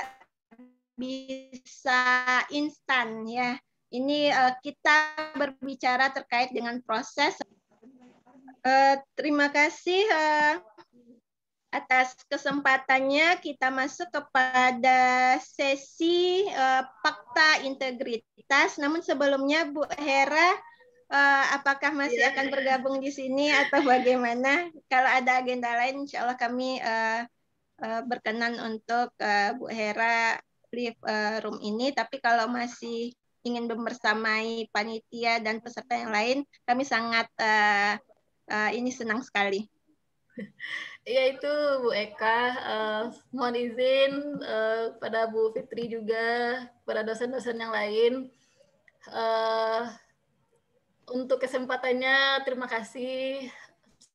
bisa instan ya. Ini uh, kita berbicara terkait dengan proses. Uh, terima kasih. Uh, atas kesempatannya kita masuk kepada sesi uh, fakta integritas. Namun sebelumnya Bu Hera, uh, apakah masih iya. akan bergabung di sini atau bagaimana? Kalau ada agenda lain, insya Allah kami uh, uh, berkenan untuk uh, Bu Hera leave uh, room ini. Tapi kalau masih ingin bersamai panitia dan peserta yang lain, kami sangat uh, uh, ini senang sekali. Iya itu Bu Eka, uh, mohon izin uh, pada Bu Fitri juga, pada dosen-dosen yang lain. Uh, untuk kesempatannya terima kasih.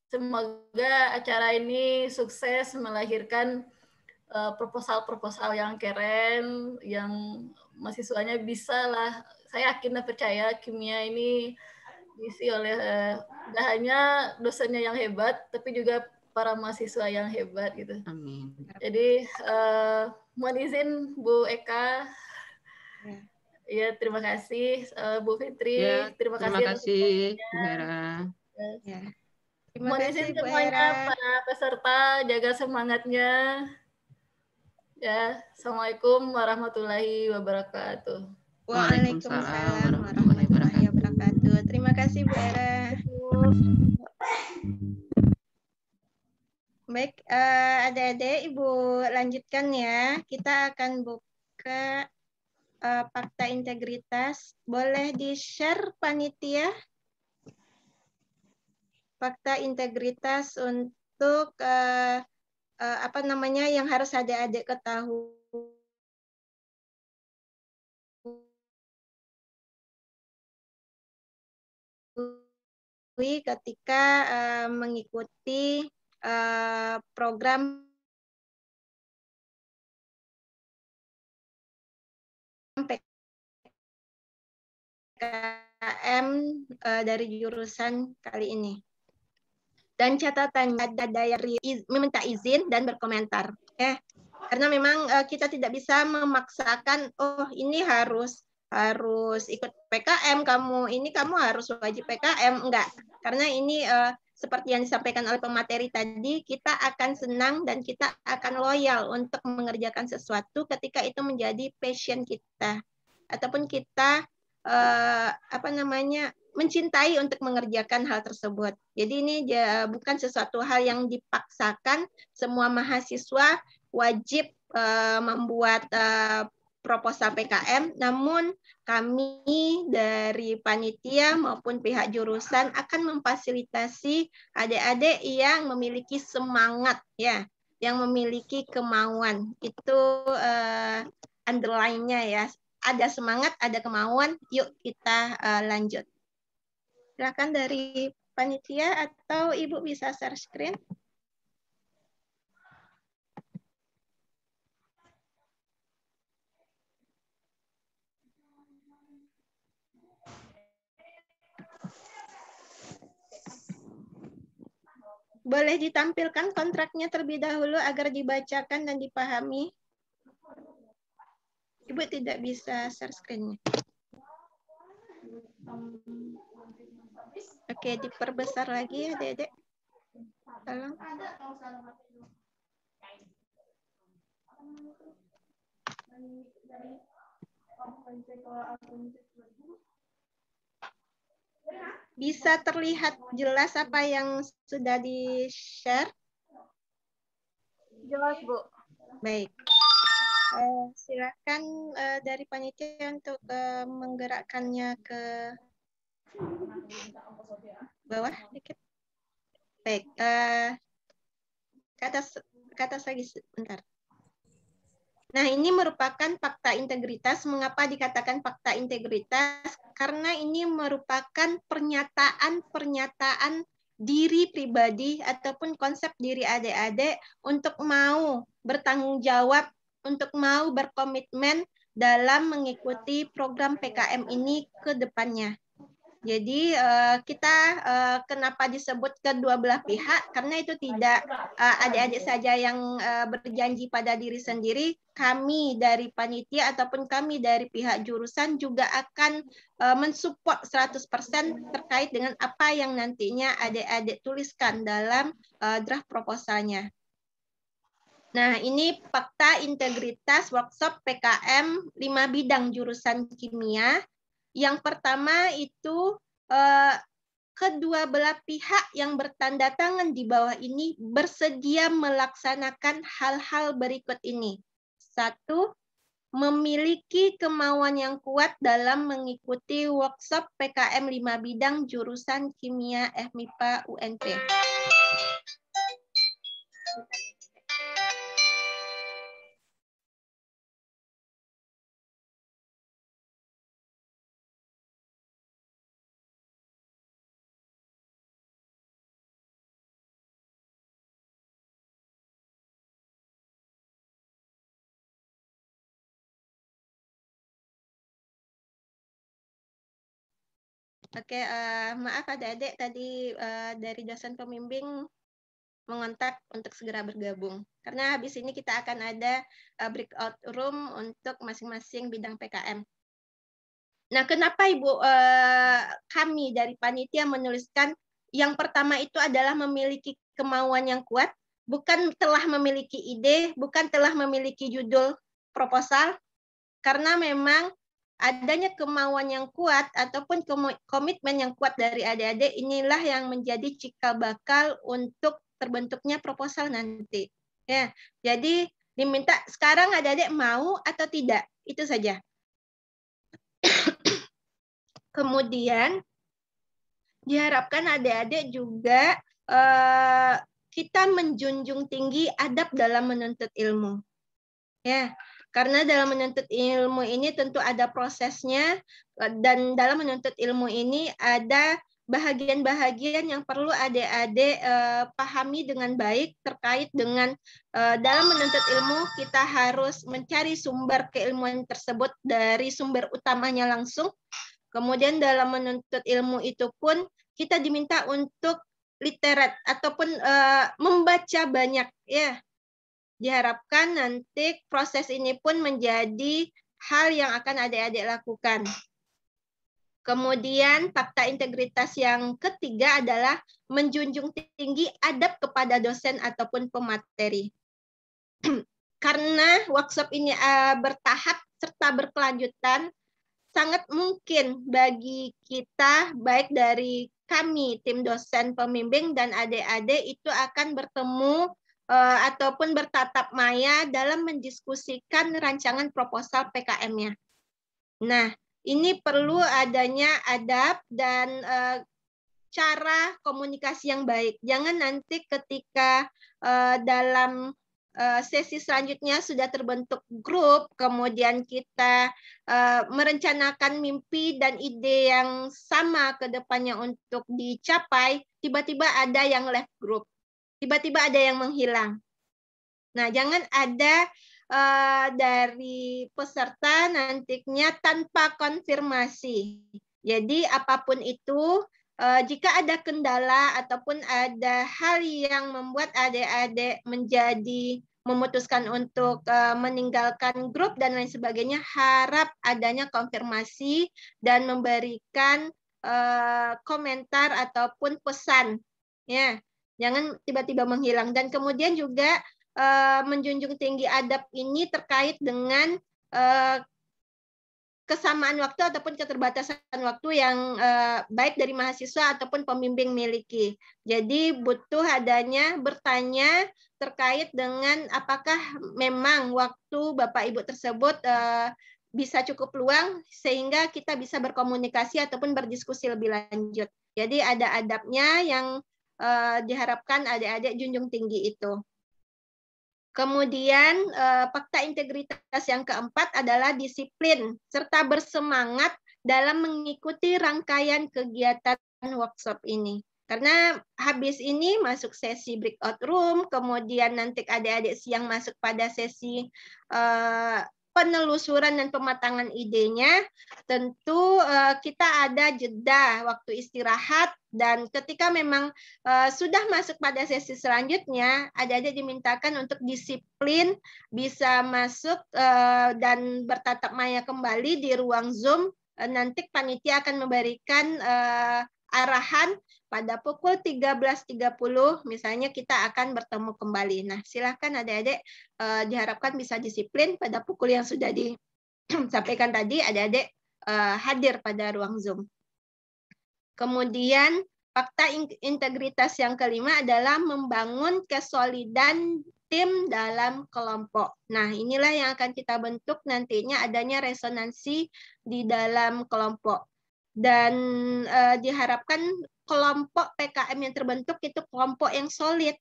Semoga acara ini sukses melahirkan proposal-proposal uh, yang keren, yang mahasiswanya bisa lah. Saya yakin dan percaya kimia ini diisi oleh uh, hanya dosennya yang hebat, tapi juga para mahasiswa yang hebat gitu. Amin. Jadi uh, mohon izin Bu Eka. Ya. Ya, terima kasih uh, Bu Fitri. Ya, terima, terima kasih. Terima kasih, Bu Ya. Terima Mohon izin semuanya para peserta jaga semangatnya. Ya, Assalamualaikum warahmatullahi wabarakatuh. Waalaikumsalam warahmatullahi wabarakatuh. Terima kasih Bu Era. Baik, uh, adik-adik, Ibu lanjutkan ya. Kita akan buka uh, fakta integritas. Boleh di-share, Panitia? Fakta integritas untuk uh, uh, apa namanya yang harus ada adik ketahui. ketika uh, mengikuti uh, program PKM uh, eh, dari jurusan kali ini. Dan catatan ada dari meminta izin dan berkomentar. Eh, karena memang uh, kita tidak bisa memaksakan, oh ini harus harus ikut PKM kamu, ini kamu harus wajib PKM enggak. Karena ini uh, seperti yang disampaikan oleh pemateri tadi, kita akan senang dan kita akan loyal untuk mengerjakan sesuatu ketika itu menjadi passion kita ataupun kita eh, apa namanya mencintai untuk mengerjakan hal tersebut. Jadi ini bukan sesuatu hal yang dipaksakan. Semua mahasiswa wajib eh, membuat eh, proposal PKM, namun kami dari panitia maupun pihak jurusan akan memfasilitasi adik-adik yang memiliki semangat ya, yang memiliki kemauan. Itu uh, underline-nya ya. Ada semangat, ada kemauan, yuk kita uh, lanjut. Silakan dari panitia atau Ibu bisa share screen. Boleh ditampilkan kontraknya terlebih dahulu agar dibacakan dan dipahami? Ibu tidak bisa share screen-nya. Oke, diperbesar lagi ya, Dedek. Tolong. Bisa terlihat jelas apa yang sudah di-share? Jelas, Bu. Baik. Eh, silakan eh, dari panitia untuk eh, menggerakkannya ke bawah dikit. Baik, uh, ke atas ke atas lagi sebentar. Nah, ini merupakan fakta integritas. Mengapa dikatakan fakta integritas? Karena ini merupakan pernyataan-pernyataan diri pribadi ataupun konsep diri adik-adik untuk mau bertanggung jawab, untuk mau berkomitmen dalam mengikuti program PKM ini ke depannya. Jadi uh, kita uh, kenapa disebut kedua belah pihak? Karena itu tidak eh, adik-adik saja yang uh, berjanji pada diri sendiri. Kami dari panitia ataupun kami dari pihak jurusan juga akan uh, mensupport 100% terkait dengan apa yang nantinya adik-adik tuliskan dalam uh, draft proposalnya. Nah, ini fakta integritas workshop PKM 5 bidang jurusan kimia yang pertama itu eh, kedua belah pihak yang bertanda tangan di bawah ini bersedia melaksanakan hal-hal berikut ini. Satu, memiliki kemauan yang kuat dalam mengikuti workshop PKM 5 bidang jurusan kimia FMIPA UNP. Oke, uh, maaf adik-adik tadi uh, dari dosen pembimbing mengontak untuk segera bergabung. Karena habis ini kita akan ada uh, breakout room untuk masing-masing bidang PKM. Nah, kenapa Ibu uh, kami dari panitia menuliskan yang pertama itu adalah memiliki kemauan yang kuat, bukan telah memiliki ide, bukan telah memiliki judul proposal, karena memang adanya kemauan yang kuat ataupun komitmen yang kuat dari adik-adik inilah yang menjadi cikal bakal untuk terbentuknya proposal nanti. Ya, jadi diminta sekarang adik-adik mau atau tidak, itu saja. Kemudian diharapkan adik-adik juga eh, kita menjunjung tinggi adab dalam menuntut ilmu. Ya, karena dalam menuntut ilmu ini tentu ada prosesnya dan dalam menuntut ilmu ini ada bahagian-bahagian yang perlu adik-adik eh, pahami dengan baik terkait dengan eh, dalam menuntut ilmu kita harus mencari sumber keilmuan tersebut dari sumber utamanya langsung. Kemudian dalam menuntut ilmu itu pun kita diminta untuk literat ataupun eh, membaca banyak ya diharapkan nanti proses ini pun menjadi hal yang akan adik-adik lakukan. Kemudian fakta integritas yang ketiga adalah menjunjung tinggi adab kepada dosen ataupun pemateri. Karena workshop ini uh, bertahap serta berkelanjutan, sangat mungkin bagi kita baik dari kami tim dosen pembimbing dan adik-adik itu akan bertemu Eh, ataupun bertatap maya dalam mendiskusikan rancangan proposal PKM-nya. Nah, ini perlu hmm. adanya adab dan eh, cara komunikasi yang baik. Jangan nanti ketika eh, dalam sesi selanjutnya sudah terbentuk grup, kemudian kita merencanakan mimpi dan ide yang sama ke depannya untuk dicapai, tiba-tiba ada yang left grup tiba-tiba ada yang menghilang. Nah, jangan ada uh, dari peserta nantinya tanpa konfirmasi. Jadi apapun itu, uh, jika ada kendala ataupun ada hal yang membuat adik-adik menjadi memutuskan untuk uh, meninggalkan grup dan lain sebagainya, harap adanya konfirmasi dan memberikan uh, komentar ataupun pesan ya Jangan tiba-tiba menghilang. Dan kemudian juga eh, menjunjung tinggi adab ini terkait dengan eh, kesamaan waktu ataupun keterbatasan waktu yang eh, baik dari mahasiswa ataupun pembimbing miliki. Jadi butuh adanya bertanya terkait dengan apakah memang waktu Bapak Ibu tersebut bisa cukup luang sehingga kita bisa berkomunikasi ataupun berdiskusi lebih lanjut. Jadi ada adabnya yang uh, diharapkan adik-adik junjung tinggi itu. Kemudian uh, fakta integritas yang keempat adalah disiplin serta bersemangat dalam mengikuti rangkaian kegiatan workshop ini. Karena habis ini masuk sesi breakout room, kemudian nanti adik-adik siang masuk pada sesi uh, penelusuran dan pematangan idenya, tentu uh, kita ada jeda waktu istirahat dan ketika memang uh, sudah masuk pada sesi selanjutnya, ada-ada dimintakan untuk disiplin bisa masuk uh, dan bertatap maya kembali di ruang Zoom. Uh, nanti panitia akan memberikan uh, arahan pada pukul 13.30 misalnya kita akan bertemu kembali. Nah, silahkan adik-adik uh, diharapkan bisa disiplin pada pukul yang sudah disampaikan tadi, adik-adik uh, hadir pada ruang Zoom. Kemudian fakta integritas yang kelima adalah membangun kesolidan tim dalam kelompok. Nah, inilah yang akan kita bentuk nantinya adanya resonansi di dalam kelompok dan uh, diharapkan kelompok PKM yang terbentuk itu kelompok yang solid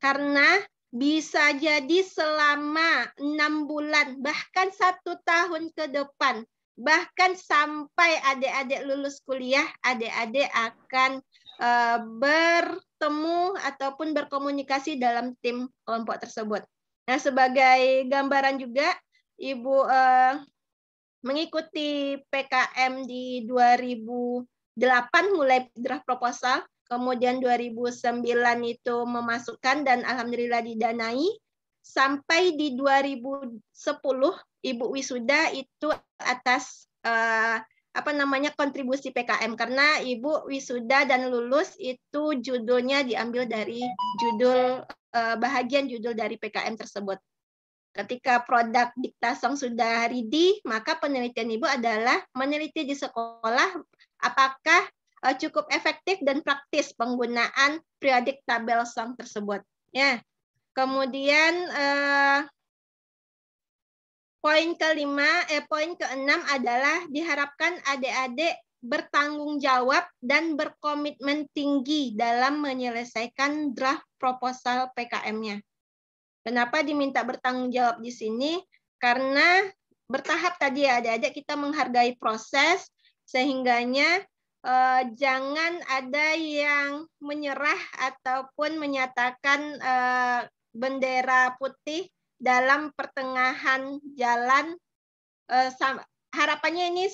karena bisa jadi selama enam bulan bahkan satu tahun ke depan bahkan sampai adik-adik lulus kuliah adik-adik akan uh, bertemu ataupun berkomunikasi dalam tim kelompok tersebut. Nah sebagai gambaran juga Ibu uh, mengikuti PKM di 2008 mulai draft proposal, kemudian 2009 itu memasukkan dan alhamdulillah didanai sampai di 2010 Ibu Wisuda itu atas eh, apa namanya kontribusi PKM karena Ibu Wisuda dan lulus itu judulnya diambil dari judul eh, bahagian judul dari PKM tersebut. Ketika produk diktasong sudah ready, maka penelitian ibu adalah meneliti di sekolah apakah e, cukup efektif dan praktis penggunaan periodik tabel song tersebut. Ya, kemudian eh, poin kelima, eh poin keenam adalah diharapkan adik-adik bertanggung jawab dan berkomitmen tinggi dalam menyelesaikan draft proposal PKM-nya. Kenapa diminta bertanggung jawab di sini? Karena bertahap tadi ya adik-adik kita menghargai proses sehingganya eh, jangan ada yang menyerah ataupun menyatakan eh, bendera putih dalam pertengahan jalan eh, sama, harapannya ini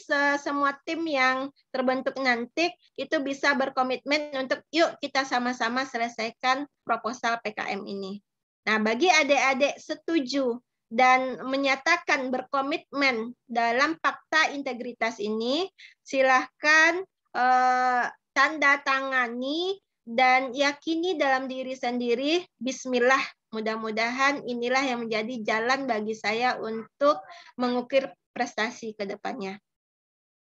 semua tim yang terbentuk nanti itu bisa berkomitmen untuk yuk kita sama-sama selesaikan proposal PKM ini. Nah, bagi adik-adik setuju dan menyatakan berkomitmen dalam fakta integritas ini, silahkan eh, tanda tangani dan yakini dalam diri sendiri, bismillah Mudah-mudahan inilah yang menjadi jalan bagi saya untuk mengukir prestasi ke depannya.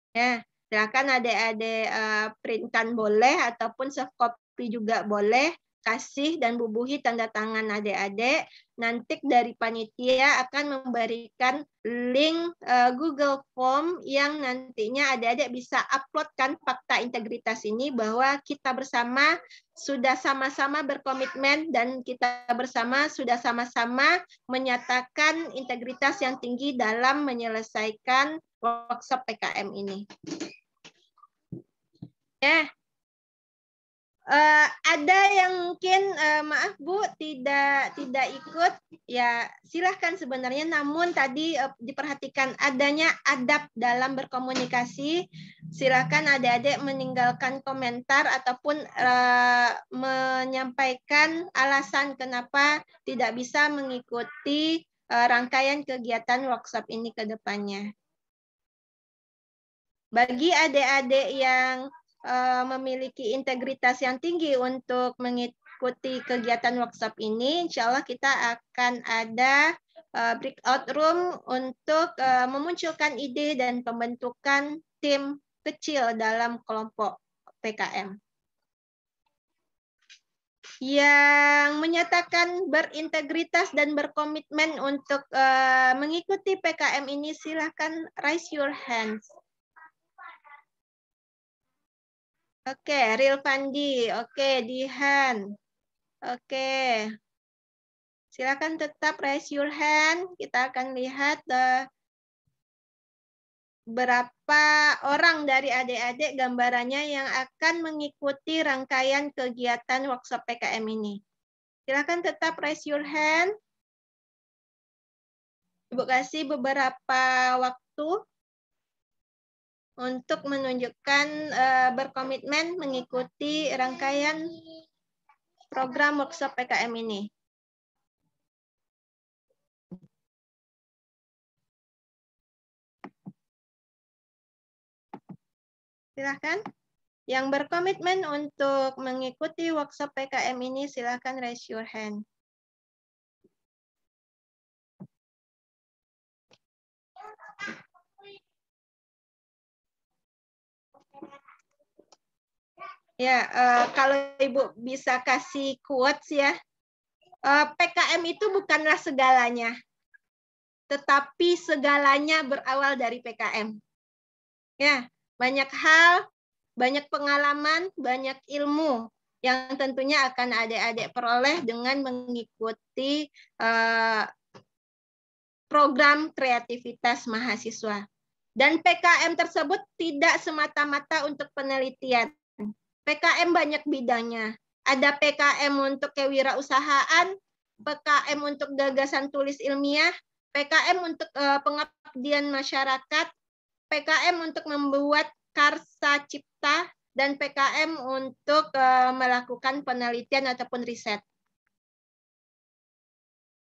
Ya, silahkan adik-adik eh, printkan boleh ataupun soft copy juga boleh kasih dan bubuhi tanda tangan adik-adik. Nanti dari panitia akan memberikan link uh, Google Form yang nantinya adik-adik bisa uploadkan fakta integritas ini bahwa kita bersama sudah sama-sama berkomitmen dan kita bersama sudah sama-sama menyatakan integritas yang tinggi dalam menyelesaikan workshop PKM ini. Ya, yeah. Uh, ada yang mungkin uh, maaf Bu tidak tidak ikut ya silahkan sebenarnya namun tadi uh, diperhatikan adanya adab dalam berkomunikasi silahkan adik-adik meninggalkan komentar ataupun uh, menyampaikan alasan kenapa tidak bisa mengikuti uh, rangkaian kegiatan workshop ini ke depannya. Bagi adik-adik yang Eh, memiliki integritas yang tinggi untuk mengikuti kegiatan workshop ini, insya Allah kita akan ada eh, breakout room untuk eh, memunculkan ide dan pembentukan tim kecil dalam kelompok PKM. Yang menyatakan berintegritas dan berkomitmen untuk mengikuti PKM ini, silahkan raise your hands. Oke, okay, Ril Pandi. Oke, okay, Dihan. Oke. Okay. Silakan tetap raise your hand. Kita akan lihat uh, berapa orang dari adik-adik gambarannya yang akan mengikuti rangkaian kegiatan workshop PKM ini. Silakan tetap raise your hand. Ibu kasih beberapa waktu untuk menunjukkan uh, berkomitmen mengikuti rangkaian program workshop PKM ini. Silahkan. Yang berkomitmen untuk mengikuti workshop PKM ini, silahkan raise your hand. Ya, uh, kalau Ibu bisa kasih quotes ya. Uh, eh, PKM itu bukanlah segalanya, tetapi segalanya berawal dari PKM. Ya, banyak hal, banyak pengalaman, banyak ilmu yang tentunya akan adik-adik peroleh dengan mengikuti uh, program kreativitas mahasiswa. Dan PKM tersebut tidak semata-mata untuk penelitian, PKM banyak bidangnya. Ada PKM untuk kewirausahaan, PKM untuk gagasan tulis ilmiah, PKM untuk eh, pengabdian masyarakat, PKM untuk membuat karsa cipta, dan PKM untuk eh, melakukan penelitian ataupun riset.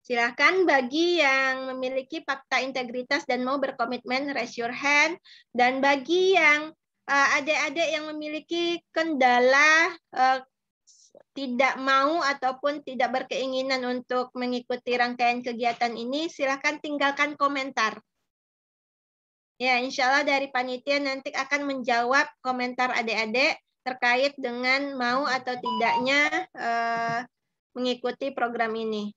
Silahkan bagi yang memiliki fakta integritas dan mau berkomitmen, raise your hand. Dan bagi yang Eh, adik-adik yang memiliki kendala eh, tidak mau ataupun tidak berkeinginan untuk mengikuti rangkaian kegiatan ini, silahkan tinggalkan komentar. Ya, insya Allah dari panitia nanti akan menjawab komentar adik-adik terkait dengan mau atau tidaknya eh, mengikuti program ini.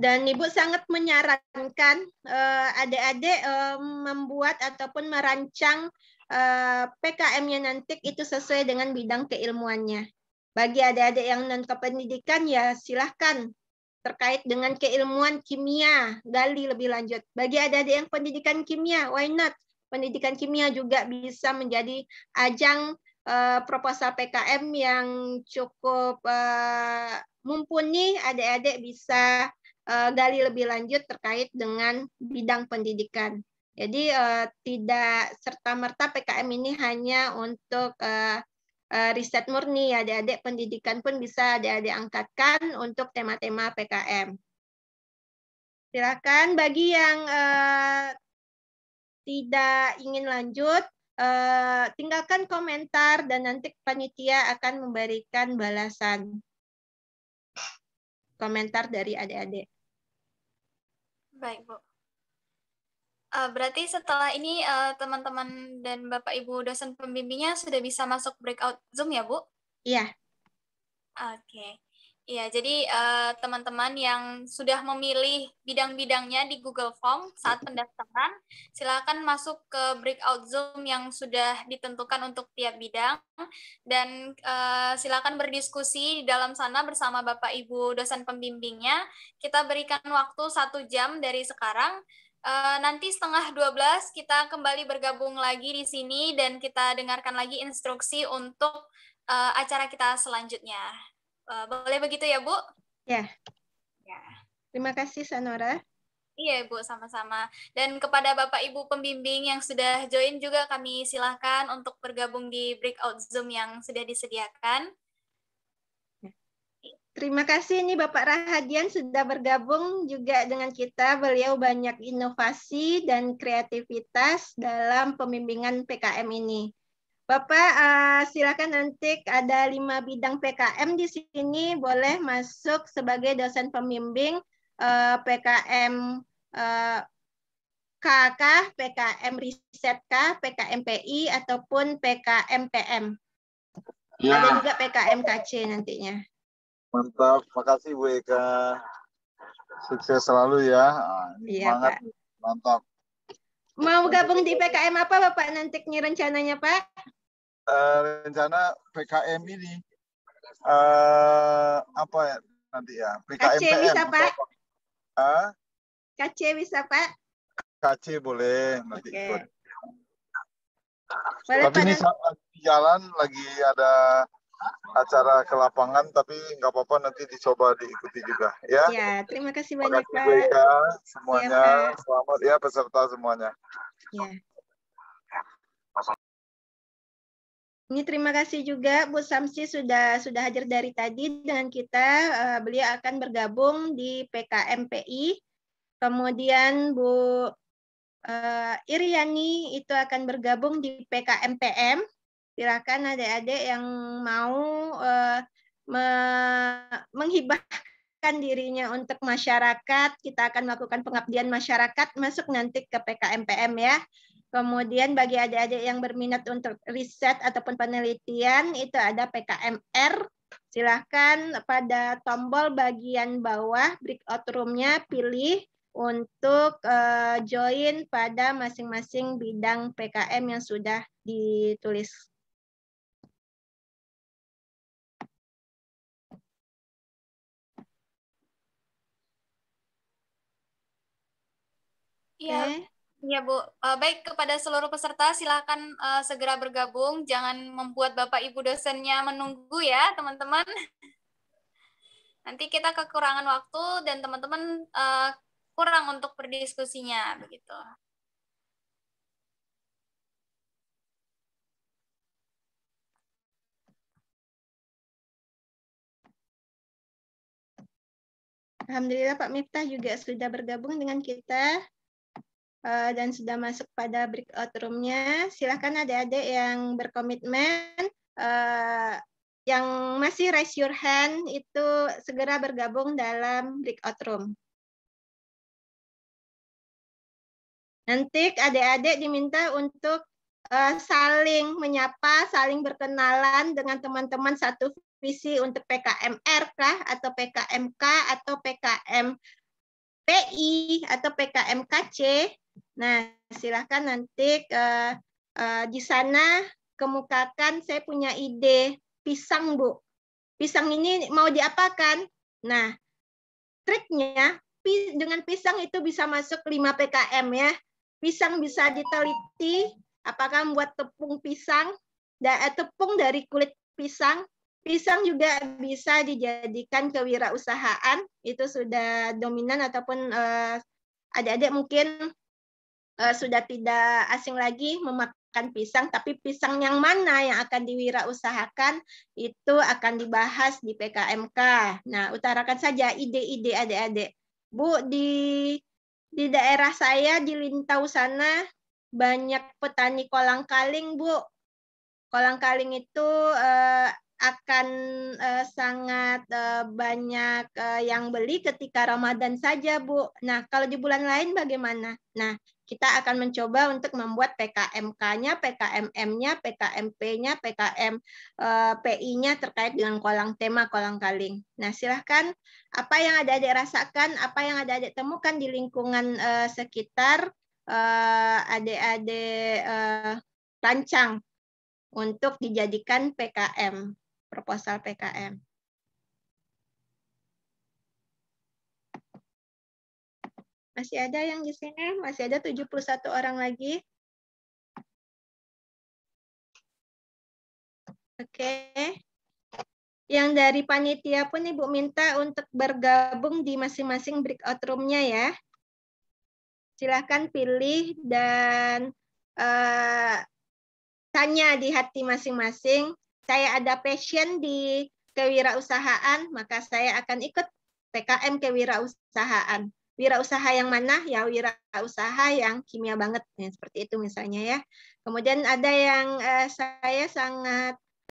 Dan Ibu sangat menyarankan eh, adik-adik uh, membuat ataupun merancang uh, eh, PKM-nya nanti itu sesuai dengan bidang keilmuannya. Bagi adik-adik yang non kependidikan ya silahkan terkait dengan keilmuan kimia, gali lebih lanjut. Bagi adik-adik yang pendidikan kimia, why not? Pendidikan kimia juga bisa menjadi ajang uh, proposal PKM yang cukup uh, mumpuni adik-adik bisa Eh, gali lebih lanjut terkait dengan bidang pendidikan. Jadi eh, tidak serta-merta PKM ini hanya untuk eh, riset murni, adik-adik pendidikan pun bisa adik-adik angkatkan untuk tema-tema PKM. Silakan bagi yang tidak ingin lanjut, tinggalkan komentar dan nanti panitia akan memberikan balasan komentar dari adik-adik. Baik, Bu. Uh, berarti setelah ini eh, teman-teman uh, dan Bapak Ibu dosen pembimbingnya sudah bisa masuk breakout Zoom ya, Bu? Iya. Yeah. Oke. Okay. Iya, jadi teman eh, teman-teman yang sudah memilih bidang-bidangnya di Google Form saat iya. pendaftaran, silakan masuk ke breakout Zoom yang sudah ditentukan untuk tiap bidang dan uh, silakan berdiskusi di dalam sana bersama Bapak Ibu dosen pembimbingnya. Kita berikan waktu satu jam dari sekarang. Uh, nanti setengah 12 kita kembali bergabung lagi di sini dan kita dengarkan lagi instruksi untuk uh, acara kita selanjutnya. Eh, boleh begitu ya, Bu? Ya. Ya. Terima kasih, Sanora. Iya, Bu, sama-sama. Dan kepada Bapak Ibu pembimbing yang sudah join juga kami silahkan untuk bergabung di breakout Zoom yang sudah disediakan. Terima kasih ini Bapak Rahadian sudah bergabung juga dengan kita. Beliau banyak inovasi dan kreativitas dalam pembimbingan PKM ini. Bapak uh, silakan nanti ada lima bidang PKM di sini boleh masuk sebagai dosen pembimbing uh, eh, PKM uh, eh, KK, PKM riset K, PKM PI ataupun PM. Ya. Ada juga PKM KC nantinya. Mantap, makasih Bu Eka. Sukses selalu ya. Ah, iya, Pak. Mantap. Mau gabung di PKM apa Bapak nanti rencananya Pak? Eh, rencana PKM ini uh, apa ya nanti ya PKM KC bisa Pak huh? KC bisa Pak KC boleh nanti okay. ikut boleh, tapi ini saat lagi jalan lagi ada acara ke lapangan tapi nggak apa-apa nanti dicoba diikuti juga ya. Ya, terima kasih banyak terima kasih, Pak. Ya, semuanya ya, Pak. selamat ya peserta semuanya. Ya. Ini terima kasih juga Bu Samsi sudah sudah hadir dari tadi dengan kita. Eh, beliau akan bergabung di PKMPI. Kemudian Bu uh, eh, Iriani itu akan bergabung di PKMPM. Silakan adik-adik yang mau eh, menghibahkan dirinya untuk masyarakat, kita akan melakukan pengabdian masyarakat masuk nanti ke PKMPM ya. Kemudian bagi adik-adik yang berminat untuk riset ataupun penelitian itu ada PKMR. Silahkan pada tombol bagian bawah breakout roomnya pilih untuk eh, join pada masing-masing bidang PKM yang sudah ditulis. Iya. Iya Bu, uh, baik kepada seluruh peserta silakan uh, segera bergabung, jangan membuat Bapak Ibu dosennya menunggu ya teman-teman. Nanti kita kekurangan waktu dan teman-teman uh, kurang untuk berdiskusinya begitu. Alhamdulillah Pak Miftah juga sudah bergabung dengan kita. Eh, dan sudah masuk pada breakout roomnya. Silakan adik-adik yang berkomitmen, eh, yang masih raise your hand itu segera bergabung dalam breakout room. Nanti adik-adik diminta untuk eh, saling menyapa, saling berkenalan dengan teman-teman satu visi untuk PKMR kah atau PKMK atau PKM PI atau PKMKC Nah, silahkan nanti uh, uh, di sana kemukakan saya punya ide pisang, Bu. Pisang ini mau diapakan? Nah, triknya dengan pisang itu bisa masuk 5 PKM ya. Pisang bisa diteliti apakah membuat tepung pisang, eh, tepung dari kulit pisang. Pisang juga bisa dijadikan kewirausahaan, itu sudah dominan ataupun uh, eh, ada adik mungkin uh, sudah tidak asing lagi memakan pisang, tapi pisang yang mana yang akan diwirausahakan itu akan dibahas di PKMK. Nah, utarakan saja ide-ide adik-adik. Bu, di di daerah saya di Lintau sana banyak petani kolang-kaling, Bu. Kolang-kaling itu uh, akan uh, sangat uh, banyak uh, yang beli ketika Ramadan saja, Bu. Nah, kalau di bulan lain bagaimana? Nah, kita akan mencoba untuk membuat PKMK-nya, PKMM-nya, PKMP-nya, PKM eh, PI-nya terkait dengan kolang tema kolang kaling. Nah, silahkan apa yang ada adik rasakan, apa yang ada adik temukan di lingkungan eh, sekitar eh, adik-adik eh, rancang untuk dijadikan PKM, proposal PKM. Masih ada yang di sini? Masih ada 71 orang lagi? Oke. Okay. Yang dari panitia pun Ibu minta untuk bergabung di masing-masing breakout room-nya ya. Silahkan pilih dan uh, tanya di hati masing-masing. Saya ada passion di kewirausahaan, maka saya akan ikut PKM kewirausahaan wirausaha yang mana? Ya wirausaha yang kimia banget ya, seperti itu misalnya ya. Kemudian ada yang eh, saya sangat